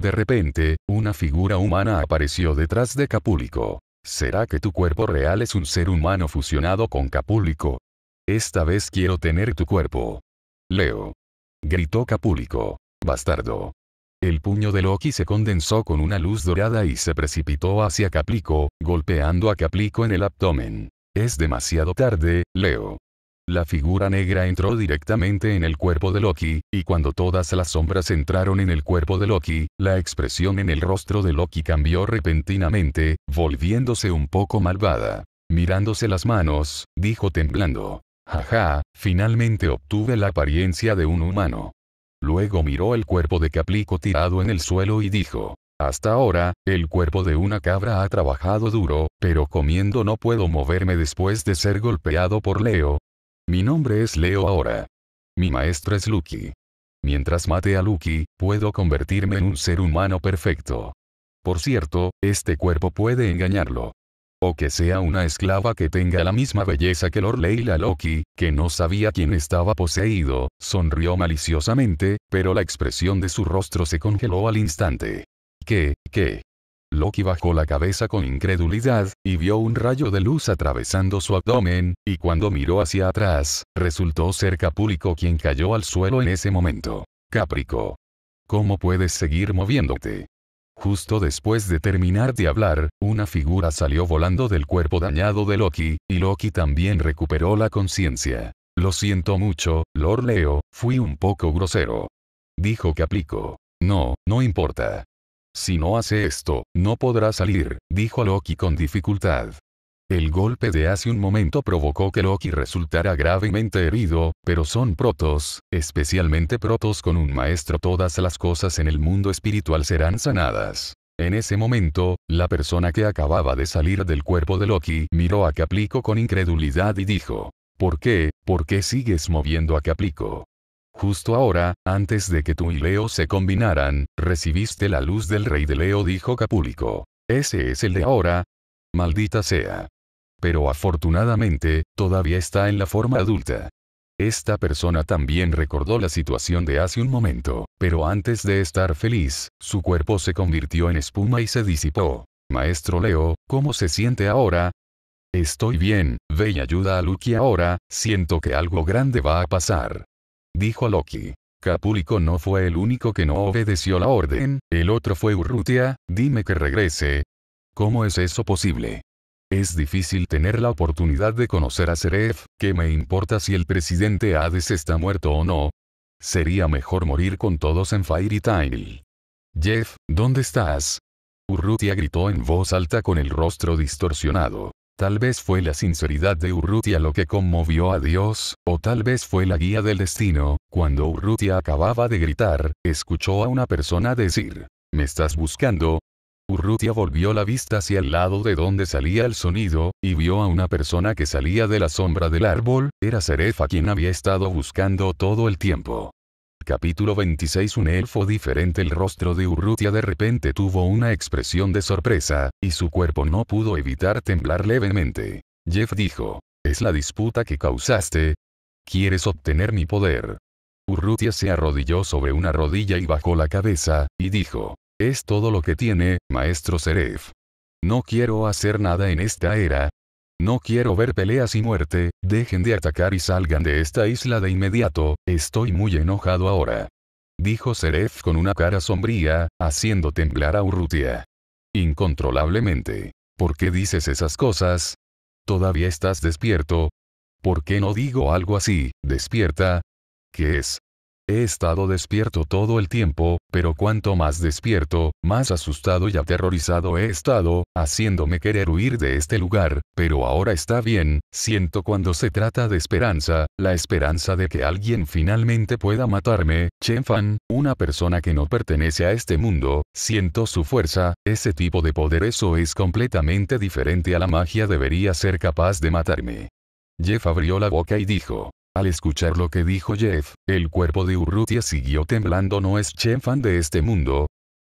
De repente, una figura humana apareció detrás de Capúlico. ¿Será que tu cuerpo real es un ser humano fusionado con Capúlico? Esta vez quiero tener tu cuerpo. Leo. Gritó Capúlico. Bastardo. El puño de Loki se condensó con una luz dorada y se precipitó hacia Caplico, golpeando a Caplico en el abdomen. Es demasiado tarde, Leo. La figura negra entró directamente en el cuerpo de Loki, y cuando todas las sombras entraron en el cuerpo de Loki, la expresión en el rostro de Loki cambió repentinamente, volviéndose un poco malvada. Mirándose las manos, dijo temblando. Jaja, finalmente obtuve la apariencia de un humano. Luego miró el cuerpo de Caplico tirado en el suelo y dijo, hasta ahora, el cuerpo de una cabra ha trabajado duro, pero comiendo no puedo moverme después de ser golpeado por Leo. Mi nombre es Leo ahora. Mi maestro es Lucky. Mientras mate a Lucky, puedo convertirme en un ser humano perfecto. Por cierto, este cuerpo puede engañarlo o que sea una esclava que tenga la misma belleza que Lord Leila Loki, que no sabía quién estaba poseído, sonrió maliciosamente, pero la expresión de su rostro se congeló al instante. ¿Qué, qué? Loki bajó la cabeza con incredulidad, y vio un rayo de luz atravesando su abdomen, y cuando miró hacia atrás, resultó ser Capúlico quien cayó al suelo en ese momento. Caprico. ¿Cómo puedes seguir moviéndote? Justo después de terminar de hablar, una figura salió volando del cuerpo dañado de Loki, y Loki también recuperó la conciencia. Lo siento mucho, Lord Leo, fui un poco grosero. Dijo que No, no importa. Si no hace esto, no podrá salir, dijo Loki con dificultad. El golpe de hace un momento provocó que Loki resultara gravemente herido, pero son protos, especialmente protos con un maestro todas las cosas en el mundo espiritual serán sanadas. En ese momento, la persona que acababa de salir del cuerpo de Loki miró a Caplico con incredulidad y dijo, ¿Por qué, por qué sigues moviendo a Caplico? Justo ahora, antes de que tú y Leo se combinaran, recibiste la luz del rey de Leo dijo Capulico, Ese es el de ahora. Maldita sea. Pero afortunadamente, todavía está en la forma adulta. Esta persona también recordó la situación de hace un momento, pero antes de estar feliz, su cuerpo se convirtió en espuma y se disipó. Maestro Leo, ¿cómo se siente ahora? Estoy bien, ve y ayuda a Loki ahora, siento que algo grande va a pasar. Dijo Loki. Capulico no fue el único que no obedeció la orden, el otro fue Urrutia, dime que regrese. ¿Cómo es eso posible? Es difícil tener la oportunidad de conocer a Seref, ¿qué me importa si el presidente Hades está muerto o no? Sería mejor morir con todos en Fairy Tail. Jeff, ¿dónde estás? Urrutia gritó en voz alta con el rostro distorsionado. Tal vez fue la sinceridad de Urrutia lo que conmovió a Dios, o tal vez fue la guía del destino, cuando Urrutia acababa de gritar, escuchó a una persona decir, me estás buscando, Urrutia volvió la vista hacia el lado de donde salía el sonido, y vio a una persona que salía de la sombra del árbol, era Serefa quien había estado buscando todo el tiempo. Capítulo 26 Un elfo diferente El rostro de Urrutia de repente tuvo una expresión de sorpresa, y su cuerpo no pudo evitar temblar levemente. Jeff dijo, ¿es la disputa que causaste? ¿Quieres obtener mi poder? Urrutia se arrodilló sobre una rodilla y bajó la cabeza, y dijo, es todo lo que tiene, maestro Seref. No quiero hacer nada en esta era. No quiero ver peleas y muerte, dejen de atacar y salgan de esta isla de inmediato, estoy muy enojado ahora. Dijo Seref con una cara sombría, haciendo temblar a Urrutia. Incontrolablemente. ¿Por qué dices esas cosas? ¿Todavía estás despierto? ¿Por qué no digo algo así, despierta? ¿Qué es? He estado despierto todo el tiempo, pero cuanto más despierto, más asustado y aterrorizado he estado, haciéndome querer huir de este lugar, pero ahora está bien, siento cuando se trata de esperanza, la esperanza de que alguien finalmente pueda matarme, Chen Fan, una persona que no pertenece a este mundo, siento su fuerza, ese tipo de poder eso es completamente diferente a la magia debería ser capaz de matarme. Jeff abrió la boca y dijo, al escuchar lo que dijo Jeff, el cuerpo de Urrutia siguió temblando. ¿No es Chen fan de este mundo?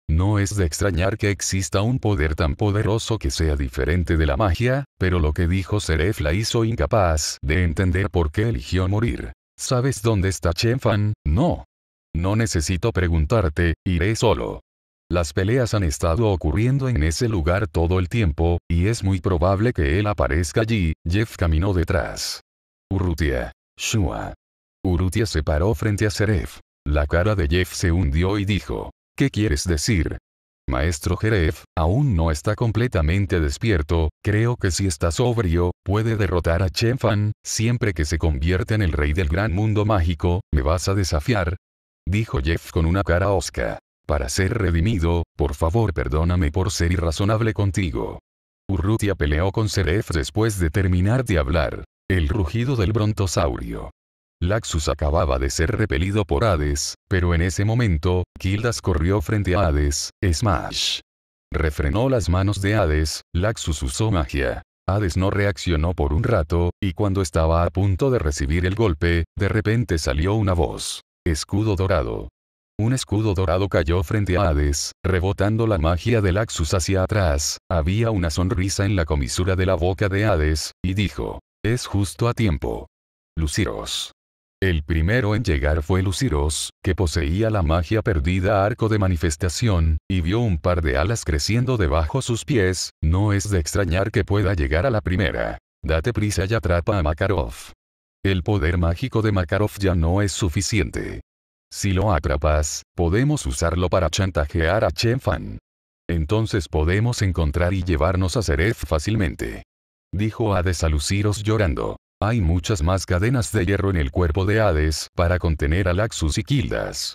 No es de extrañar que exista un poder tan poderoso que sea diferente de la magia, pero lo que dijo Seref la hizo incapaz de entender por qué eligió morir. ¿Sabes dónde está Chen Fan? No. No necesito preguntarte, iré solo. Las peleas han estado ocurriendo en ese lugar todo el tiempo, y es muy probable que él aparezca allí, Jeff caminó detrás. Urrutia. Shua. Urrutia se paró frente a Seref. La cara de Jeff se hundió y dijo, ¿qué quieres decir? Maestro Jeref, aún no está completamente despierto, creo que si está sobrio, puede derrotar a Chenfan. siempre que se convierte en el rey del gran mundo mágico, ¿me vas a desafiar? Dijo Jeff con una cara osca. Para ser redimido, por favor perdóname por ser irrazonable contigo. Urrutia peleó con Seref después de terminar de hablar. El rugido del brontosaurio. Laxus acababa de ser repelido por Hades, pero en ese momento, Gildas corrió frente a Hades, Smash. Refrenó las manos de Hades, Laxus usó magia. Hades no reaccionó por un rato, y cuando estaba a punto de recibir el golpe, de repente salió una voz. Escudo dorado. Un escudo dorado cayó frente a Hades, rebotando la magia de Laxus hacia atrás, había una sonrisa en la comisura de la boca de Hades, y dijo, es justo a tiempo. Luciros. El primero en llegar fue Luciros, que poseía la magia perdida arco de manifestación, y vio un par de alas creciendo debajo sus pies, no es de extrañar que pueda llegar a la primera. Date prisa y atrapa a Makarov. El poder mágico de Makarov ya no es suficiente. Si lo atrapas, podemos usarlo para chantajear a Chen Fan. Entonces podemos encontrar y llevarnos a Seref fácilmente dijo Hades a Luciros llorando. Hay muchas más cadenas de hierro en el cuerpo de Hades para contener a Laxus y Kildas.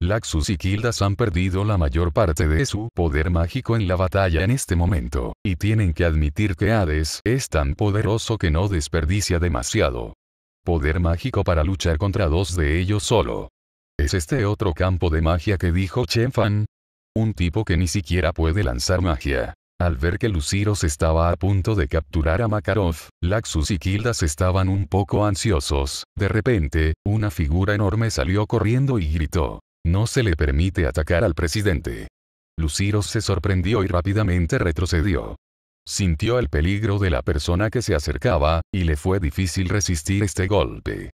Laxus y Kildas han perdido la mayor parte de su poder mágico en la batalla en este momento, y tienen que admitir que Hades es tan poderoso que no desperdicia demasiado. Poder mágico para luchar contra dos de ellos solo. ¿Es este otro campo de magia que dijo Chen Fan? Un tipo que ni siquiera puede lanzar magia. Al ver que Luciros estaba a punto de capturar a Makarov, Laxus y Kildas estaban un poco ansiosos. De repente, una figura enorme salió corriendo y gritó. No se le permite atacar al presidente. Luciros se sorprendió y rápidamente retrocedió. Sintió el peligro de la persona que se acercaba, y le fue difícil resistir este golpe.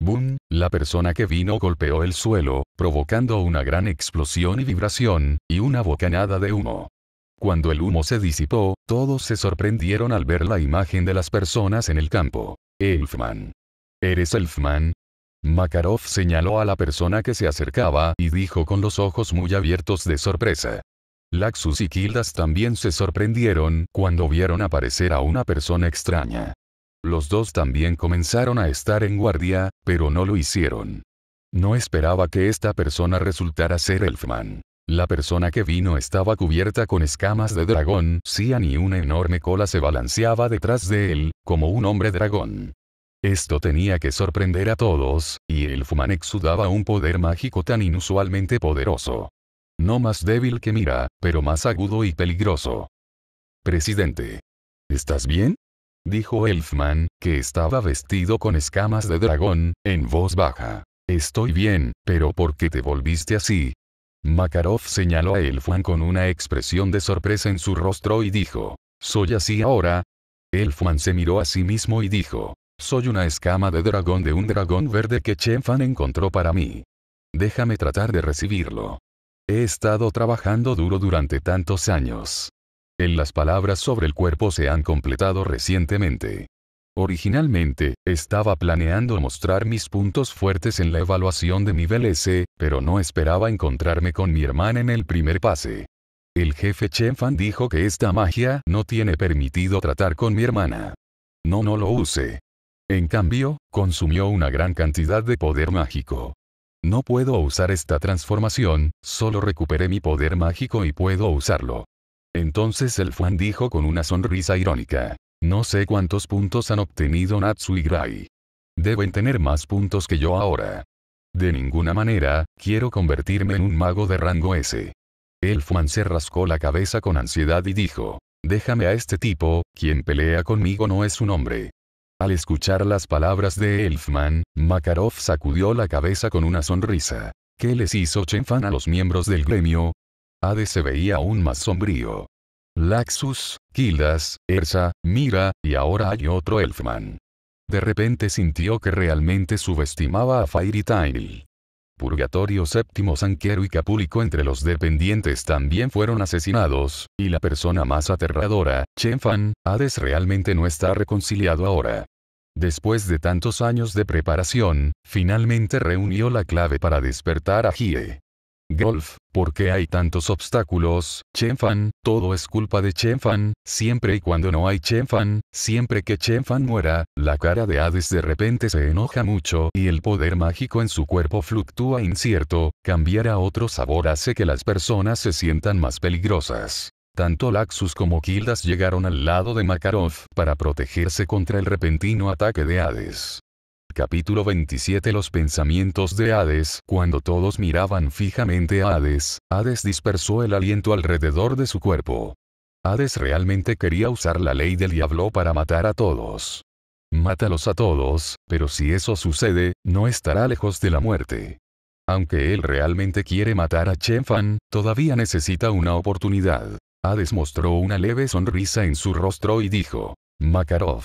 Boom, la persona que vino golpeó el suelo, provocando una gran explosión y vibración, y una bocanada de humo. Cuando el humo se disipó, todos se sorprendieron al ver la imagen de las personas en el campo. Elfman. ¿Eres Elfman? Makarov señaló a la persona que se acercaba y dijo con los ojos muy abiertos de sorpresa. Laxus y Kildas también se sorprendieron cuando vieron aparecer a una persona extraña. Los dos también comenzaron a estar en guardia, pero no lo hicieron. No esperaba que esta persona resultara ser Elfman. La persona que vino estaba cubierta con escamas de dragón, Sian y una enorme cola se balanceaba detrás de él, como un hombre dragón. Esto tenía que sorprender a todos, y el Fuman exudaba un poder mágico tan inusualmente poderoso. No más débil que Mira, pero más agudo y peligroso. Presidente. ¿Estás bien? Dijo Elfman, que estaba vestido con escamas de dragón, en voz baja. Estoy bien, pero ¿por qué te volviste así? Makarov señaló a Fuan con una expresión de sorpresa en su rostro y dijo, ¿Soy así ahora? Fuan se miró a sí mismo y dijo, soy una escama de dragón de un dragón verde que Chenfan encontró para mí. Déjame tratar de recibirlo. He estado trabajando duro durante tantos años. En las palabras sobre el cuerpo se han completado recientemente. Originalmente, estaba planeando mostrar mis puntos fuertes en la evaluación de nivel S, pero no esperaba encontrarme con mi hermana en el primer pase. El jefe Chen Fan dijo que esta magia no tiene permitido tratar con mi hermana. No, no lo use. En cambio, consumió una gran cantidad de poder mágico. No puedo usar esta transformación, solo recuperé mi poder mágico y puedo usarlo. Entonces el Fan dijo con una sonrisa irónica. No sé cuántos puntos han obtenido Natsu y Gray. Deben tener más puntos que yo ahora. De ninguna manera, quiero convertirme en un mago de rango S. Elfman se rascó la cabeza con ansiedad y dijo, déjame a este tipo, quien pelea conmigo no es un hombre. Al escuchar las palabras de Elfman, Makarov sacudió la cabeza con una sonrisa. ¿Qué les hizo Chenfan a los miembros del gremio? Ade se veía aún más sombrío. Laxus, Kilas, Ersa, Mira, y ahora hay otro Elfman. De repente sintió que realmente subestimaba a Fairy Tail. Purgatorio Séptimo Sanquero y Capulico entre los dependientes también fueron asesinados, y la persona más aterradora, Chenfan, Hades realmente no está reconciliado ahora. Después de tantos años de preparación, finalmente reunió la clave para despertar a Hie. Golf, ¿por qué hay tantos obstáculos? Chenfan, todo es culpa de Chenfan, siempre y cuando no hay Chenfan, siempre que Chenfan muera, la cara de Hades de repente se enoja mucho y el poder mágico en su cuerpo fluctúa incierto, cambiar a otro sabor hace que las personas se sientan más peligrosas. Tanto Laxus como Kildas llegaron al lado de Makarov para protegerse contra el repentino ataque de Hades. Capítulo 27 Los pensamientos de Hades Cuando todos miraban fijamente a Hades, Hades dispersó el aliento alrededor de su cuerpo. Hades realmente quería usar la ley del diablo para matar a todos. Mátalos a todos, pero si eso sucede, no estará lejos de la muerte. Aunque él realmente quiere matar a Chen Fan, todavía necesita una oportunidad. Hades mostró una leve sonrisa en su rostro y dijo, Makarov,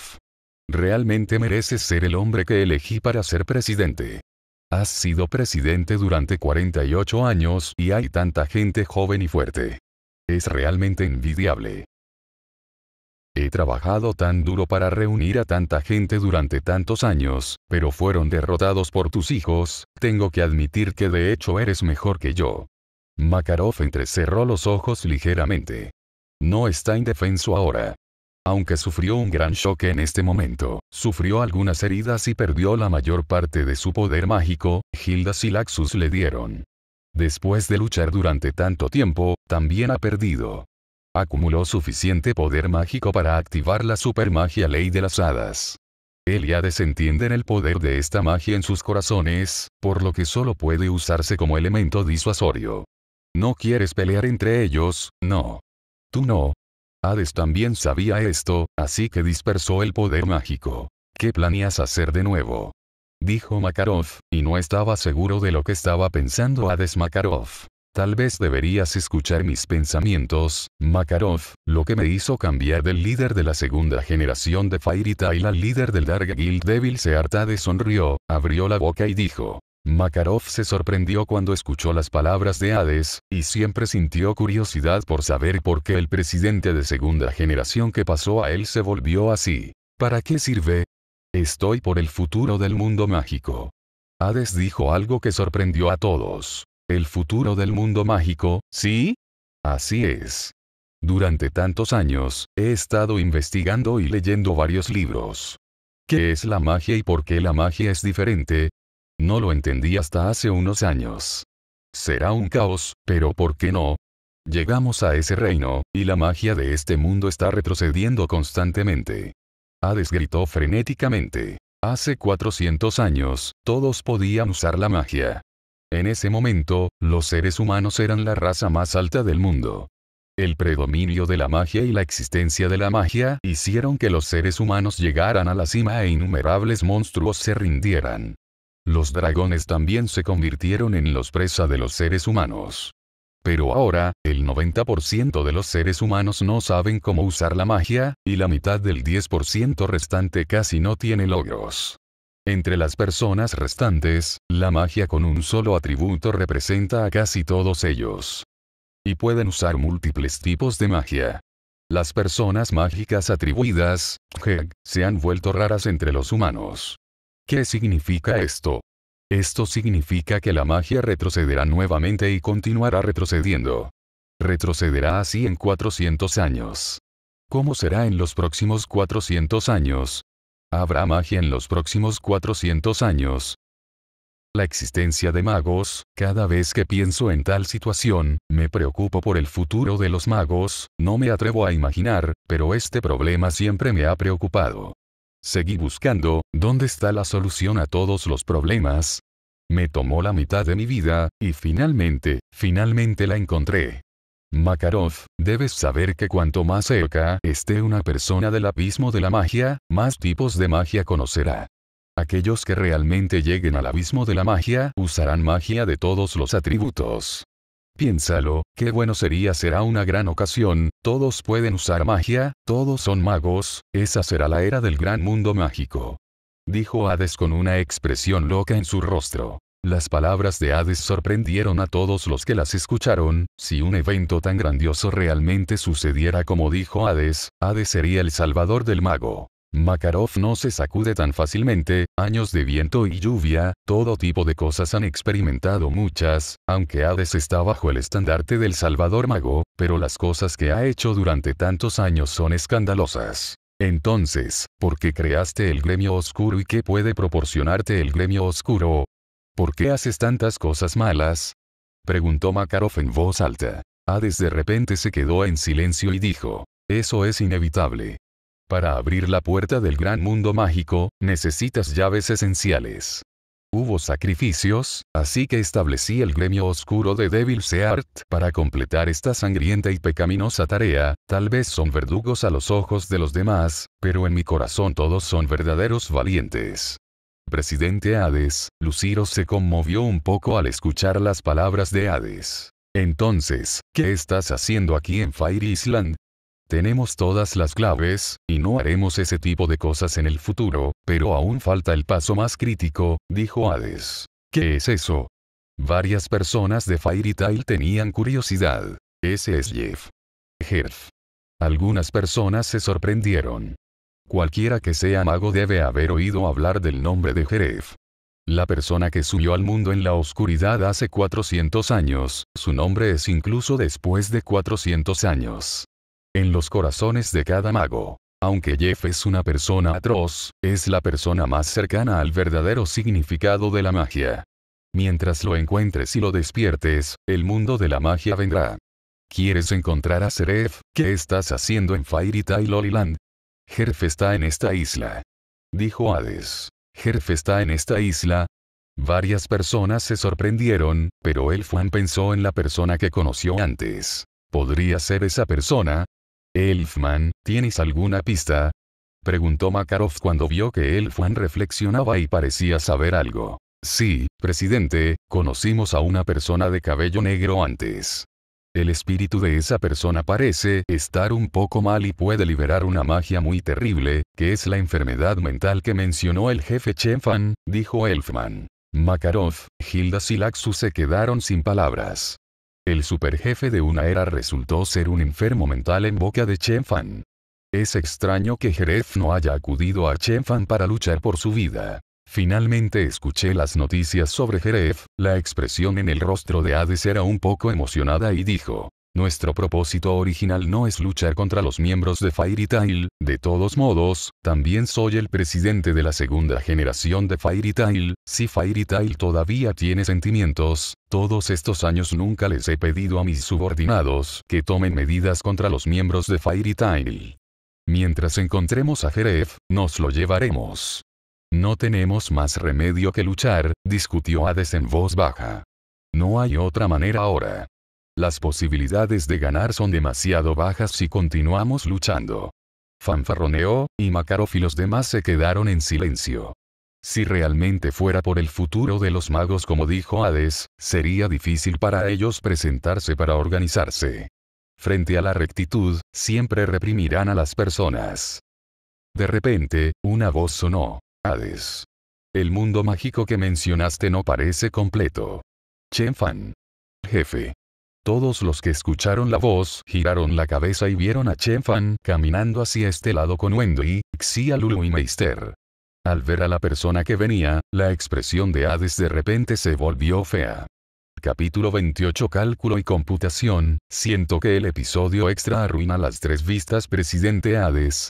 realmente mereces ser el hombre que elegí para ser presidente. Has sido presidente durante 48 años y hay tanta gente joven y fuerte. Es realmente envidiable. He trabajado tan duro para reunir a tanta gente durante tantos años, pero fueron derrotados por tus hijos, tengo que admitir que de hecho eres mejor que yo. Makarov entrecerró los ojos ligeramente. No está indefenso ahora. Aunque sufrió un gran choque en este momento, sufrió algunas heridas y perdió la mayor parte de su poder mágico, Gildas y Laxus le dieron. Después de luchar durante tanto tiempo, también ha perdido. Acumuló suficiente poder mágico para activar la supermagia ley de las hadas. Eliades entienden el poder de esta magia en sus corazones, por lo que solo puede usarse como elemento disuasorio. No quieres pelear entre ellos, no. Tú no, Hades también sabía esto, así que dispersó el poder mágico. ¿Qué planeas hacer de nuevo? Dijo Makarov, y no estaba seguro de lo que estaba pensando Hades Makarov. Tal vez deberías escuchar mis pensamientos, Makarov, lo que me hizo cambiar del líder de la segunda generación de Fairy Tail al líder del Dark Guild Devil Seartade sonrió, abrió la boca y dijo, Makarov se sorprendió cuando escuchó las palabras de Hades, y siempre sintió curiosidad por saber por qué el presidente de segunda generación que pasó a él se volvió así. ¿Para qué sirve? Estoy por el futuro del mundo mágico. Hades dijo algo que sorprendió a todos. ¿El futuro del mundo mágico, sí? Así es. Durante tantos años, he estado investigando y leyendo varios libros. ¿Qué es la magia y por qué la magia es diferente? No lo entendí hasta hace unos años. Será un caos, pero ¿por qué no? Llegamos a ese reino, y la magia de este mundo está retrocediendo constantemente. Hades gritó frenéticamente. Hace 400 años, todos podían usar la magia. En ese momento, los seres humanos eran la raza más alta del mundo. El predominio de la magia y la existencia de la magia hicieron que los seres humanos llegaran a la cima e innumerables monstruos se rindieran. Los dragones también se convirtieron en los presa de los seres humanos. Pero ahora, el 90% de los seres humanos no saben cómo usar la magia, y la mitad del 10% restante casi no tiene logros. Entre las personas restantes, la magia con un solo atributo representa a casi todos ellos. Y pueden usar múltiples tipos de magia. Las personas mágicas atribuidas, que se han vuelto raras entre los humanos. ¿Qué significa esto? Esto significa que la magia retrocederá nuevamente y continuará retrocediendo. Retrocederá así en 400 años. ¿Cómo será en los próximos 400 años? ¿Habrá magia en los próximos 400 años? La existencia de magos, cada vez que pienso en tal situación, me preocupo por el futuro de los magos, no me atrevo a imaginar, pero este problema siempre me ha preocupado. Seguí buscando, ¿dónde está la solución a todos los problemas? Me tomó la mitad de mi vida, y finalmente, finalmente la encontré. Makarov, debes saber que cuanto más cerca esté una persona del abismo de la magia, más tipos de magia conocerá. Aquellos que realmente lleguen al abismo de la magia usarán magia de todos los atributos. Piénsalo, qué bueno sería será una gran ocasión, todos pueden usar magia, todos son magos, esa será la era del gran mundo mágico. Dijo Hades con una expresión loca en su rostro. Las palabras de Hades sorprendieron a todos los que las escucharon, si un evento tan grandioso realmente sucediera como dijo Hades, Hades sería el salvador del mago. Makarov no se sacude tan fácilmente, años de viento y lluvia, todo tipo de cosas han experimentado muchas, aunque Hades está bajo el estandarte del Salvador Mago, pero las cosas que ha hecho durante tantos años son escandalosas. Entonces, ¿por qué creaste el gremio oscuro y qué puede proporcionarte el gremio oscuro? ¿Por qué haces tantas cosas malas? Preguntó Makarov en voz alta. Hades de repente se quedó en silencio y dijo, eso es inevitable. Para abrir la puerta del gran mundo mágico, necesitas llaves esenciales. Hubo sacrificios, así que establecí el gremio oscuro de Devil Seart para completar esta sangrienta y pecaminosa tarea. Tal vez son verdugos a los ojos de los demás, pero en mi corazón todos son verdaderos valientes. Presidente Hades, Luciro se conmovió un poco al escuchar las palabras de Hades. Entonces, ¿qué estás haciendo aquí en Fire Island? Tenemos todas las claves, y no haremos ese tipo de cosas en el futuro, pero aún falta el paso más crítico, dijo Hades. ¿Qué es eso? Varias personas de Fairy tenían curiosidad. Ese es Jeff. Jeff. Algunas personas se sorprendieron. Cualquiera que sea mago debe haber oído hablar del nombre de Jeref. La persona que subió al mundo en la oscuridad hace 400 años, su nombre es incluso después de 400 años en los corazones de cada mago. Aunque Jeff es una persona atroz, es la persona más cercana al verdadero significado de la magia. Mientras lo encuentres y lo despiertes, el mundo de la magia vendrá. ¿Quieres encontrar a Seref? ¿Qué estás haciendo en Fairy Tail Land? Jerf está en esta isla. Dijo Hades. Jerf está en esta isla. Varias personas se sorprendieron, pero el fan pensó en la persona que conoció antes. ¿Podría ser esa persona? Elfman, ¿tienes alguna pista? Preguntó Makarov cuando vio que Elfman reflexionaba y parecía saber algo. Sí, presidente, conocimos a una persona de cabello negro antes. El espíritu de esa persona parece estar un poco mal y puede liberar una magia muy terrible, que es la enfermedad mental que mencionó el jefe Chenfan, dijo Elfman. Makarov, Hilda y Laxu se quedaron sin palabras. El superjefe de una era resultó ser un enfermo mental en boca de Chen Fan. Es extraño que Jerez no haya acudido a Chen Fan para luchar por su vida. Finalmente escuché las noticias sobre Jerez, la expresión en el rostro de Hades era un poco emocionada y dijo, nuestro propósito original no es luchar contra los miembros de Fairy Tail, de todos modos, también soy el presidente de la segunda generación de Fairy Tail, si Fairy Tail todavía tiene sentimientos, todos estos años nunca les he pedido a mis subordinados que tomen medidas contra los miembros de Fairy Tail. Mientras encontremos a Jeref, nos lo llevaremos. No tenemos más remedio que luchar, discutió Hades en voz baja. No hay otra manera ahora. Las posibilidades de ganar son demasiado bajas si continuamos luchando. Fanfarroneó, y Makarov y los demás se quedaron en silencio. Si realmente fuera por el futuro de los magos como dijo Hades, sería difícil para ellos presentarse para organizarse. Frente a la rectitud, siempre reprimirán a las personas. De repente, una voz sonó. Hades. El mundo mágico que mencionaste no parece completo. Chen Fan. Jefe. Todos los que escucharon la voz giraron la cabeza y vieron a Chen Fan caminando hacia este lado con Wendy, Xia Lulu y Meister. Al ver a la persona que venía, la expresión de Hades de repente se volvió fea. Capítulo 28 Cálculo y computación, siento que el episodio extra arruina las tres vistas presidente Hades.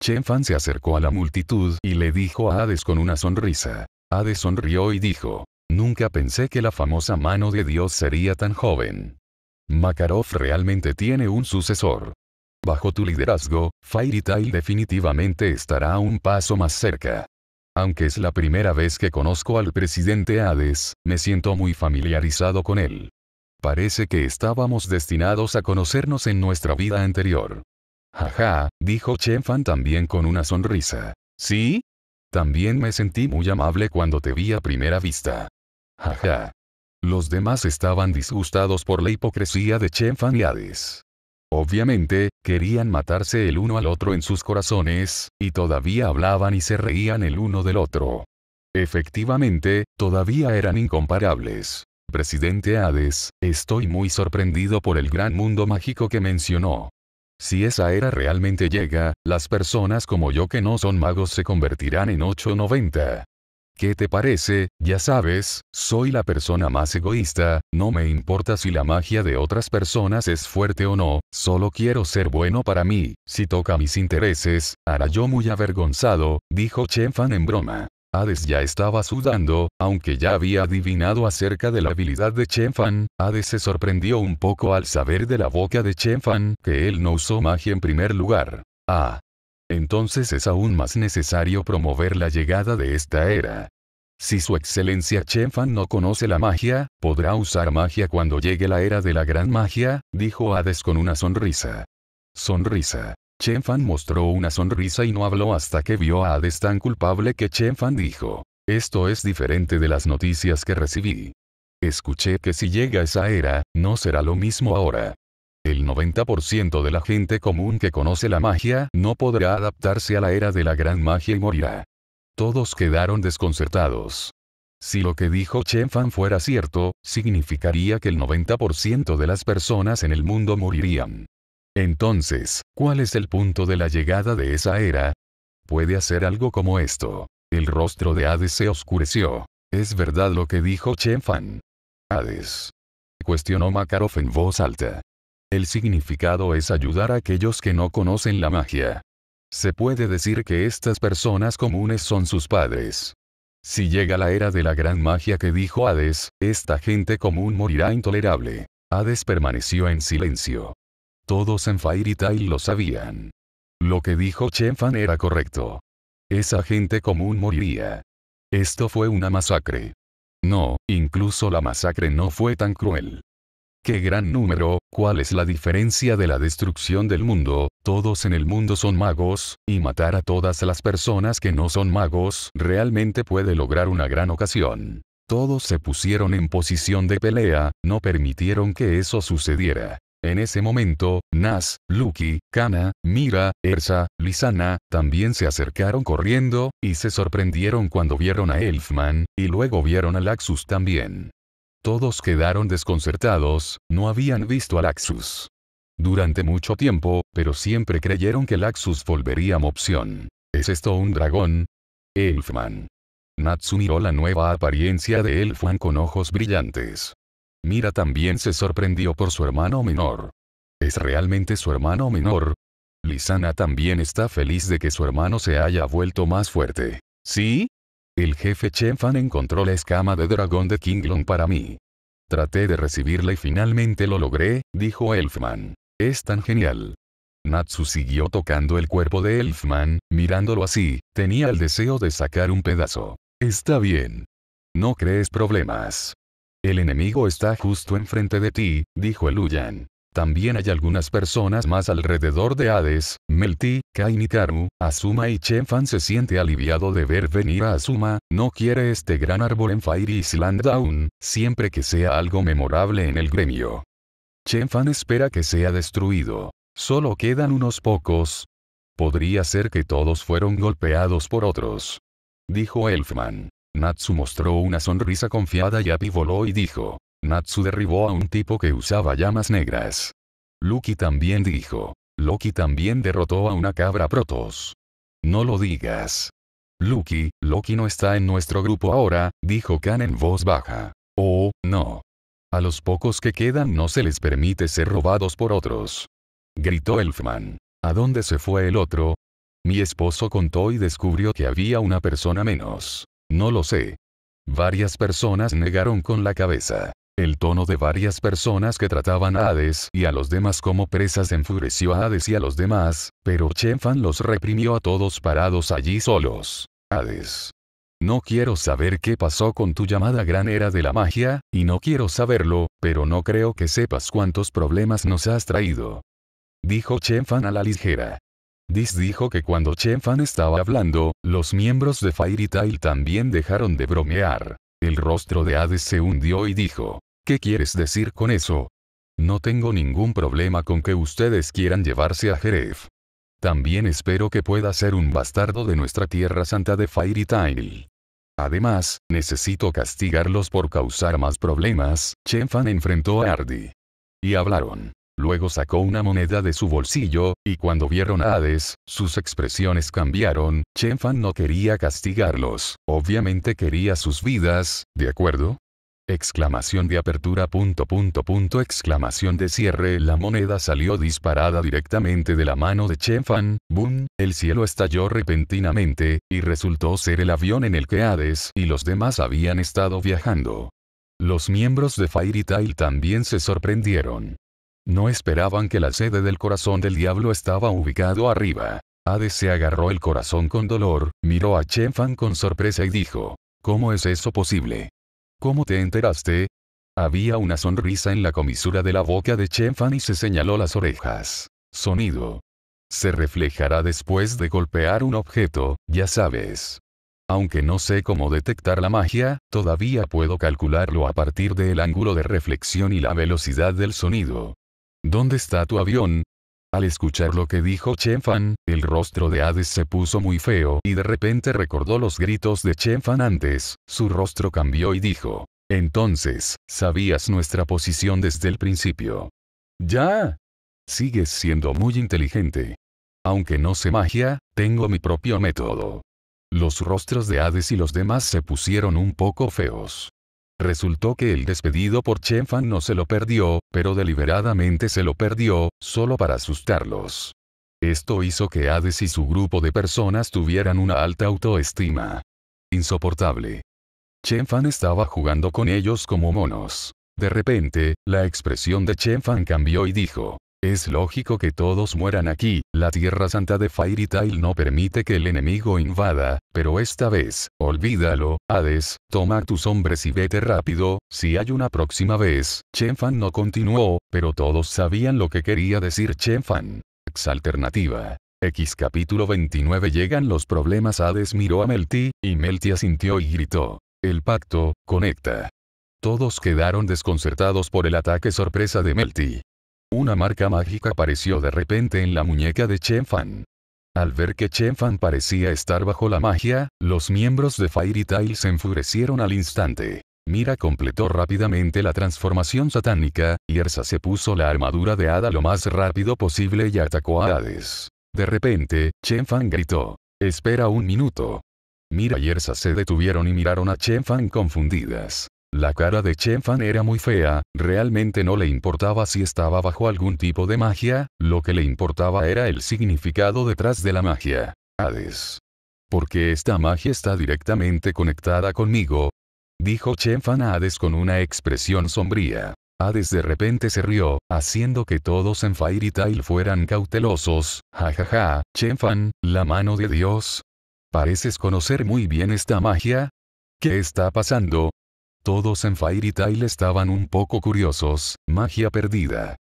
Chen Fan se acercó a la multitud y le dijo a Hades con una sonrisa. Hades sonrió y dijo, nunca pensé que la famosa mano de Dios sería tan joven. Makarov realmente tiene un sucesor. Bajo tu liderazgo, Fairy Tail definitivamente estará un paso más cerca. Aunque es la primera vez que conozco al presidente Hades, me siento muy familiarizado con él. Parece que estábamos destinados a conocernos en nuestra vida anterior. Jaja, dijo Chen Fan también con una sonrisa. ¿Sí? También me sentí muy amable cuando te vi a primera vista. Jaja. Los demás estaban disgustados por la hipocresía de Chen Fan y Hades. Obviamente, querían matarse el uno al otro en sus corazones, y todavía hablaban y se reían el uno del otro. Efectivamente, todavía eran incomparables. Presidente Hades, estoy muy sorprendido por el gran mundo mágico que mencionó. Si esa era realmente llega, las personas como yo que no son magos se convertirán en 890. ¿Qué te parece? Ya sabes, soy la persona más egoísta, no me importa si la magia de otras personas es fuerte o no, solo quiero ser bueno para mí, si toca mis intereses, hará yo muy avergonzado, dijo Chen Fan en broma. Hades ya estaba sudando, aunque ya había adivinado acerca de la habilidad de Chen Fan, Hades se sorprendió un poco al saber de la boca de Chen Fan que él no usó magia en primer lugar. Ah, entonces es aún más necesario promover la llegada de esta era. Si su excelencia Chen Fan no conoce la magia, podrá usar magia cuando llegue la era de la gran magia, dijo Hades con una sonrisa. Sonrisa. Chen Fan mostró una sonrisa y no habló hasta que vio a Hades tan culpable que Chen Fan dijo. Esto es diferente de las noticias que recibí. Escuché que si llega esa era, no será lo mismo ahora. El 90% de la gente común que conoce la magia no podrá adaptarse a la era de la gran magia y morirá. Todos quedaron desconcertados. Si lo que dijo Chen Fan fuera cierto, significaría que el 90% de las personas en el mundo morirían. Entonces, ¿cuál es el punto de la llegada de esa era? Puede hacer algo como esto. El rostro de Hades se oscureció. Es verdad lo que dijo Chen Fan. Hades. Cuestionó Makarov en voz alta. El significado es ayudar a aquellos que no conocen la magia. Se puede decir que estas personas comunes son sus padres. Si llega la era de la gran magia que dijo Hades, esta gente común morirá intolerable. Hades permaneció en silencio. Todos en Fairy lo sabían. Lo que dijo Chenfan era correcto. Esa gente común moriría. Esto fue una masacre. No, incluso la masacre no fue tan cruel. ¡Qué gran número! ¿Cuál es la diferencia de la destrucción del mundo? Todos en el mundo son magos, y matar a todas las personas que no son magos realmente puede lograr una gran ocasión. Todos se pusieron en posición de pelea, no permitieron que eso sucediera. En ese momento, Nas, Lucky, Kana, Mira, Ersa, Lisana, también se acercaron corriendo, y se sorprendieron cuando vieron a Elfman, y luego vieron a Laxus también. Todos quedaron desconcertados, no habían visto a Laxus. Durante mucho tiempo, pero siempre creyeron que Laxus volvería opción. ¿Es esto un dragón? Elfman. Natsu miró la nueva apariencia de Elfman con ojos brillantes. Mira también se sorprendió por su hermano menor. ¿Es realmente su hermano menor? Lisana también está feliz de que su hermano se haya vuelto más fuerte. ¿Sí? El jefe Chen Fan encontró la escama de dragón de Kinglong para mí. Traté de recibirla y finalmente lo logré, dijo Elfman. Es tan genial. Natsu siguió tocando el cuerpo de Elfman, mirándolo así, tenía el deseo de sacar un pedazo. Está bien. No crees problemas. El enemigo está justo enfrente de ti, dijo Eluyan. También hay algunas personas más alrededor de Hades, Melty, Kain y Asuma y Chenfan se siente aliviado de ver venir a Asuma, no quiere este gran árbol en Fire Island Down, siempre que sea algo memorable en el gremio. Chenfan espera que sea destruido. Solo quedan unos pocos. Podría ser que todos fueron golpeados por otros. Dijo Elfman. Natsu mostró una sonrisa confiada y apivoló y dijo, Natsu derribó a un tipo que usaba llamas negras. Lucky también dijo. Loki también derrotó a una cabra protos. No lo digas. Lucky, Loki no está en nuestro grupo ahora, dijo Kan en voz baja. Oh, no. A los pocos que quedan no se les permite ser robados por otros. Gritó Elfman. ¿A dónde se fue el otro? Mi esposo contó y descubrió que había una persona menos. No lo sé. Varias personas negaron con la cabeza. El tono de varias personas que trataban a Hades y a los demás como presas enfureció a Hades y a los demás, pero Chenfan los reprimió a todos parados allí solos. Hades. No quiero saber qué pasó con tu llamada gran era de la magia, y no quiero saberlo, pero no creo que sepas cuántos problemas nos has traído. Dijo Chenfan a la ligera. Dis dijo que cuando Chenfan estaba hablando, los miembros de Fairy Tail también dejaron de bromear. El rostro de Hades se hundió y dijo, ¿Qué quieres decir con eso? No tengo ningún problema con que ustedes quieran llevarse a Jeref. También espero que pueda ser un bastardo de nuestra tierra santa de Fairy Tail. Además, necesito castigarlos por causar más problemas, Fan enfrentó a Ardi. Y hablaron. Luego sacó una moneda de su bolsillo, y cuando vieron a Hades, sus expresiones cambiaron, Chenfan no quería castigarlos, obviamente quería sus vidas, ¿de acuerdo? Exclamación de apertura punto punto punto exclamación de cierre La moneda salió disparada directamente de la mano de Chen Fan, boom, el cielo estalló repentinamente, y resultó ser el avión en el que Hades y los demás habían estado viajando. Los miembros de Fairy Tail también se sorprendieron. No esperaban que la sede del corazón del diablo estaba ubicado arriba. Hades se agarró el corazón con dolor, miró a Chen Fan con sorpresa y dijo, ¿Cómo es eso posible? ¿Cómo te enteraste? Había una sonrisa en la comisura de la boca de Chen Fan y se señaló las orejas. Sonido. Se reflejará después de golpear un objeto, ya sabes. Aunque no sé cómo detectar la magia, todavía puedo calcularlo a partir del ángulo de reflexión y la velocidad del sonido. ¿Dónde está tu avión? Al escuchar lo que dijo Chen Fan, el rostro de Hades se puso muy feo y de repente recordó los gritos de Chen Fan antes, su rostro cambió y dijo. Entonces, sabías nuestra posición desde el principio. ¡Ya! Sigues siendo muy inteligente. Aunque no sé magia, tengo mi propio método. Los rostros de Hades y los demás se pusieron un poco feos. Resultó que el despedido por Chen Fan no se lo perdió, pero deliberadamente se lo perdió, solo para asustarlos. Esto hizo que Hades y su grupo de personas tuvieran una alta autoestima. Insoportable. Chen Fan estaba jugando con ellos como monos. De repente, la expresión de Chen Fan cambió y dijo, es lógico que todos mueran aquí, la Tierra Santa de Fairy Tail no permite que el enemigo invada, pero esta vez, olvídalo, Hades, toma tus hombres y vete rápido, si hay una próxima vez. Chen Fan no continuó, pero todos sabían lo que quería decir Chen Fan. alternativa. X capítulo 29 llegan los problemas Hades miró a Melty, y Melty asintió y gritó. El pacto, conecta. Todos quedaron desconcertados por el ataque sorpresa de Melty. Una marca mágica apareció de repente en la muñeca de Chen Fan. Al ver que Chen Fan parecía estar bajo la magia, los miembros de Fairy Tail se enfurecieron al instante. Mira completó rápidamente la transformación satánica, y Erza se puso la armadura de Hada lo más rápido posible y atacó a Hades. De repente, Chen Fan gritó. Espera un minuto. Mira y Erza se detuvieron y miraron a Chen Fan confundidas. La cara de Chen Fan era muy fea, realmente no le importaba si estaba bajo algún tipo de magia, lo que le importaba era el significado detrás de la magia. Hades. Porque esta magia está directamente conectada conmigo. Dijo Chen Fan a Hades con una expresión sombría. Hades de repente se rió, haciendo que todos en Fairy Tail fueran cautelosos. Jajaja, ja, ja, Chen Fan, la mano de Dios. Pareces conocer muy bien esta magia, ¿Qué está pasando? Todos en Fairy Tail estaban un poco curiosos, magia perdida.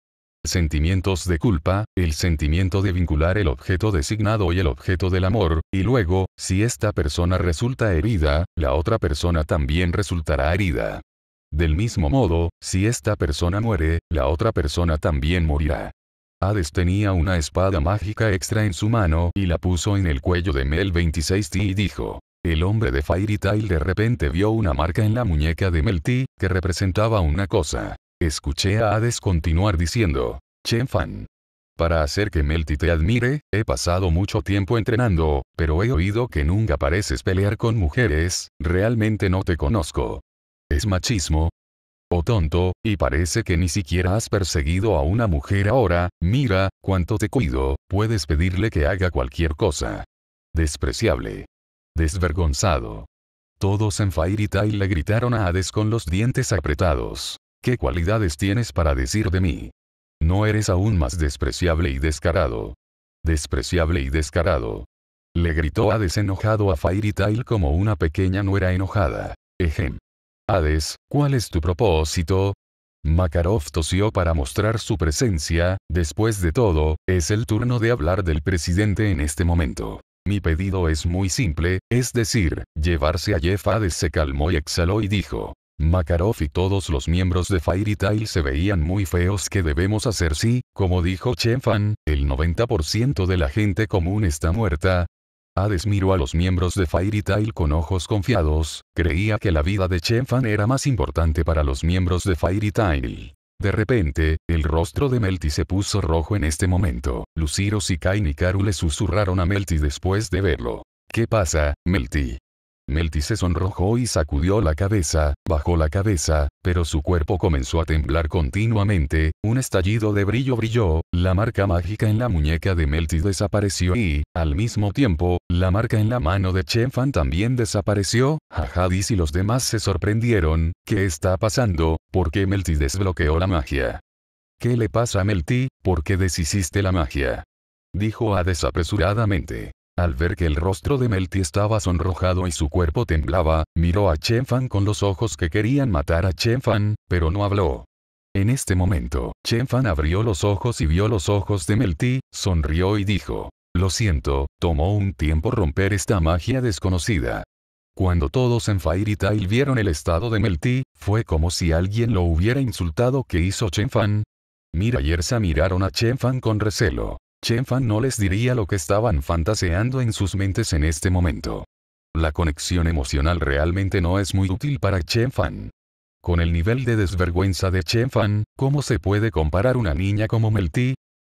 Sentimientos de culpa, el sentimiento de vincular el objeto designado y el objeto del amor, y luego, si esta persona resulta herida, la otra persona también resultará herida. Del mismo modo, si esta persona muere, la otra persona también morirá. Hades tenía una espada mágica extra en su mano y la puso en el cuello de Mel 26T y dijo, el hombre de Fairy Tail de repente vio una marca en la muñeca de Melty, que representaba una cosa. Escuché a Hades continuar diciendo, Chen Fan. Para hacer que Melty te admire, he pasado mucho tiempo entrenando, pero he oído que nunca pareces pelear con mujeres, realmente no te conozco. ¿Es machismo? Oh tonto, y parece que ni siquiera has perseguido a una mujer ahora, mira, cuánto te cuido, puedes pedirle que haga cualquier cosa. Despreciable. Desvergonzado. Todos en Fairy Tail le gritaron a Hades con los dientes apretados. ¿Qué cualidades tienes para decir de mí? No eres aún más despreciable y descarado. Despreciable y descarado. Le gritó Hades enojado a Fairy Tail como una pequeña nuera enojada. Ejem. Hades, ¿cuál es tu propósito? Makarov tosió para mostrar su presencia, después de todo, es el turno de hablar del presidente en este momento. Mi pedido es muy simple, es decir, llevarse a Jeff Hades se calmó y exhaló y dijo. Makarov y todos los miembros de Fairy Tail se veían muy feos que debemos hacer si, como dijo Chen Fan, el 90% de la gente común está muerta, Hades miró a los miembros de Fairy Tail con ojos confiados, creía que la vida de Chen Fan era más importante para los miembros de Fairy Tail. De repente, el rostro de Melty se puso rojo en este momento. Luciros y Kain y Karu le susurraron a Melty después de verlo. ¿Qué pasa, Melty? Melty se sonrojó y sacudió la cabeza, bajó la cabeza, pero su cuerpo comenzó a temblar continuamente, un estallido de brillo brilló, la marca mágica en la muñeca de Melty desapareció y, al mismo tiempo, la marca en la mano de Chen Fan también desapareció, Jajadis y los demás se sorprendieron, ¿qué está pasando? ¿Por qué Melty desbloqueó la magia? ¿Qué le pasa a Melty? ¿Por qué deshiciste la magia? Dijo a desapresuradamente. Al ver que el rostro de Melty estaba sonrojado y su cuerpo temblaba, miró a Chen Fan con los ojos que querían matar a Chen Fan, pero no habló. En este momento, Chen Fan abrió los ojos y vio los ojos de Melty, sonrió y dijo, lo siento, tomó un tiempo romper esta magia desconocida. Cuando todos en Fairy Tail vieron el estado de Melty, fue como si alguien lo hubiera insultado que hizo Chen Fan. Mira y miraron a Chen Fan con recelo. Chen Fan no les diría lo que estaban fantaseando en sus mentes en este momento. La conexión emocional realmente no es muy útil para Chen Fan. Con el nivel de desvergüenza de Chen Fan, ¿cómo se puede comparar una niña como Melty?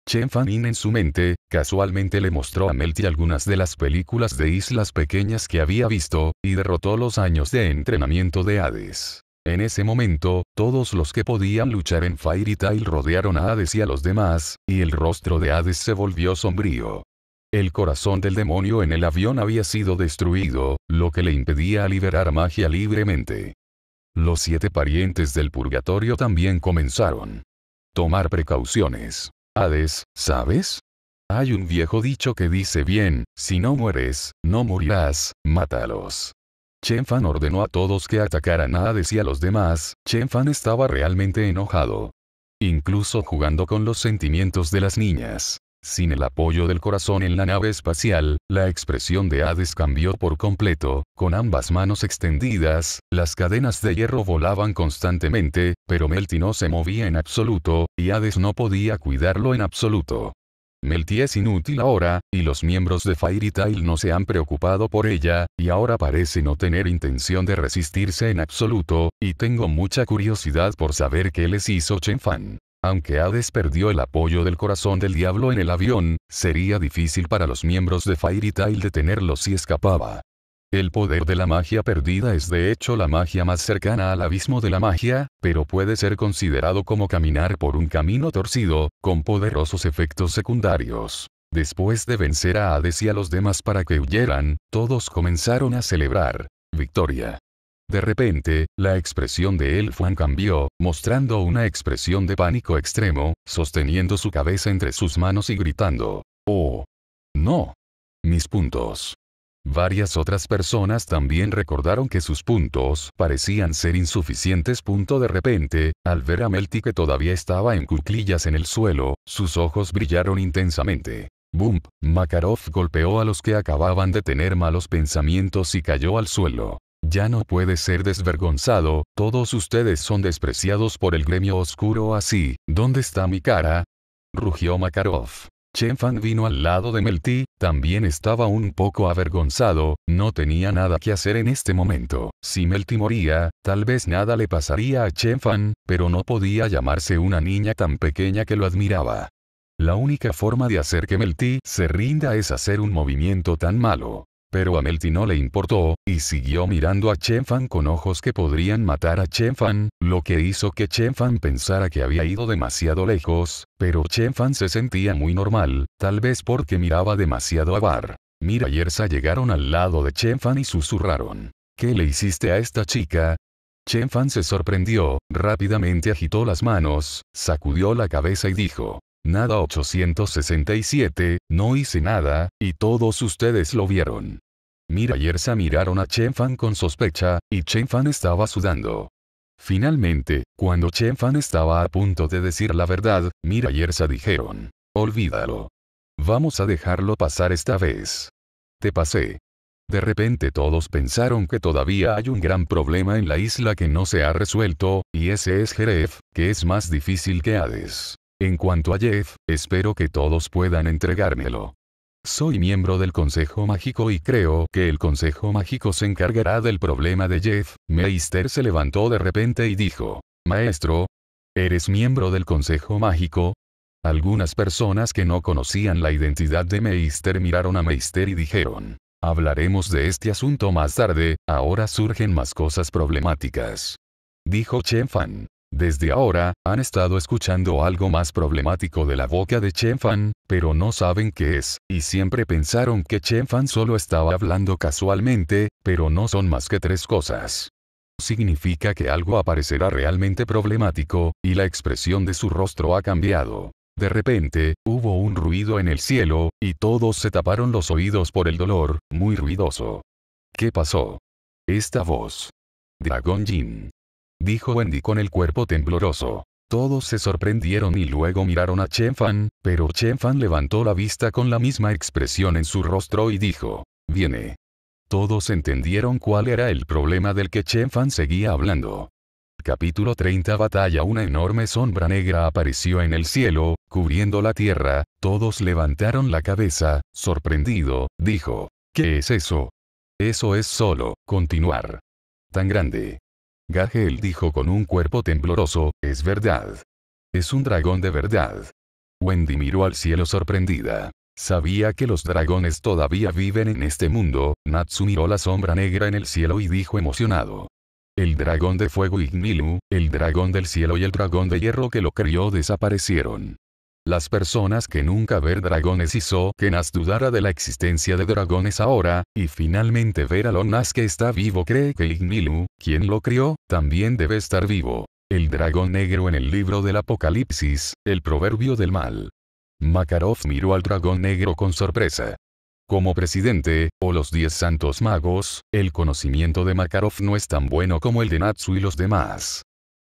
Chen Fan In en su mente, casualmente le mostró a Melty algunas de las películas de islas pequeñas que había visto, y derrotó los años de entrenamiento de Hades. En ese momento, todos los que podían luchar en Fairy Tail rodearon a Hades y a los demás, y el rostro de Hades se volvió sombrío. El corazón del demonio en el avión había sido destruido, lo que le impedía liberar magia libremente. Los siete parientes del purgatorio también comenzaron. Tomar precauciones. Hades, ¿sabes? Hay un viejo dicho que dice bien, si no mueres, no morirás, mátalos. Chen Fan ordenó a todos que atacaran a Hades y a los demás, Chen Fan estaba realmente enojado. Incluso jugando con los sentimientos de las niñas. Sin el apoyo del corazón en la nave espacial, la expresión de Hades cambió por completo, con ambas manos extendidas, las cadenas de hierro volaban constantemente, pero Melty no se movía en absoluto, y Hades no podía cuidarlo en absoluto. Melty es inútil ahora, y los miembros de Fairy Tail no se han preocupado por ella, y ahora parece no tener intención de resistirse en absoluto, y tengo mucha curiosidad por saber qué les hizo Chen Fan. Aunque Hades perdió el apoyo del corazón del diablo en el avión, sería difícil para los miembros de Fairy Tail detenerlo si escapaba. El poder de la magia perdida es de hecho la magia más cercana al abismo de la magia, pero puede ser considerado como caminar por un camino torcido, con poderosos efectos secundarios. Después de vencer a Hades y a los demás para que huyeran, todos comenzaron a celebrar. Victoria. De repente, la expresión de Elfwan cambió, mostrando una expresión de pánico extremo, sosteniendo su cabeza entre sus manos y gritando. ¡Oh! ¡No! Mis puntos. Varias otras personas también recordaron que sus puntos parecían ser insuficientes. Punto de repente, al ver a Melty que todavía estaba en cuclillas en el suelo, sus ojos brillaron intensamente. Bump, Makarov golpeó a los que acababan de tener malos pensamientos y cayó al suelo. Ya no puede ser desvergonzado, todos ustedes son despreciados por el gremio oscuro así, ¿dónde está mi cara? rugió Makarov. Chen Fan vino al lado de Melty, también estaba un poco avergonzado, no tenía nada que hacer en este momento. Si Melty moría, tal vez nada le pasaría a Chen Fan, pero no podía llamarse una niña tan pequeña que lo admiraba. La única forma de hacer que Melty se rinda es hacer un movimiento tan malo. Pero a Melty no le importó, y siguió mirando a Chen Fan con ojos que podrían matar a Chen Fan, lo que hizo que Chen Fan pensara que había ido demasiado lejos, pero Chen Fan se sentía muy normal, tal vez porque miraba demasiado a Bar. Mira y Erza llegaron al lado de Chen Fan y susurraron. ¿Qué le hiciste a esta chica? Chen Fan se sorprendió, rápidamente agitó las manos, sacudió la cabeza y dijo. Nada 867, no hice nada, y todos ustedes lo vieron. Mira y miraron a Chen Fan con sospecha, y Chen Fan estaba sudando. Finalmente, cuando Chen Fan estaba a punto de decir la verdad, Mira y dijeron. Olvídalo. Vamos a dejarlo pasar esta vez. Te pasé. De repente todos pensaron que todavía hay un gran problema en la isla que no se ha resuelto, y ese es Jeref, que es más difícil que Hades. En cuanto a Jeff, espero que todos puedan entregármelo. Soy miembro del Consejo Mágico y creo que el Consejo Mágico se encargará del problema de Jeff. Meister se levantó de repente y dijo, Maestro, ¿eres miembro del Consejo Mágico? Algunas personas que no conocían la identidad de Meister miraron a Meister y dijeron, Hablaremos de este asunto más tarde, ahora surgen más cosas problemáticas. Dijo Chen Fan. Desde ahora, han estado escuchando algo más problemático de la boca de Chen Fan, pero no saben qué es, y siempre pensaron que Chen Fan solo estaba hablando casualmente, pero no son más que tres cosas. Significa que algo aparecerá realmente problemático, y la expresión de su rostro ha cambiado. De repente, hubo un ruido en el cielo, y todos se taparon los oídos por el dolor, muy ruidoso. ¿Qué pasó? Esta voz. Dragon Jin dijo Wendy con el cuerpo tembloroso. Todos se sorprendieron y luego miraron a Chen Fan, pero Chen Fan levantó la vista con la misma expresión en su rostro y dijo, viene. Todos entendieron cuál era el problema del que Chen Fan seguía hablando. Capítulo 30 Batalla Una enorme sombra negra apareció en el cielo, cubriendo la tierra, todos levantaron la cabeza, sorprendido, dijo, ¿qué es eso? Eso es solo, continuar. Tan grande. Gahel dijo con un cuerpo tembloroso, es verdad. Es un dragón de verdad. Wendy miró al cielo sorprendida. Sabía que los dragones todavía viven en este mundo, Natsu miró la sombra negra en el cielo y dijo emocionado. El dragón de fuego Ignilu, el dragón del cielo y el dragón de hierro que lo crió desaparecieron. Las personas que nunca ver dragones hizo que Nas dudara de la existencia de dragones ahora, y finalmente ver a Lonas que está vivo cree que Ignilu, quien lo crió, también debe estar vivo. El dragón negro en el libro del Apocalipsis, el proverbio del mal. Makarov miró al dragón negro con sorpresa. Como presidente, o los diez santos magos, el conocimiento de Makarov no es tan bueno como el de Natsu y los demás.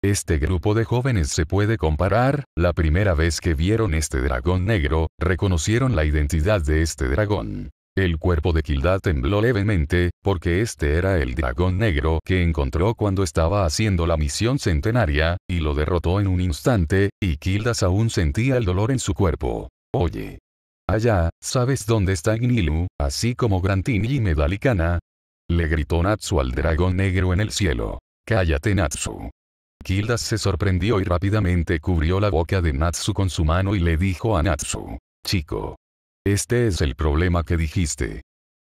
Este grupo de jóvenes se puede comparar, la primera vez que vieron este dragón negro, reconocieron la identidad de este dragón. El cuerpo de Kilda tembló levemente, porque este era el dragón negro que encontró cuando estaba haciendo la misión centenaria, y lo derrotó en un instante, y Kildas aún sentía el dolor en su cuerpo. Oye. Allá, ¿sabes dónde está Gnilu, así como Grantini y Medalicana? Le gritó Natsu al dragón negro en el cielo. Cállate Natsu. Kildas se sorprendió y rápidamente cubrió la boca de Natsu con su mano y le dijo a Natsu. Chico. Este es el problema que dijiste.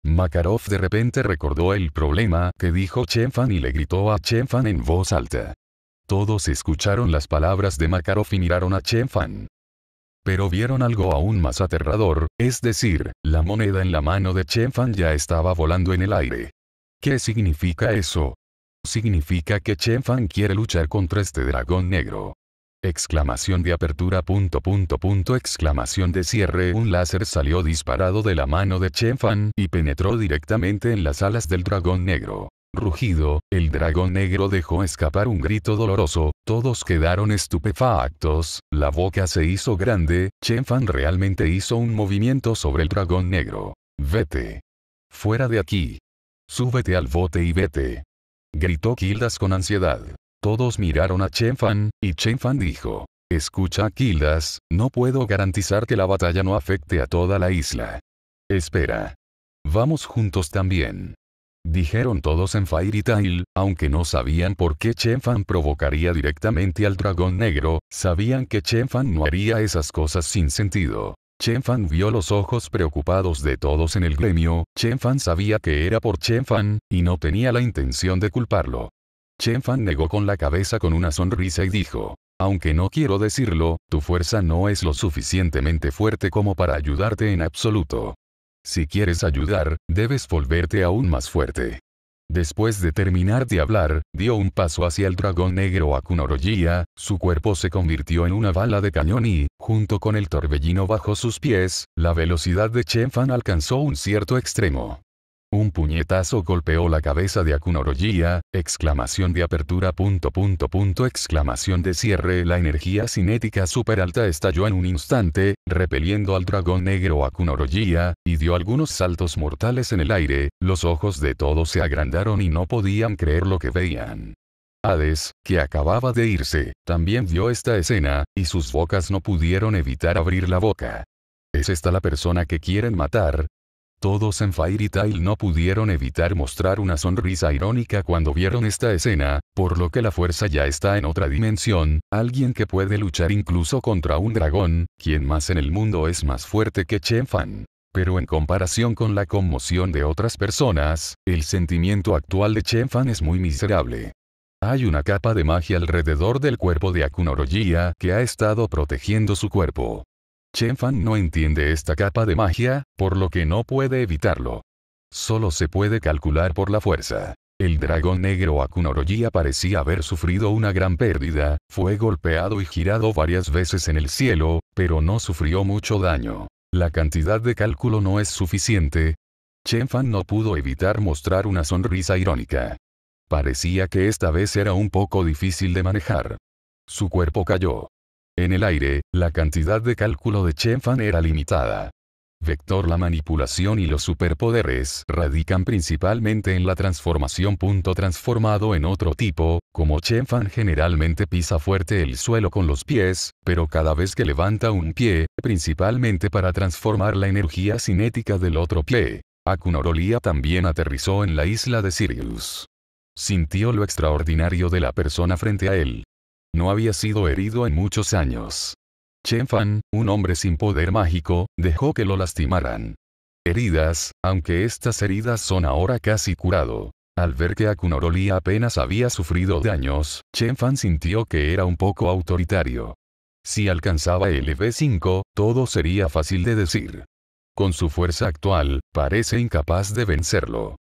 Makarov de repente recordó el problema que dijo Chenfan y le gritó a Chenfan en voz alta. Todos escucharon las palabras de Makarov y miraron a Chenfan. Pero vieron algo aún más aterrador, es decir, la moneda en la mano de Chenfan ya estaba volando en el aire. ¿Qué significa eso? Significa que Chen Fan quiere luchar contra este dragón negro. Exclamación de apertura punto punto punto exclamación de cierre Un láser salió disparado de la mano de Chen Fan y penetró directamente en las alas del dragón negro. Rugido, el dragón negro dejó escapar un grito doloroso, todos quedaron estupefactos, la boca se hizo grande, Chen Fan realmente hizo un movimiento sobre el dragón negro. Vete. Fuera de aquí. Súbete al bote y vete gritó Kildas con ansiedad. Todos miraron a Chen Fan, y Chen Fan dijo. Escucha Kildas, no puedo garantizar que la batalla no afecte a toda la isla. Espera. Vamos juntos también. Dijeron todos en Fairy Tail, aunque no sabían por qué Chen Fan provocaría directamente al dragón negro, sabían que Chen Fan no haría esas cosas sin sentido. Chen Fan vio los ojos preocupados de todos en el gremio, Chen Fan sabía que era por Chen Fan, y no tenía la intención de culparlo. Chen Fan negó con la cabeza con una sonrisa y dijo, aunque no quiero decirlo, tu fuerza no es lo suficientemente fuerte como para ayudarte en absoluto. Si quieres ayudar, debes volverte aún más fuerte. Después de terminar de hablar, dio un paso hacia el dragón negro Akunorojiya, su cuerpo se convirtió en una bala de cañón y, junto con el torbellino bajo sus pies, la velocidad de Chen Fan alcanzó un cierto extremo. Un puñetazo golpeó la cabeza de Akunorojiya, exclamación de apertura punto punto punto exclamación de cierre la energía cinética super alta estalló en un instante, repeliendo al dragón negro Akunorojiya, y dio algunos saltos mortales en el aire, los ojos de todos se agrandaron y no podían creer lo que veían. Hades, que acababa de irse, también vio esta escena, y sus bocas no pudieron evitar abrir la boca. ¿Es esta la persona que quieren matar? Todos en Fairy no pudieron evitar mostrar una sonrisa irónica cuando vieron esta escena, por lo que la fuerza ya está en otra dimensión, alguien que puede luchar incluso contra un dragón, quien más en el mundo es más fuerte que Chen Fan. Pero en comparación con la conmoción de otras personas, el sentimiento actual de Chen Fan es muy miserable. Hay una capa de magia alrededor del cuerpo de Akunorojia que ha estado protegiendo su cuerpo. Chen Fan no entiende esta capa de magia, por lo que no puede evitarlo. Solo se puede calcular por la fuerza. El dragón negro Akunoroji parecía haber sufrido una gran pérdida, fue golpeado y girado varias veces en el cielo, pero no sufrió mucho daño. La cantidad de cálculo no es suficiente. Chen Fan no pudo evitar mostrar una sonrisa irónica. Parecía que esta vez era un poco difícil de manejar. Su cuerpo cayó. En el aire, la cantidad de cálculo de Chenfan era limitada. Vector La manipulación y los superpoderes radican principalmente en la transformación. Transformado en otro tipo, como Chenfan generalmente pisa fuerte el suelo con los pies, pero cada vez que levanta un pie, principalmente para transformar la energía cinética del otro pie. Akunorolia también aterrizó en la isla de Sirius. Sintió lo extraordinario de la persona frente a él, no había sido herido en muchos años. Chen Fan, un hombre sin poder mágico, dejó que lo lastimaran. Heridas, aunque estas heridas son ahora casi curado. Al ver que Akunoroli apenas había sufrido daños, Chen Fan sintió que era un poco autoritario. Si alcanzaba el LV5, todo sería fácil de decir. Con su fuerza actual, parece incapaz de vencerlo.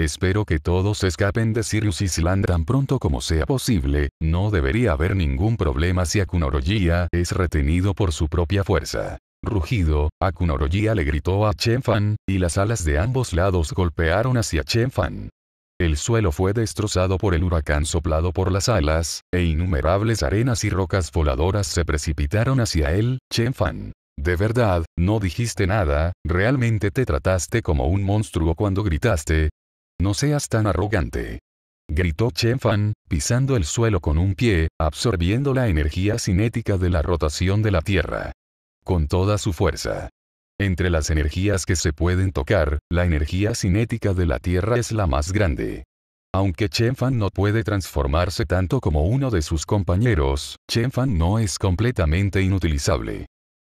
Espero que todos escapen de Sirius Island tan pronto como sea posible, no debería haber ningún problema si Akunorogia es retenido por su propia fuerza. Rugido, Akunorogia le gritó a Chen Fan, y las alas de ambos lados golpearon hacia Chen Fan. El suelo fue destrozado por el huracán soplado por las alas, e innumerables arenas y rocas voladoras se precipitaron hacia él, Chen Fan. De verdad, no dijiste nada, realmente te trataste como un monstruo cuando gritaste, no seas tan arrogante. Gritó Chen Fan, pisando el suelo con un pie, absorbiendo la energía cinética de la rotación de la Tierra. Con toda su fuerza. Entre las energías que se pueden tocar, la energía cinética de la Tierra es la más grande. Aunque Chen Fan no puede transformarse tanto como uno de sus compañeros, Chen Fan no es completamente inutilizable.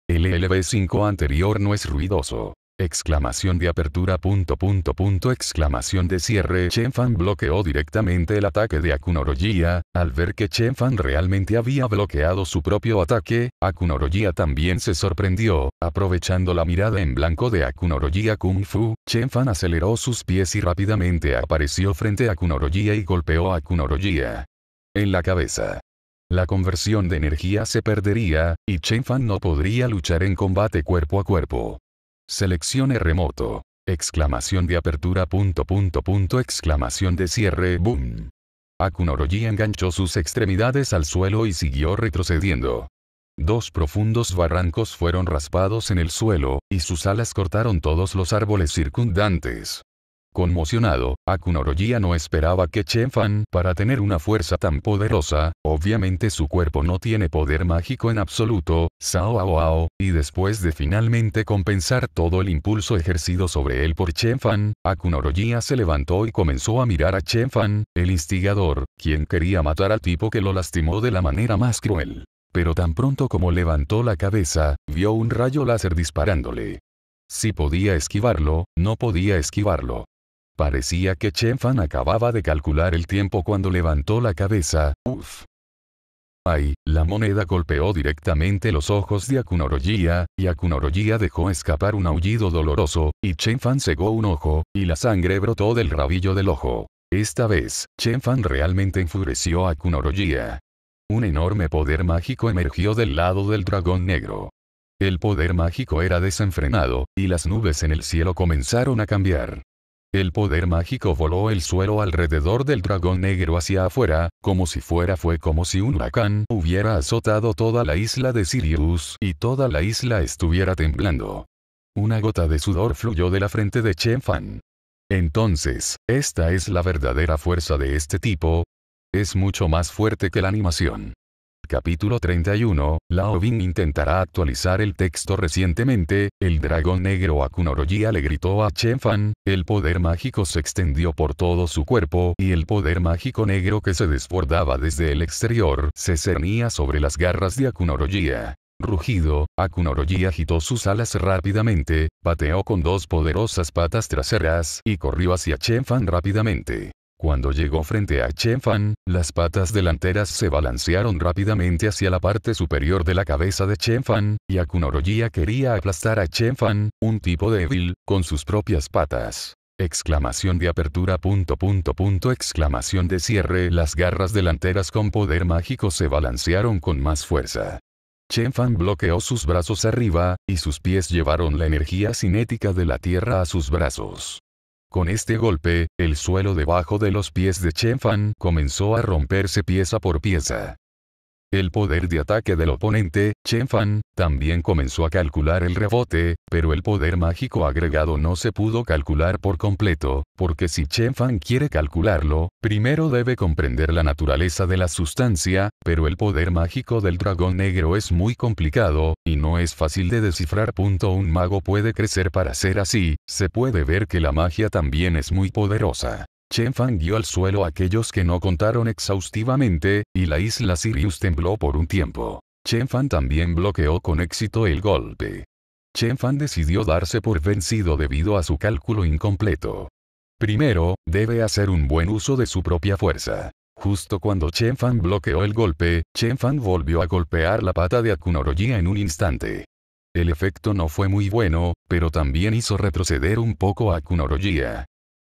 El lv 5 anterior no es ruidoso. Exclamación de apertura punto punto punto exclamación de cierre Chen Fan bloqueó directamente el ataque de Akunorojiya. al ver que Chen Fan realmente había bloqueado su propio ataque, Akunorogia también se sorprendió, aprovechando la mirada en blanco de Akunorogia Kung Fu, Fan aceleró sus pies y rápidamente apareció frente a Akunorojia y golpeó a en la cabeza. La conversión de energía se perdería, y Chen Fan no podría luchar en combate cuerpo a cuerpo. Seleccione remoto. Exclamación de apertura punto punto punto exclamación de cierre boom. Akunoroji enganchó sus extremidades al suelo y siguió retrocediendo. Dos profundos barrancos fueron raspados en el suelo, y sus alas cortaron todos los árboles circundantes. Conmocionado, Akunoroyia no esperaba que Chen Fan para tener una fuerza tan poderosa, obviamente su cuerpo no tiene poder mágico en absoluto, Sao Ao y después de finalmente compensar todo el impulso ejercido sobre él por Chen Fan, Akunoroyia se levantó y comenzó a mirar a Chen Fan, el instigador, quien quería matar al tipo que lo lastimó de la manera más cruel. Pero tan pronto como levantó la cabeza, vio un rayo láser disparándole. Si podía esquivarlo, no podía esquivarlo. Parecía que Chen Fan acababa de calcular el tiempo cuando levantó la cabeza. Uf. Ay, la moneda golpeó directamente los ojos de Akunoroyia, y Akunoroyia dejó escapar un aullido doloroso, y Chen Fan cegó un ojo, y la sangre brotó del rabillo del ojo. Esta vez, Chen Fan realmente enfureció a Akunoroyia. Un enorme poder mágico emergió del lado del dragón negro. El poder mágico era desenfrenado, y las nubes en el cielo comenzaron a cambiar. El poder mágico voló el suelo alrededor del dragón negro hacia afuera, como si fuera fue como si un huracán hubiera azotado toda la isla de Sirius y toda la isla estuviera temblando. Una gota de sudor fluyó de la frente de Chen Fan. Entonces, ¿esta es la verdadera fuerza de este tipo? Es mucho más fuerte que la animación. Capítulo 31, Lao intentará actualizar el texto recientemente, el dragón negro Akunoroji le gritó a Chen Fan, el poder mágico se extendió por todo su cuerpo y el poder mágico negro que se desbordaba desde el exterior se cernía sobre las garras de Akunoroji. Rugido, Akunoroji agitó sus alas rápidamente, pateó con dos poderosas patas traseras y corrió hacia Chen Fan rápidamente. Cuando llegó frente a Chen Fan, las patas delanteras se balancearon rápidamente hacia la parte superior de la cabeza de Chen Fan, y Akunorojiya quería aplastar a Chen Fan, un tipo débil, con sus propias patas. Exclamación de apertura punto punto punto exclamación de cierre Las garras delanteras con poder mágico se balancearon con más fuerza. Chen Fan bloqueó sus brazos arriba, y sus pies llevaron la energía cinética de la tierra a sus brazos. Con este golpe, el suelo debajo de los pies de Chen Fan comenzó a romperse pieza por pieza. El poder de ataque del oponente, Chen Fan, también comenzó a calcular el rebote, pero el poder mágico agregado no se pudo calcular por completo, porque si Chen Fan quiere calcularlo, primero debe comprender la naturaleza de la sustancia, pero el poder mágico del dragón negro es muy complicado, y no es fácil de descifrar. Un mago puede crecer para ser así, se puede ver que la magia también es muy poderosa. Chen Fan dio al suelo a aquellos que no contaron exhaustivamente, y la isla Sirius tembló por un tiempo. Chen Fan también bloqueó con éxito el golpe. Chen Fan decidió darse por vencido debido a su cálculo incompleto. Primero, debe hacer un buen uso de su propia fuerza. Justo cuando Chen Fan bloqueó el golpe, Chen Fan volvió a golpear la pata de Akunoroji en un instante. El efecto no fue muy bueno, pero también hizo retroceder un poco a Kunorojia.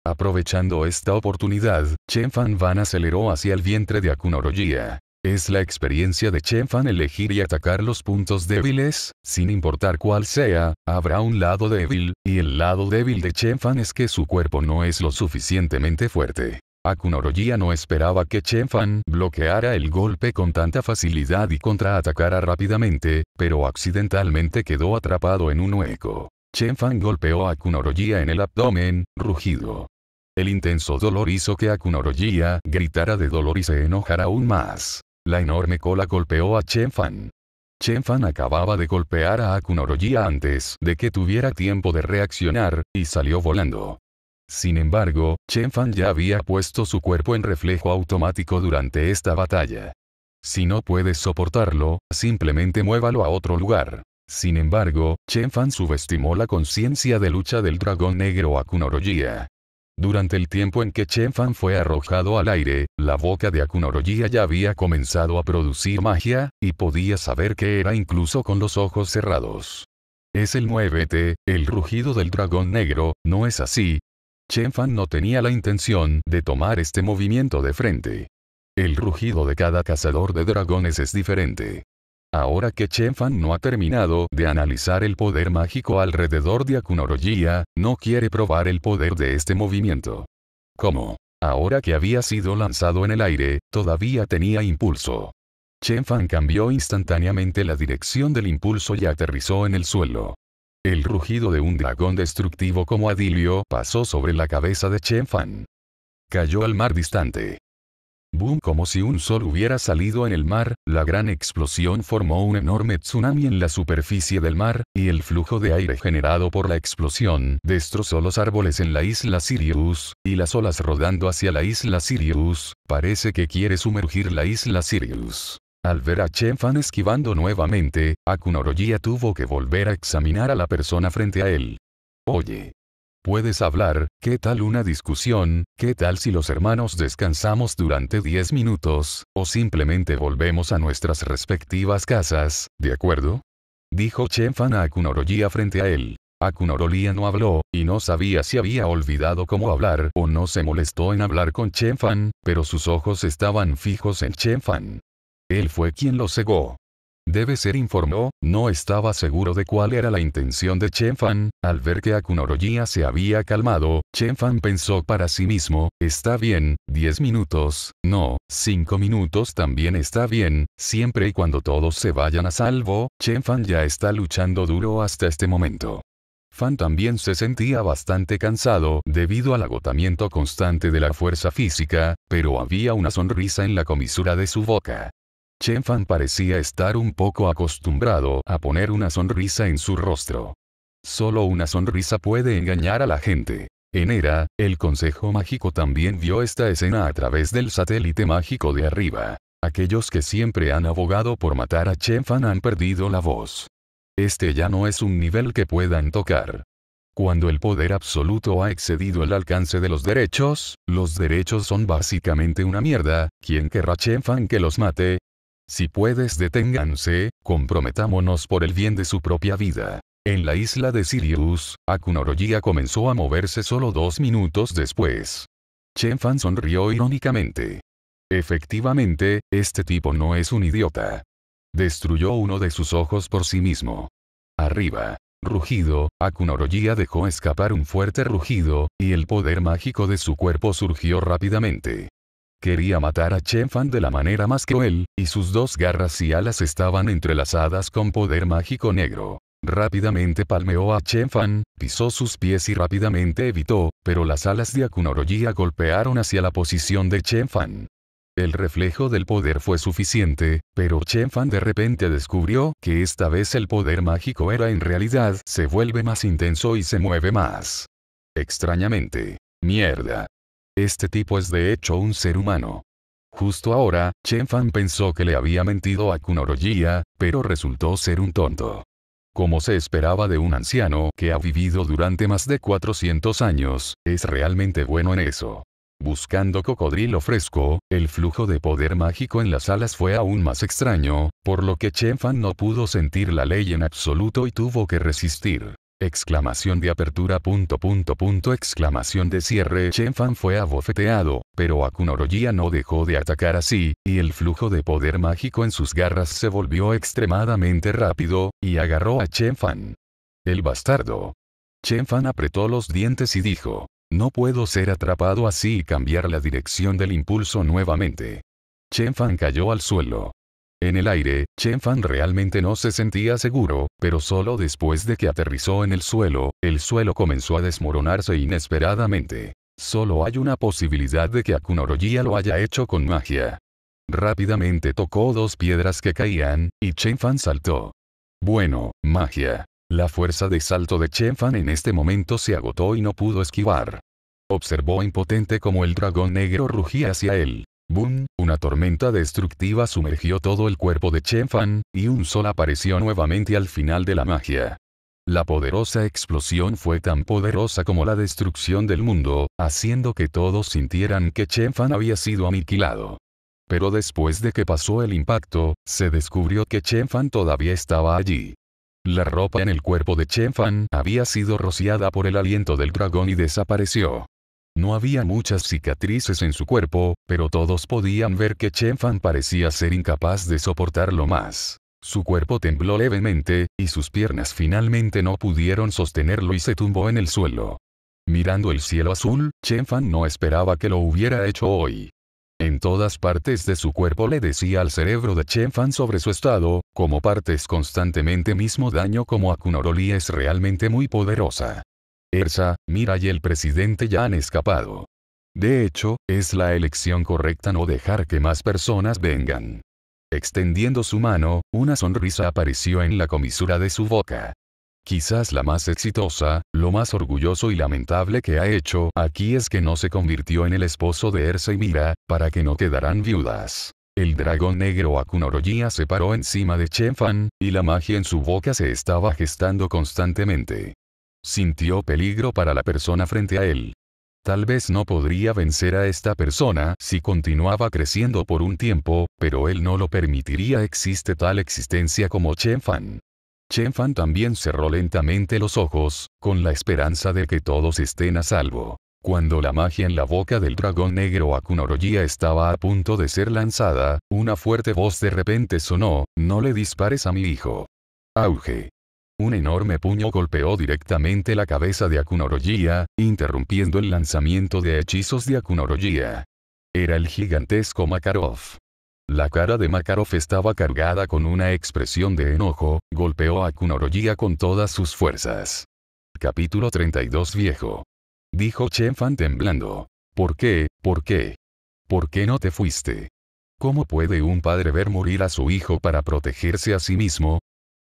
Aprovechando esta oportunidad, Chen Fan Van aceleró hacia el vientre de Akunorojiya. Es la experiencia de Chen Fan elegir y atacar los puntos débiles, sin importar cuál sea, habrá un lado débil, y el lado débil de Chen Fan es que su cuerpo no es lo suficientemente fuerte. Akunorojiya no esperaba que Chen Fan bloqueara el golpe con tanta facilidad y contraatacara rápidamente, pero accidentalmente quedó atrapado en un hueco. Chen Fan golpeó a Akunorojiya en el abdomen, rugido. El intenso dolor hizo que Akunoroyia gritara de dolor y se enojara aún más. La enorme cola golpeó a Chen Fan. Chen Fan acababa de golpear a Akunoroyia antes de que tuviera tiempo de reaccionar, y salió volando. Sin embargo, Chen Fan ya había puesto su cuerpo en reflejo automático durante esta batalla. Si no puedes soportarlo, simplemente muévalo a otro lugar. Sin embargo, Chen Fan subestimó la conciencia de lucha del dragón negro Akunoroyia. Durante el tiempo en que Chen Fan fue arrojado al aire, la boca de Akunorojia ya había comenzado a producir magia, y podía saber que era incluso con los ojos cerrados. Es el 9T, el rugido del dragón negro, ¿no es así? Chen Fan no tenía la intención de tomar este movimiento de frente. El rugido de cada cazador de dragones es diferente. Ahora que Fan no ha terminado de analizar el poder mágico alrededor de Akunorojiya, no quiere probar el poder de este movimiento. ¿Cómo? Ahora que había sido lanzado en el aire, todavía tenía impulso. Chen Fan cambió instantáneamente la dirección del impulso y aterrizó en el suelo. El rugido de un dragón destructivo como Adilio pasó sobre la cabeza de Chen Fan. Cayó al mar distante. Boom como si un sol hubiera salido en el mar, la gran explosión formó un enorme tsunami en la superficie del mar, y el flujo de aire generado por la explosión destrozó los árboles en la isla Sirius, y las olas rodando hacia la isla Sirius, parece que quiere sumergir la isla Sirius. Al ver a Chen Fan esquivando nuevamente, Akunorojiya tuvo que volver a examinar a la persona frente a él. Oye, Puedes hablar, ¿qué tal una discusión? ¿Qué tal si los hermanos descansamos durante 10 minutos, o simplemente volvemos a nuestras respectivas casas, ¿de acuerdo? Dijo Chen Fan a Akunorolía frente a él. Akunorolía no habló, y no sabía si había olvidado cómo hablar o no se molestó en hablar con Chen Fan, pero sus ojos estaban fijos en Chen Fan. Él fue quien lo cegó. Debe ser informó, no estaba seguro de cuál era la intención de Chen Fan, al ver que Akunorojia se había calmado, Chen Fan pensó para sí mismo, está bien, 10 minutos, no, 5 minutos también está bien, siempre y cuando todos se vayan a salvo, Chen Fan ya está luchando duro hasta este momento. Fan también se sentía bastante cansado debido al agotamiento constante de la fuerza física, pero había una sonrisa en la comisura de su boca. Chen Fan parecía estar un poco acostumbrado a poner una sonrisa en su rostro. Solo una sonrisa puede engañar a la gente. En ERA, el Consejo Mágico también vio esta escena a través del satélite mágico de arriba. Aquellos que siempre han abogado por matar a Chen Fan han perdido la voz. Este ya no es un nivel que puedan tocar. Cuando el poder absoluto ha excedido el alcance de los derechos, los derechos son básicamente una mierda, quien querrá Fan que los mate, si puedes deténganse, comprometámonos por el bien de su propia vida. En la isla de Sirius, Akunoroyia comenzó a moverse solo dos minutos después. Chen Fan sonrió irónicamente. Efectivamente, este tipo no es un idiota. Destruyó uno de sus ojos por sí mismo. Arriba. Rugido, Akunoroyia dejó escapar un fuerte rugido, y el poder mágico de su cuerpo surgió rápidamente. Quería matar a Chen Fan de la manera más cruel, y sus dos garras y alas estaban entrelazadas con poder mágico negro. Rápidamente palmeó a Chen Fan, pisó sus pies y rápidamente evitó, pero las alas de Akunorojia golpearon hacia la posición de Chen Fan. El reflejo del poder fue suficiente, pero Chen Fan de repente descubrió que esta vez el poder mágico era en realidad se vuelve más intenso y se mueve más. Extrañamente. Mierda. Este tipo es de hecho un ser humano. Justo ahora, Chen Fan pensó que le había mentido a Kunorojiya, pero resultó ser un tonto. Como se esperaba de un anciano que ha vivido durante más de 400 años, es realmente bueno en eso. Buscando cocodrilo fresco, el flujo de poder mágico en las alas fue aún más extraño, por lo que Chen Fan no pudo sentir la ley en absoluto y tuvo que resistir. Exclamación de apertura punto punto punto exclamación de cierre Chen Fan fue abofeteado, pero Akunoroya no dejó de atacar así, y el flujo de poder mágico en sus garras se volvió extremadamente rápido, y agarró a Chen Fan El bastardo. Chen Fan apretó los dientes y dijo, no puedo ser atrapado así y cambiar la dirección del impulso nuevamente. Fan cayó al suelo. En el aire, Chen Fan realmente no se sentía seguro, pero solo después de que aterrizó en el suelo, el suelo comenzó a desmoronarse inesperadamente. Solo hay una posibilidad de que Akunorojia lo haya hecho con magia. Rápidamente tocó dos piedras que caían, y Chen Fan saltó. Bueno, magia. La fuerza de salto de Chen Fan en este momento se agotó y no pudo esquivar. Observó impotente como el dragón negro rugía hacia él. Boom, una tormenta destructiva sumergió todo el cuerpo de Chen Fan, y un sol apareció nuevamente al final de la magia. La poderosa explosión fue tan poderosa como la destrucción del mundo, haciendo que todos sintieran que Chen Fan había sido aniquilado. Pero después de que pasó el impacto, se descubrió que Chen Fan todavía estaba allí. La ropa en el cuerpo de Chen Fan había sido rociada por el aliento del dragón y desapareció. No había muchas cicatrices en su cuerpo, pero todos podían ver que Chen Fan parecía ser incapaz de soportarlo más. Su cuerpo tembló levemente, y sus piernas finalmente no pudieron sostenerlo y se tumbó en el suelo. Mirando el cielo azul, Chen Fan no esperaba que lo hubiera hecho hoy. En todas partes de su cuerpo le decía al cerebro de Chen Fan sobre su estado, como partes constantemente mismo daño como Akunoroli es realmente muy poderosa. Ersa, Mira y el presidente ya han escapado. De hecho, es la elección correcta no dejar que más personas vengan. Extendiendo su mano, una sonrisa apareció en la comisura de su boca. Quizás la más exitosa, lo más orgulloso y lamentable que ha hecho aquí es que no se convirtió en el esposo de Ersa y Mira, para que no quedaran viudas. El dragón negro Akunorojiya se paró encima de Chenfan y la magia en su boca se estaba gestando constantemente. Sintió peligro para la persona frente a él. Tal vez no podría vencer a esta persona si continuaba creciendo por un tiempo, pero él no lo permitiría. Existe tal existencia como Chen Fan. Chen Fan también cerró lentamente los ojos, con la esperanza de que todos estén a salvo. Cuando la magia en la boca del dragón negro Akunoroji estaba a punto de ser lanzada, una fuerte voz de repente sonó, no le dispares a mi hijo. Auge. Un enorme puño golpeó directamente la cabeza de Akunorojiya, interrumpiendo el lanzamiento de hechizos de Akunorojiya. Era el gigantesco Makarov. La cara de Makarov estaba cargada con una expresión de enojo, golpeó a Akunorojiya con todas sus fuerzas. Capítulo 32 Viejo. Dijo Fan temblando. ¿Por qué, por qué? ¿Por qué no te fuiste? ¿Cómo puede un padre ver morir a su hijo para protegerse a sí mismo?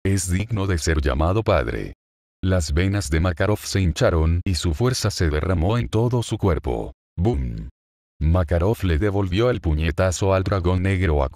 Es digno de ser llamado padre. Las venas de Makarov se hincharon y su fuerza se derramó en todo su cuerpo. ¡Boom! Makarov le devolvió el puñetazo al dragón negro a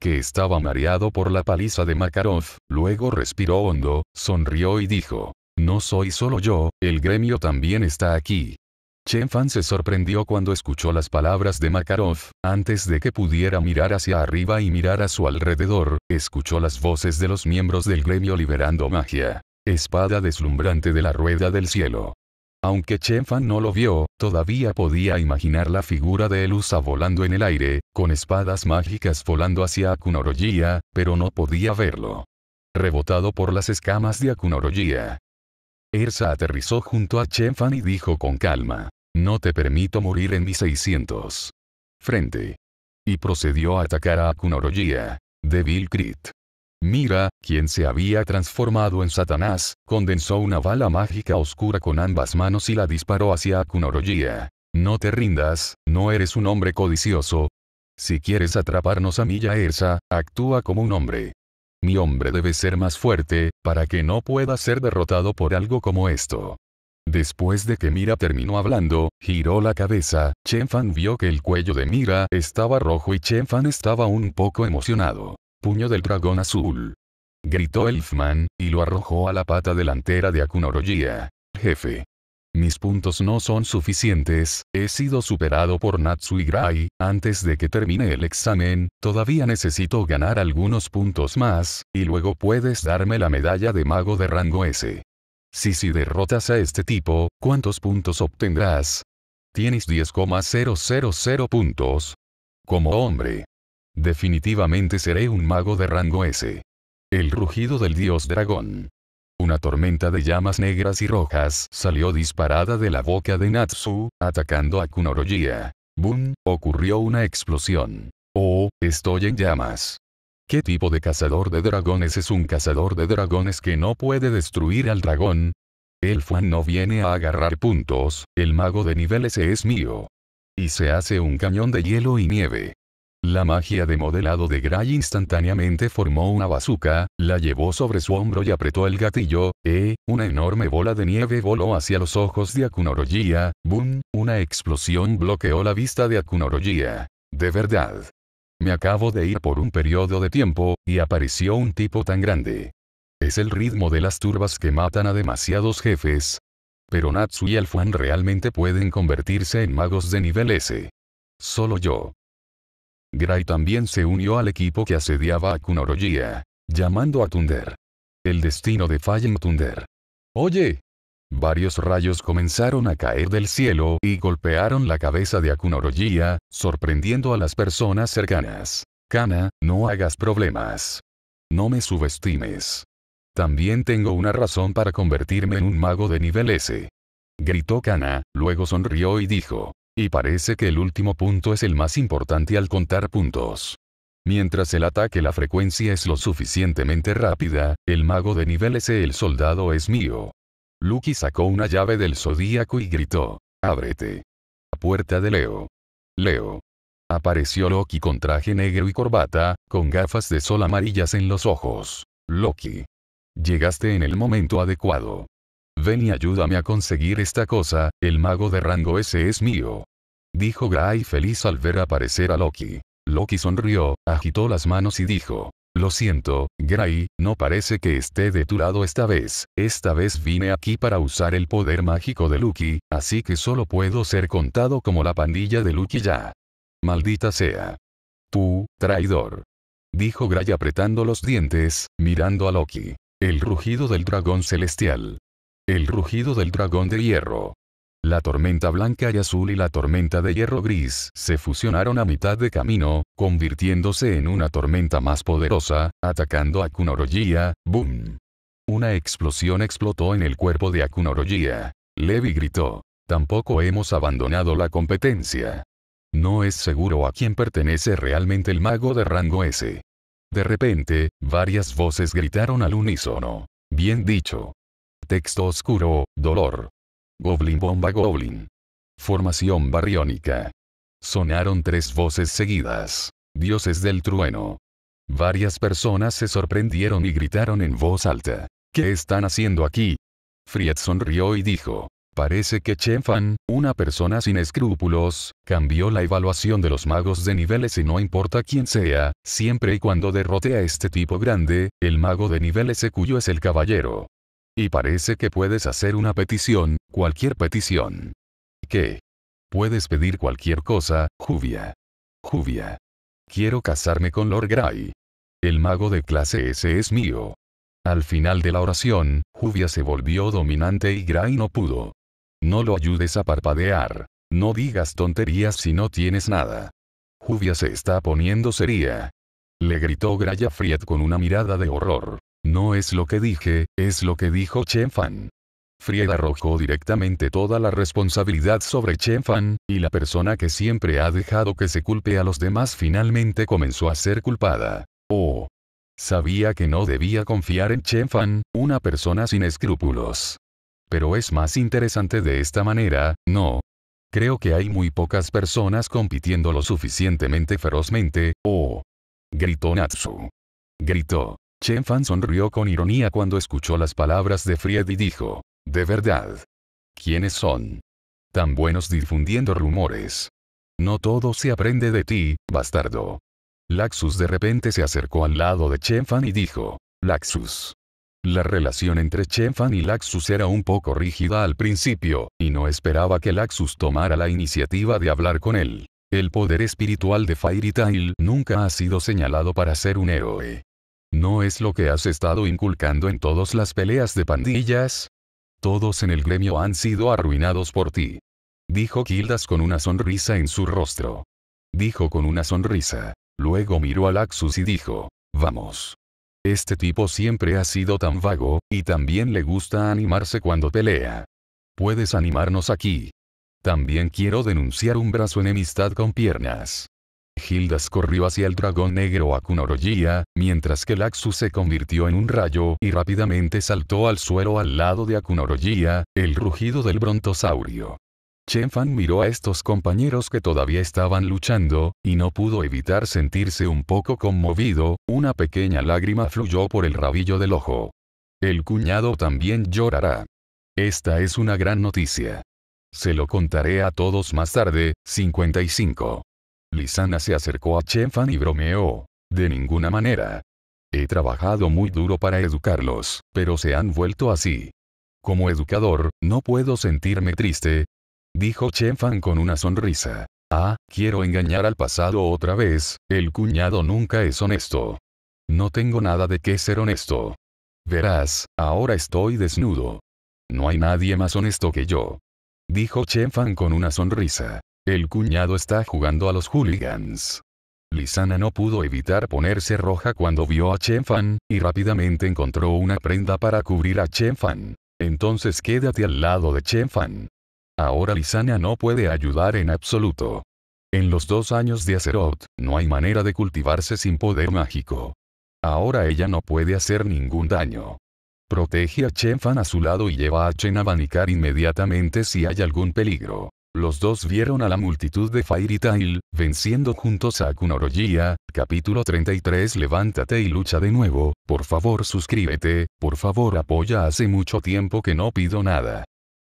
que estaba mareado por la paliza de Makarov, luego respiró hondo, sonrió y dijo, no soy solo yo, el gremio también está aquí. Chen Fan se sorprendió cuando escuchó las palabras de Makarov, antes de que pudiera mirar hacia arriba y mirar a su alrededor, escuchó las voces de los miembros del gremio liberando magia. Espada deslumbrante de la rueda del cielo. Aunque Chen Fan no lo vio, todavía podía imaginar la figura de Elusa volando en el aire, con espadas mágicas volando hacia Akunorogia, pero no podía verlo. Rebotado por las escamas de Akunorogia, Ersa aterrizó junto a Chen y dijo con calma. No te permito morir en mis 600. Frente. Y procedió a atacar a Akunorojia. Devil Crit. Mira, quien se había transformado en Satanás, condensó una bala mágica oscura con ambas manos y la disparó hacia Akunorojia. No te rindas, no eres un hombre codicioso. Si quieres atraparnos a Milla Ersa, actúa como un hombre. Mi hombre debe ser más fuerte, para que no pueda ser derrotado por algo como esto. Después de que Mira terminó hablando, giró la cabeza, Chen Fan vio que el cuello de Mira estaba rojo y Chen Fan estaba un poco emocionado. Puño del dragón azul. Gritó Elfman, y lo arrojó a la pata delantera de Akunorojia. Jefe. Mis puntos no son suficientes, he sido superado por Natsu y Gray, antes de que termine el examen, todavía necesito ganar algunos puntos más, y luego puedes darme la medalla de mago de rango S. Si si derrotas a este tipo, ¿cuántos puntos obtendrás? Tienes 10,000 puntos. Como hombre. Definitivamente seré un mago de rango S. El rugido del dios dragón. Una tormenta de llamas negras y rojas salió disparada de la boca de Natsu, atacando a Kunoroya. ¡Boom! Ocurrió una explosión. ¡Oh, estoy en llamas! ¿Qué tipo de cazador de dragones es un cazador de dragones que no puede destruir al dragón? El fuan no viene a agarrar puntos, el mago de nivel es mío. Y se hace un cañón de hielo y nieve. La magia de modelado de Gray instantáneamente formó una bazuca, la llevó sobre su hombro y apretó el gatillo, ¡eh! Una enorme bola de nieve voló hacia los ojos de Akunorogia, ¡boom! Una explosión bloqueó la vista de Akunorogia. De verdad. Me acabo de ir por un periodo de tiempo, y apareció un tipo tan grande. Es el ritmo de las turbas que matan a demasiados jefes. Pero Natsu y Alfuan realmente pueden convertirse en magos de nivel S. Solo yo. Gray también se unió al equipo que asediaba a Kunorogia, llamando a Tunder. El destino de Fallen Tunder. Oye. Varios rayos comenzaron a caer del cielo y golpearon la cabeza de Kunoroyia, sorprendiendo a las personas cercanas. Kana, no hagas problemas. No me subestimes. También tengo una razón para convertirme en un mago de nivel S. Gritó Kana, luego sonrió y dijo. Y parece que el último punto es el más importante al contar puntos. Mientras el ataque la frecuencia es lo suficientemente rápida, el mago de nivel S el soldado es mío. Lucky sacó una llave del zodíaco y gritó, ábrete. Puerta de Leo. Leo. Apareció Loki con traje negro y corbata, con gafas de sol amarillas en los ojos. Loki. Llegaste en el momento adecuado ven y ayúdame a conseguir esta cosa, el mago de rango ese es mío. Dijo Gray feliz al ver aparecer a Loki. Loki sonrió, agitó las manos y dijo, lo siento, Gray, no parece que esté de tu lado esta vez. Esta vez vine aquí para usar el poder mágico de Loki, así que solo puedo ser contado como la pandilla de Loki ya. Maldita sea. Tú, traidor. Dijo Gray apretando los dientes, mirando a Loki. El rugido del dragón celestial. El rugido del dragón de hierro. La tormenta blanca y azul y la tormenta de hierro gris se fusionaron a mitad de camino, convirtiéndose en una tormenta más poderosa, atacando a Kunorogia, ¡boom! Una explosión explotó en el cuerpo de Akunorogia. Levi gritó. Tampoco hemos abandonado la competencia. No es seguro a quién pertenece realmente el mago de rango S. De repente, varias voces gritaron al unísono. Bien dicho. Texto oscuro, dolor. Goblin bomba goblin. Formación barriónica. Sonaron tres voces seguidas. Dioses del trueno. Varias personas se sorprendieron y gritaron en voz alta. ¿Qué están haciendo aquí? Fried sonrió y dijo. Parece que Chen Fan, una persona sin escrúpulos, cambió la evaluación de los magos de niveles y no importa quién sea, siempre y cuando derrote a este tipo grande, el mago de niveles eh, cuyo es el caballero. Y parece que puedes hacer una petición, cualquier petición. ¿Qué? Puedes pedir cualquier cosa, Juvia. Juvia. Quiero casarme con Lord Gray. El mago de clase S es mío. Al final de la oración, Juvia se volvió dominante y Gray no pudo. No lo ayudes a parpadear. No digas tonterías si no tienes nada. Juvia se está poniendo seria. Le gritó Graya a con una mirada de horror. No es lo que dije, es lo que dijo Chen Fan. Fried arrojó directamente toda la responsabilidad sobre Chen Fan, y la persona que siempre ha dejado que se culpe a los demás finalmente comenzó a ser culpada. Oh. Sabía que no debía confiar en Chen Fan, una persona sin escrúpulos. Pero es más interesante de esta manera, ¿no? Creo que hay muy pocas personas compitiendo lo suficientemente ferozmente, oh. Gritó Natsu. Gritó. Chen Fan sonrió con ironía cuando escuchó las palabras de Fried y dijo, «De verdad. ¿Quiénes son? Tan buenos difundiendo rumores. No todo se aprende de ti, bastardo». Laxus de repente se acercó al lado de Chen Fan y dijo, «Laxus». La relación entre Chen Fan y Laxus era un poco rígida al principio, y no esperaba que Laxus tomara la iniciativa de hablar con él. El poder espiritual de Fairy Tail nunca ha sido señalado para ser un héroe. ¿No es lo que has estado inculcando en todas las peleas de pandillas? Todos en el gremio han sido arruinados por ti. Dijo Kildas con una sonrisa en su rostro. Dijo con una sonrisa. Luego miró a Laxus y dijo, vamos. Este tipo siempre ha sido tan vago, y también le gusta animarse cuando pelea. Puedes animarnos aquí. También quiero denunciar un brazo enemistad con piernas. Gildas corrió hacia el dragón negro Akunorojía, mientras que Laxu se convirtió en un rayo y rápidamente saltó al suelo al lado de Akunorojía, el rugido del brontosaurio. Chen Fan miró a estos compañeros que todavía estaban luchando, y no pudo evitar sentirse un poco conmovido, una pequeña lágrima fluyó por el rabillo del ojo. El cuñado también llorará. Esta es una gran noticia. Se lo contaré a todos más tarde, 55. Lisana se acercó a Fan y bromeó. De ninguna manera. He trabajado muy duro para educarlos, pero se han vuelto así. Como educador, no puedo sentirme triste. Dijo Fan con una sonrisa. Ah, quiero engañar al pasado otra vez, el cuñado nunca es honesto. No tengo nada de qué ser honesto. Verás, ahora estoy desnudo. No hay nadie más honesto que yo. Dijo Chen Fan con una sonrisa. El cuñado está jugando a los hooligans. Lisana no pudo evitar ponerse roja cuando vio a Chen Fan, y rápidamente encontró una prenda para cubrir a Chen Fan. Entonces quédate al lado de Chen Fan. Ahora Lisana no puede ayudar en absoluto. En los dos años de Azeroth, no hay manera de cultivarse sin poder mágico. Ahora ella no puede hacer ningún daño. Protege a Chen Fan a su lado y lleva a Chen a abanicar inmediatamente si hay algún peligro. Los dos vieron a la multitud de Fairy Tail, venciendo juntos a Kunoroyia, capítulo 33 Levántate y lucha de nuevo, por favor suscríbete, por favor apoya hace mucho tiempo que no pido nada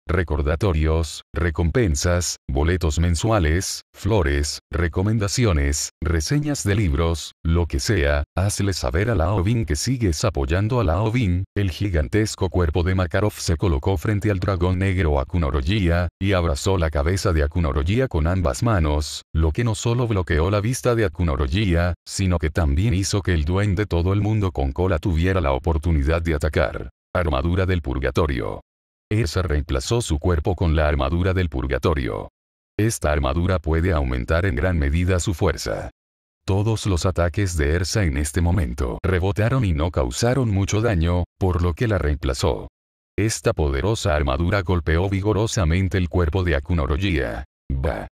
recordatorios, recompensas, boletos mensuales, flores, recomendaciones, reseñas de libros, lo que sea, hazle saber a la Ovin que sigues apoyando a la Ovin. El gigantesco cuerpo de Makarov se colocó frente al dragón negro Akunorogia, y abrazó la cabeza de Akunorogia con ambas manos, lo que no solo bloqueó la vista de Akunorogia, sino que también hizo que el duende todo el mundo con cola tuviera la oportunidad de atacar. Armadura del Purgatorio. Ersa reemplazó su cuerpo con la armadura del purgatorio. Esta armadura puede aumentar en gran medida su fuerza. Todos los ataques de Ersa en este momento rebotaron y no causaron mucho daño, por lo que la reemplazó. Esta poderosa armadura golpeó vigorosamente el cuerpo de Akunorogia. Bah.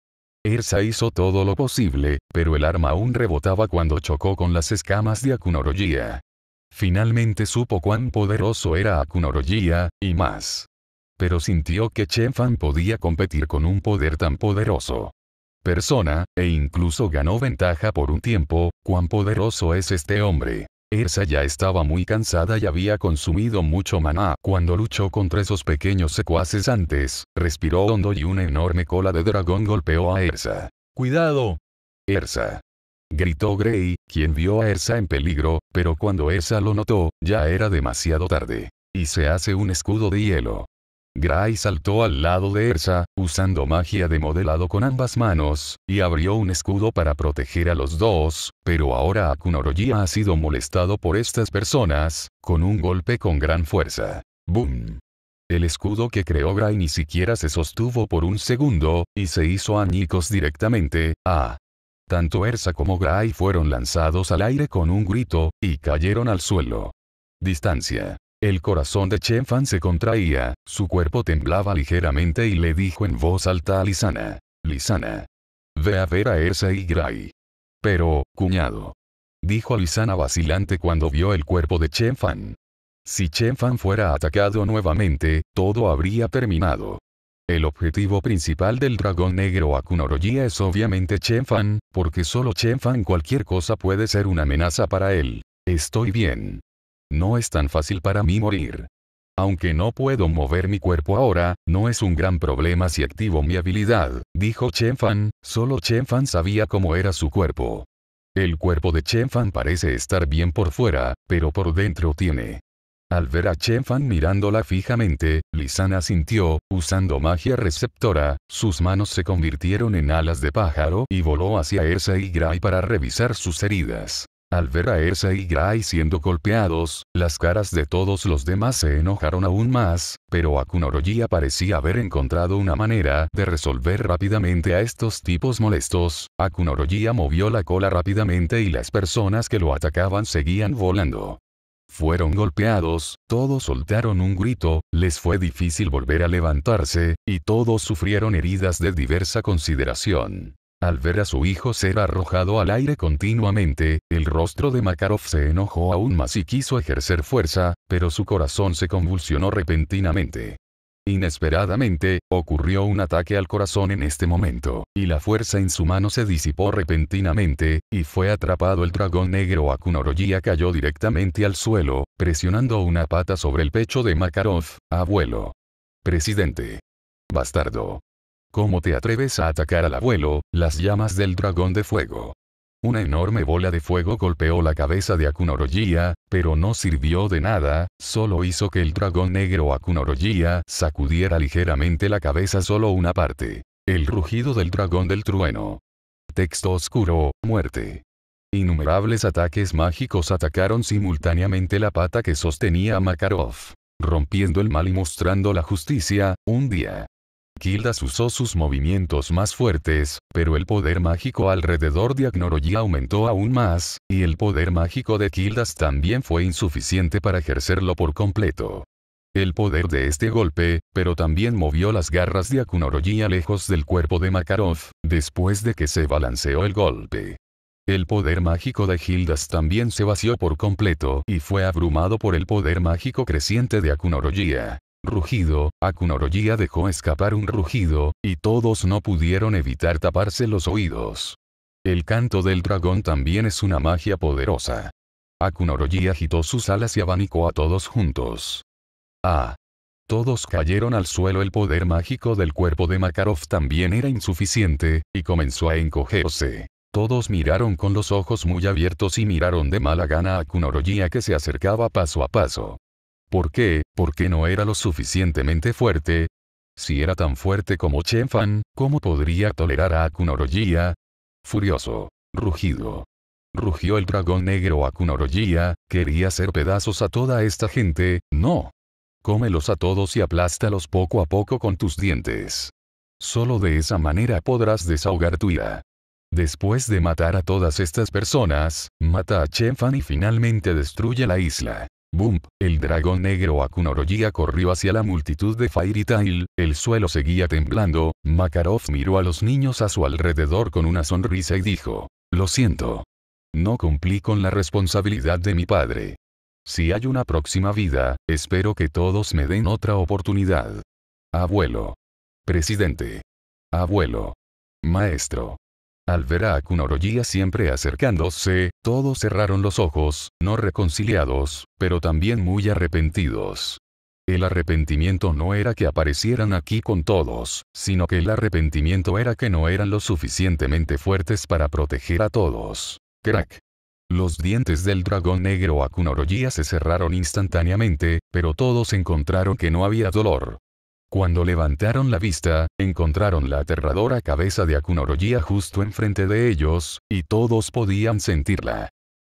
Ersa hizo todo lo posible, pero el arma aún rebotaba cuando chocó con las escamas de Akunorogia. Finalmente supo cuán poderoso era Akunorogia, y más pero sintió que Chen Fan podía competir con un poder tan poderoso. Persona, e incluso ganó ventaja por un tiempo, cuán poderoso es este hombre. Ersa ya estaba muy cansada y había consumido mucho maná cuando luchó contra esos pequeños secuaces antes, respiró hondo y una enorme cola de dragón golpeó a Ersa. ¡Cuidado! Ersa. Gritó Grey, quien vio a Ersa en peligro, pero cuando Ersa lo notó, ya era demasiado tarde. Y se hace un escudo de hielo. Gray saltó al lado de Ersa, usando magia de modelado con ambas manos, y abrió un escudo para proteger a los dos, pero ahora Akunoroji ha sido molestado por estas personas, con un golpe con gran fuerza. ¡Boom! El escudo que creó Gray ni siquiera se sostuvo por un segundo, y se hizo añicos directamente, ¡ah! Tanto Ersa como Gray fueron lanzados al aire con un grito, y cayeron al suelo. Distancia. El corazón de Chen Fan se contraía, su cuerpo temblaba ligeramente y le dijo en voz alta a Lisana. Lisana. Ve a ver a Ersa y Gray. Pero, cuñado. Dijo Lisana vacilante cuando vio el cuerpo de Chen Fan. Si Chen Fan fuera atacado nuevamente, todo habría terminado. El objetivo principal del dragón negro Akunoroyia es obviamente Chen Fan, porque solo Chen Fan cualquier cosa puede ser una amenaza para él. Estoy bien. No es tan fácil para mí morir. Aunque no puedo mover mi cuerpo ahora, no es un gran problema si activo mi habilidad, dijo Chen Fan, solo Chen Fan sabía cómo era su cuerpo. El cuerpo de Chen Fan parece estar bien por fuera, pero por dentro tiene. Al ver a Chen Fan mirándola fijamente, Lisana sintió, usando magia receptora, sus manos se convirtieron en alas de pájaro y voló hacia Ersa y Gray para revisar sus heridas. Al ver a Ersa y Gray siendo golpeados, las caras de todos los demás se enojaron aún más, pero Akunoroji parecía haber encontrado una manera de resolver rápidamente a estos tipos molestos. Akunoroji movió la cola rápidamente y las personas que lo atacaban seguían volando. Fueron golpeados, todos soltaron un grito, les fue difícil volver a levantarse, y todos sufrieron heridas de diversa consideración. Al ver a su hijo ser arrojado al aire continuamente, el rostro de Makarov se enojó aún más y quiso ejercer fuerza, pero su corazón se convulsionó repentinamente. Inesperadamente, ocurrió un ataque al corazón en este momento, y la fuerza en su mano se disipó repentinamente, y fue atrapado el dragón negro Akunoroya cayó directamente al suelo, presionando una pata sobre el pecho de Makarov, abuelo. Presidente. Bastardo. ¿Cómo te atreves a atacar al abuelo, las llamas del dragón de fuego? Una enorme bola de fuego golpeó la cabeza de Akunorojiya, pero no sirvió de nada, solo hizo que el dragón negro Akunorojiya sacudiera ligeramente la cabeza solo una parte. El rugido del dragón del trueno. Texto oscuro, muerte. Innumerables ataques mágicos atacaron simultáneamente la pata que sostenía a Makarov, rompiendo el mal y mostrando la justicia, un día. Kildas usó sus movimientos más fuertes, pero el poder mágico alrededor de Agnorolli aumentó aún más, y el poder mágico de Kildas también fue insuficiente para ejercerlo por completo. El poder de este golpe, pero también movió las garras de Akunorolli lejos del cuerpo de Makarov, después de que se balanceó el golpe. El poder mágico de Gildas también se vació por completo y fue abrumado por el poder mágico creciente de Akunorollia. Rugido, Akunoroyia dejó escapar un rugido, y todos no pudieron evitar taparse los oídos. El canto del dragón también es una magia poderosa. Akunoroyia agitó sus alas y abanicó a todos juntos. Ah. Todos cayeron al suelo el poder mágico del cuerpo de Makarov también era insuficiente, y comenzó a encogerse. Todos miraron con los ojos muy abiertos y miraron de mala gana a que se acercaba paso a paso. ¿Por qué? ¿Por qué no era lo suficientemente fuerte. Si era tan fuerte como Chen Fan, ¿cómo podría tolerar a Akunorojiya? Furioso. Rugido. Rugió el dragón negro Akunorojiya, quería hacer pedazos a toda esta gente, no. Cómelos a todos y aplástalos poco a poco con tus dientes. Solo de esa manera podrás desahogar tu ira. Después de matar a todas estas personas, mata a Chen Fan y finalmente destruye la isla. Bump, el dragón negro Akunoroya corrió hacia la multitud de Fairy Tail, el suelo seguía temblando, Makarov miró a los niños a su alrededor con una sonrisa y dijo, lo siento. No cumplí con la responsabilidad de mi padre. Si hay una próxima vida, espero que todos me den otra oportunidad. Abuelo. Presidente. Abuelo. Maestro. Al ver a Kunorojia siempre acercándose, todos cerraron los ojos, no reconciliados, pero también muy arrepentidos. El arrepentimiento no era que aparecieran aquí con todos, sino que el arrepentimiento era que no eran lo suficientemente fuertes para proteger a todos. Crack. Los dientes del dragón negro Akunoroyia se cerraron instantáneamente, pero todos encontraron que no había dolor, cuando levantaron la vista, encontraron la aterradora cabeza de Akunoroji justo enfrente de ellos, y todos podían sentirla.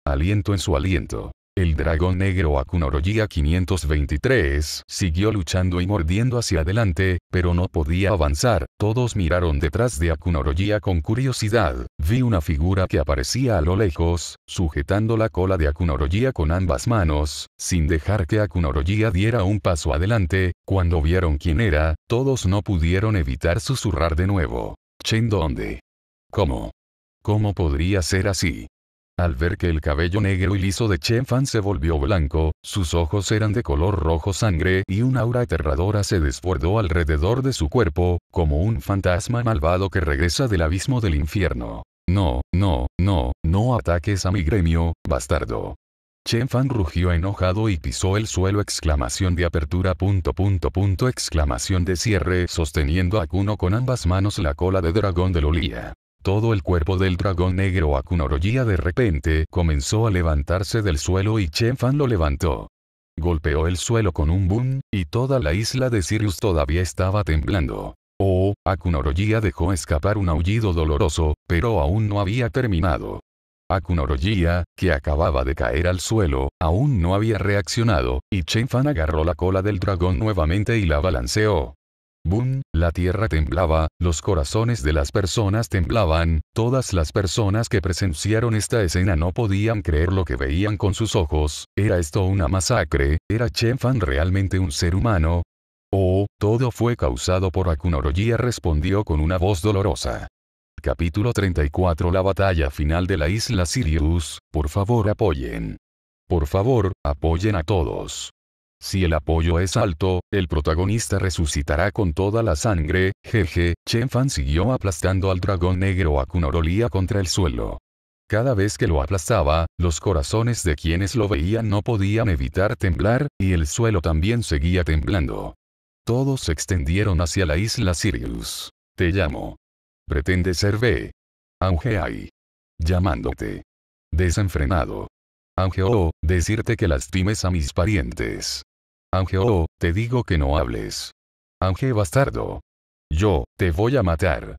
Aliento en su aliento. El dragón negro Akunoroyia 523 siguió luchando y mordiendo hacia adelante, pero no podía avanzar. Todos miraron detrás de Akunoroyia con curiosidad. Vi una figura que aparecía a lo lejos, sujetando la cola de Akunoroyia con ambas manos, sin dejar que Akunoroyia diera un paso adelante. Cuando vieron quién era, todos no pudieron evitar susurrar de nuevo. ¿Chen dónde? ¿Cómo? ¿Cómo podría ser así? Al ver que el cabello negro y liso de Chen Fan se volvió blanco, sus ojos eran de color rojo sangre y una aura aterradora se desbordó alrededor de su cuerpo, como un fantasma malvado que regresa del abismo del infierno. No, no, no, no ataques a mi gremio, bastardo. Chen Fan rugió enojado y pisó el suelo exclamación de apertura punto punto punto exclamación de cierre sosteniendo a Kuno con ambas manos la cola de dragón de Lolía. Todo el cuerpo del dragón negro Akunoroyia de repente comenzó a levantarse del suelo y Chen Fan lo levantó. Golpeó el suelo con un boom, y toda la isla de Sirius todavía estaba temblando. Oh, Akunoroyia dejó escapar un aullido doloroso, pero aún no había terminado. Akunoroyia, que acababa de caer al suelo, aún no había reaccionado, y Chen Fan agarró la cola del dragón nuevamente y la balanceó. ¡Bum! la tierra temblaba, los corazones de las personas temblaban, todas las personas que presenciaron esta escena no podían creer lo que veían con sus ojos, ¿era esto una masacre? ¿Era Chen Fan realmente un ser humano? Oh, todo fue causado por Akunorojia respondió con una voz dolorosa. Capítulo 34 La batalla final de la isla Sirius, por favor apoyen. Por favor, apoyen a todos. Si el apoyo es alto, el protagonista resucitará con toda la sangre, jeje, Chen Fan siguió aplastando al dragón negro a contra el suelo. Cada vez que lo aplastaba, los corazones de quienes lo veían no podían evitar temblar, y el suelo también seguía temblando. Todos se extendieron hacia la isla Sirius. Te llamo. Pretende ser B. Augeai. Llamándote. Desenfrenado. Angeo, decirte que lastimes a mis parientes. Ange, oh, te digo que no hables. Ange bastardo. Yo, te voy a matar.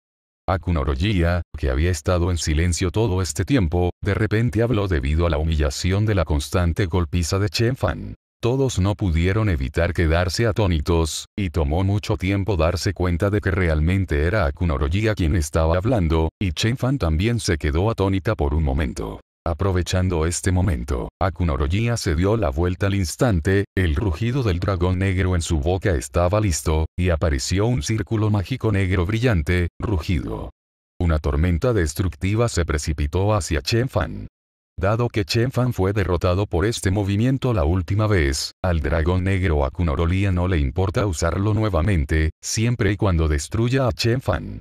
Akunorojiya, que había estado en silencio todo este tiempo, de repente habló debido a la humillación de la constante golpiza de Chen Fan. Todos no pudieron evitar quedarse atónitos, y tomó mucho tiempo darse cuenta de que realmente era Akunorojiya quien estaba hablando, y Chen Fan también se quedó atónita por un momento. Aprovechando este momento, Akunoroya se dio la vuelta al instante, el rugido del dragón negro en su boca estaba listo, y apareció un círculo mágico negro brillante, rugido. Una tormenta destructiva se precipitó hacia Chen Fan. Dado que Chen Fan fue derrotado por este movimiento la última vez, al dragón negro Akunorolia no le importa usarlo nuevamente, siempre y cuando destruya a Chen Fan.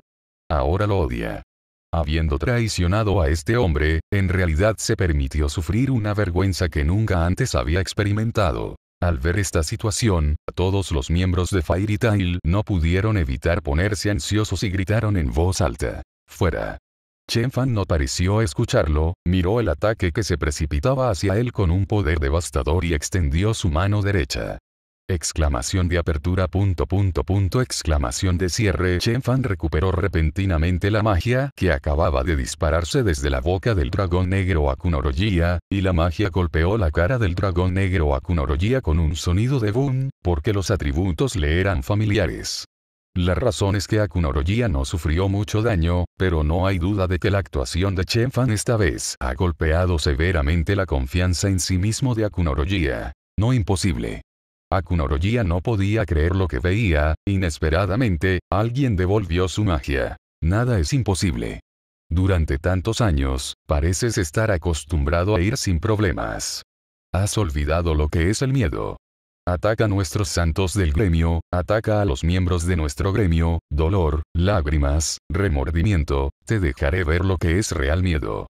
Ahora lo odia. Habiendo traicionado a este hombre, en realidad se permitió sufrir una vergüenza que nunca antes había experimentado. Al ver esta situación, todos los miembros de Fairy Tail no pudieron evitar ponerse ansiosos y gritaron en voz alta. ¡Fuera! Chen Fan no pareció escucharlo, miró el ataque que se precipitaba hacia él con un poder devastador y extendió su mano derecha. Exclamación de apertura punto punto punto exclamación de cierre Chen Fan recuperó repentinamente la magia que acababa de dispararse desde la boca del dragón negro Akunorogia, y la magia golpeó la cara del dragón negro Akunorogia con un sonido de boom, porque los atributos le eran familiares. La razón es que Akunorogia no sufrió mucho daño, pero no hay duda de que la actuación de Chen Fan esta vez ha golpeado severamente la confianza en sí mismo de Akunorogia. No imposible. Akunorojia no podía creer lo que veía, inesperadamente, alguien devolvió su magia. Nada es imposible. Durante tantos años, pareces estar acostumbrado a ir sin problemas. Has olvidado lo que es el miedo. Ataca a nuestros santos del gremio, ataca a los miembros de nuestro gremio, dolor, lágrimas, remordimiento, te dejaré ver lo que es real miedo.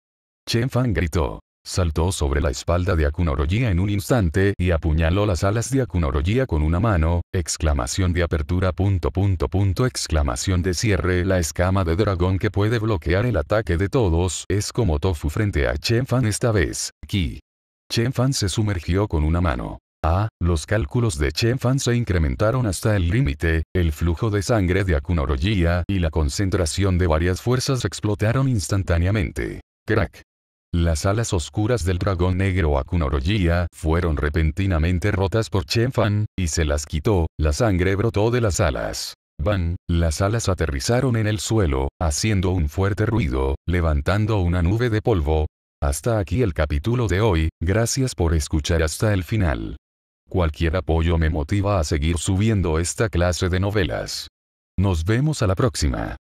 Chen Fan gritó. Saltó sobre la espalda de Akunoroji en un instante y apuñaló las alas de Akunoroji con una mano, exclamación de apertura punto punto punto exclamación de cierre la escama de dragón que puede bloquear el ataque de todos es como Tofu frente a Chenfan esta vez, Ki. Chenfan se sumergió con una mano. Ah, los cálculos de Chenfan se incrementaron hasta el límite, el flujo de sangre de Akunoroya y la concentración de varias fuerzas explotaron instantáneamente. Crack. Las alas oscuras del dragón negro Akunoroyia fueron repentinamente rotas por Chen Fan, y se las quitó, la sangre brotó de las alas. Van, las alas aterrizaron en el suelo, haciendo un fuerte ruido, levantando una nube de polvo. Hasta aquí el capítulo de hoy, gracias por escuchar hasta el final. Cualquier apoyo me motiva a seguir subiendo esta clase de novelas. Nos vemos a la próxima.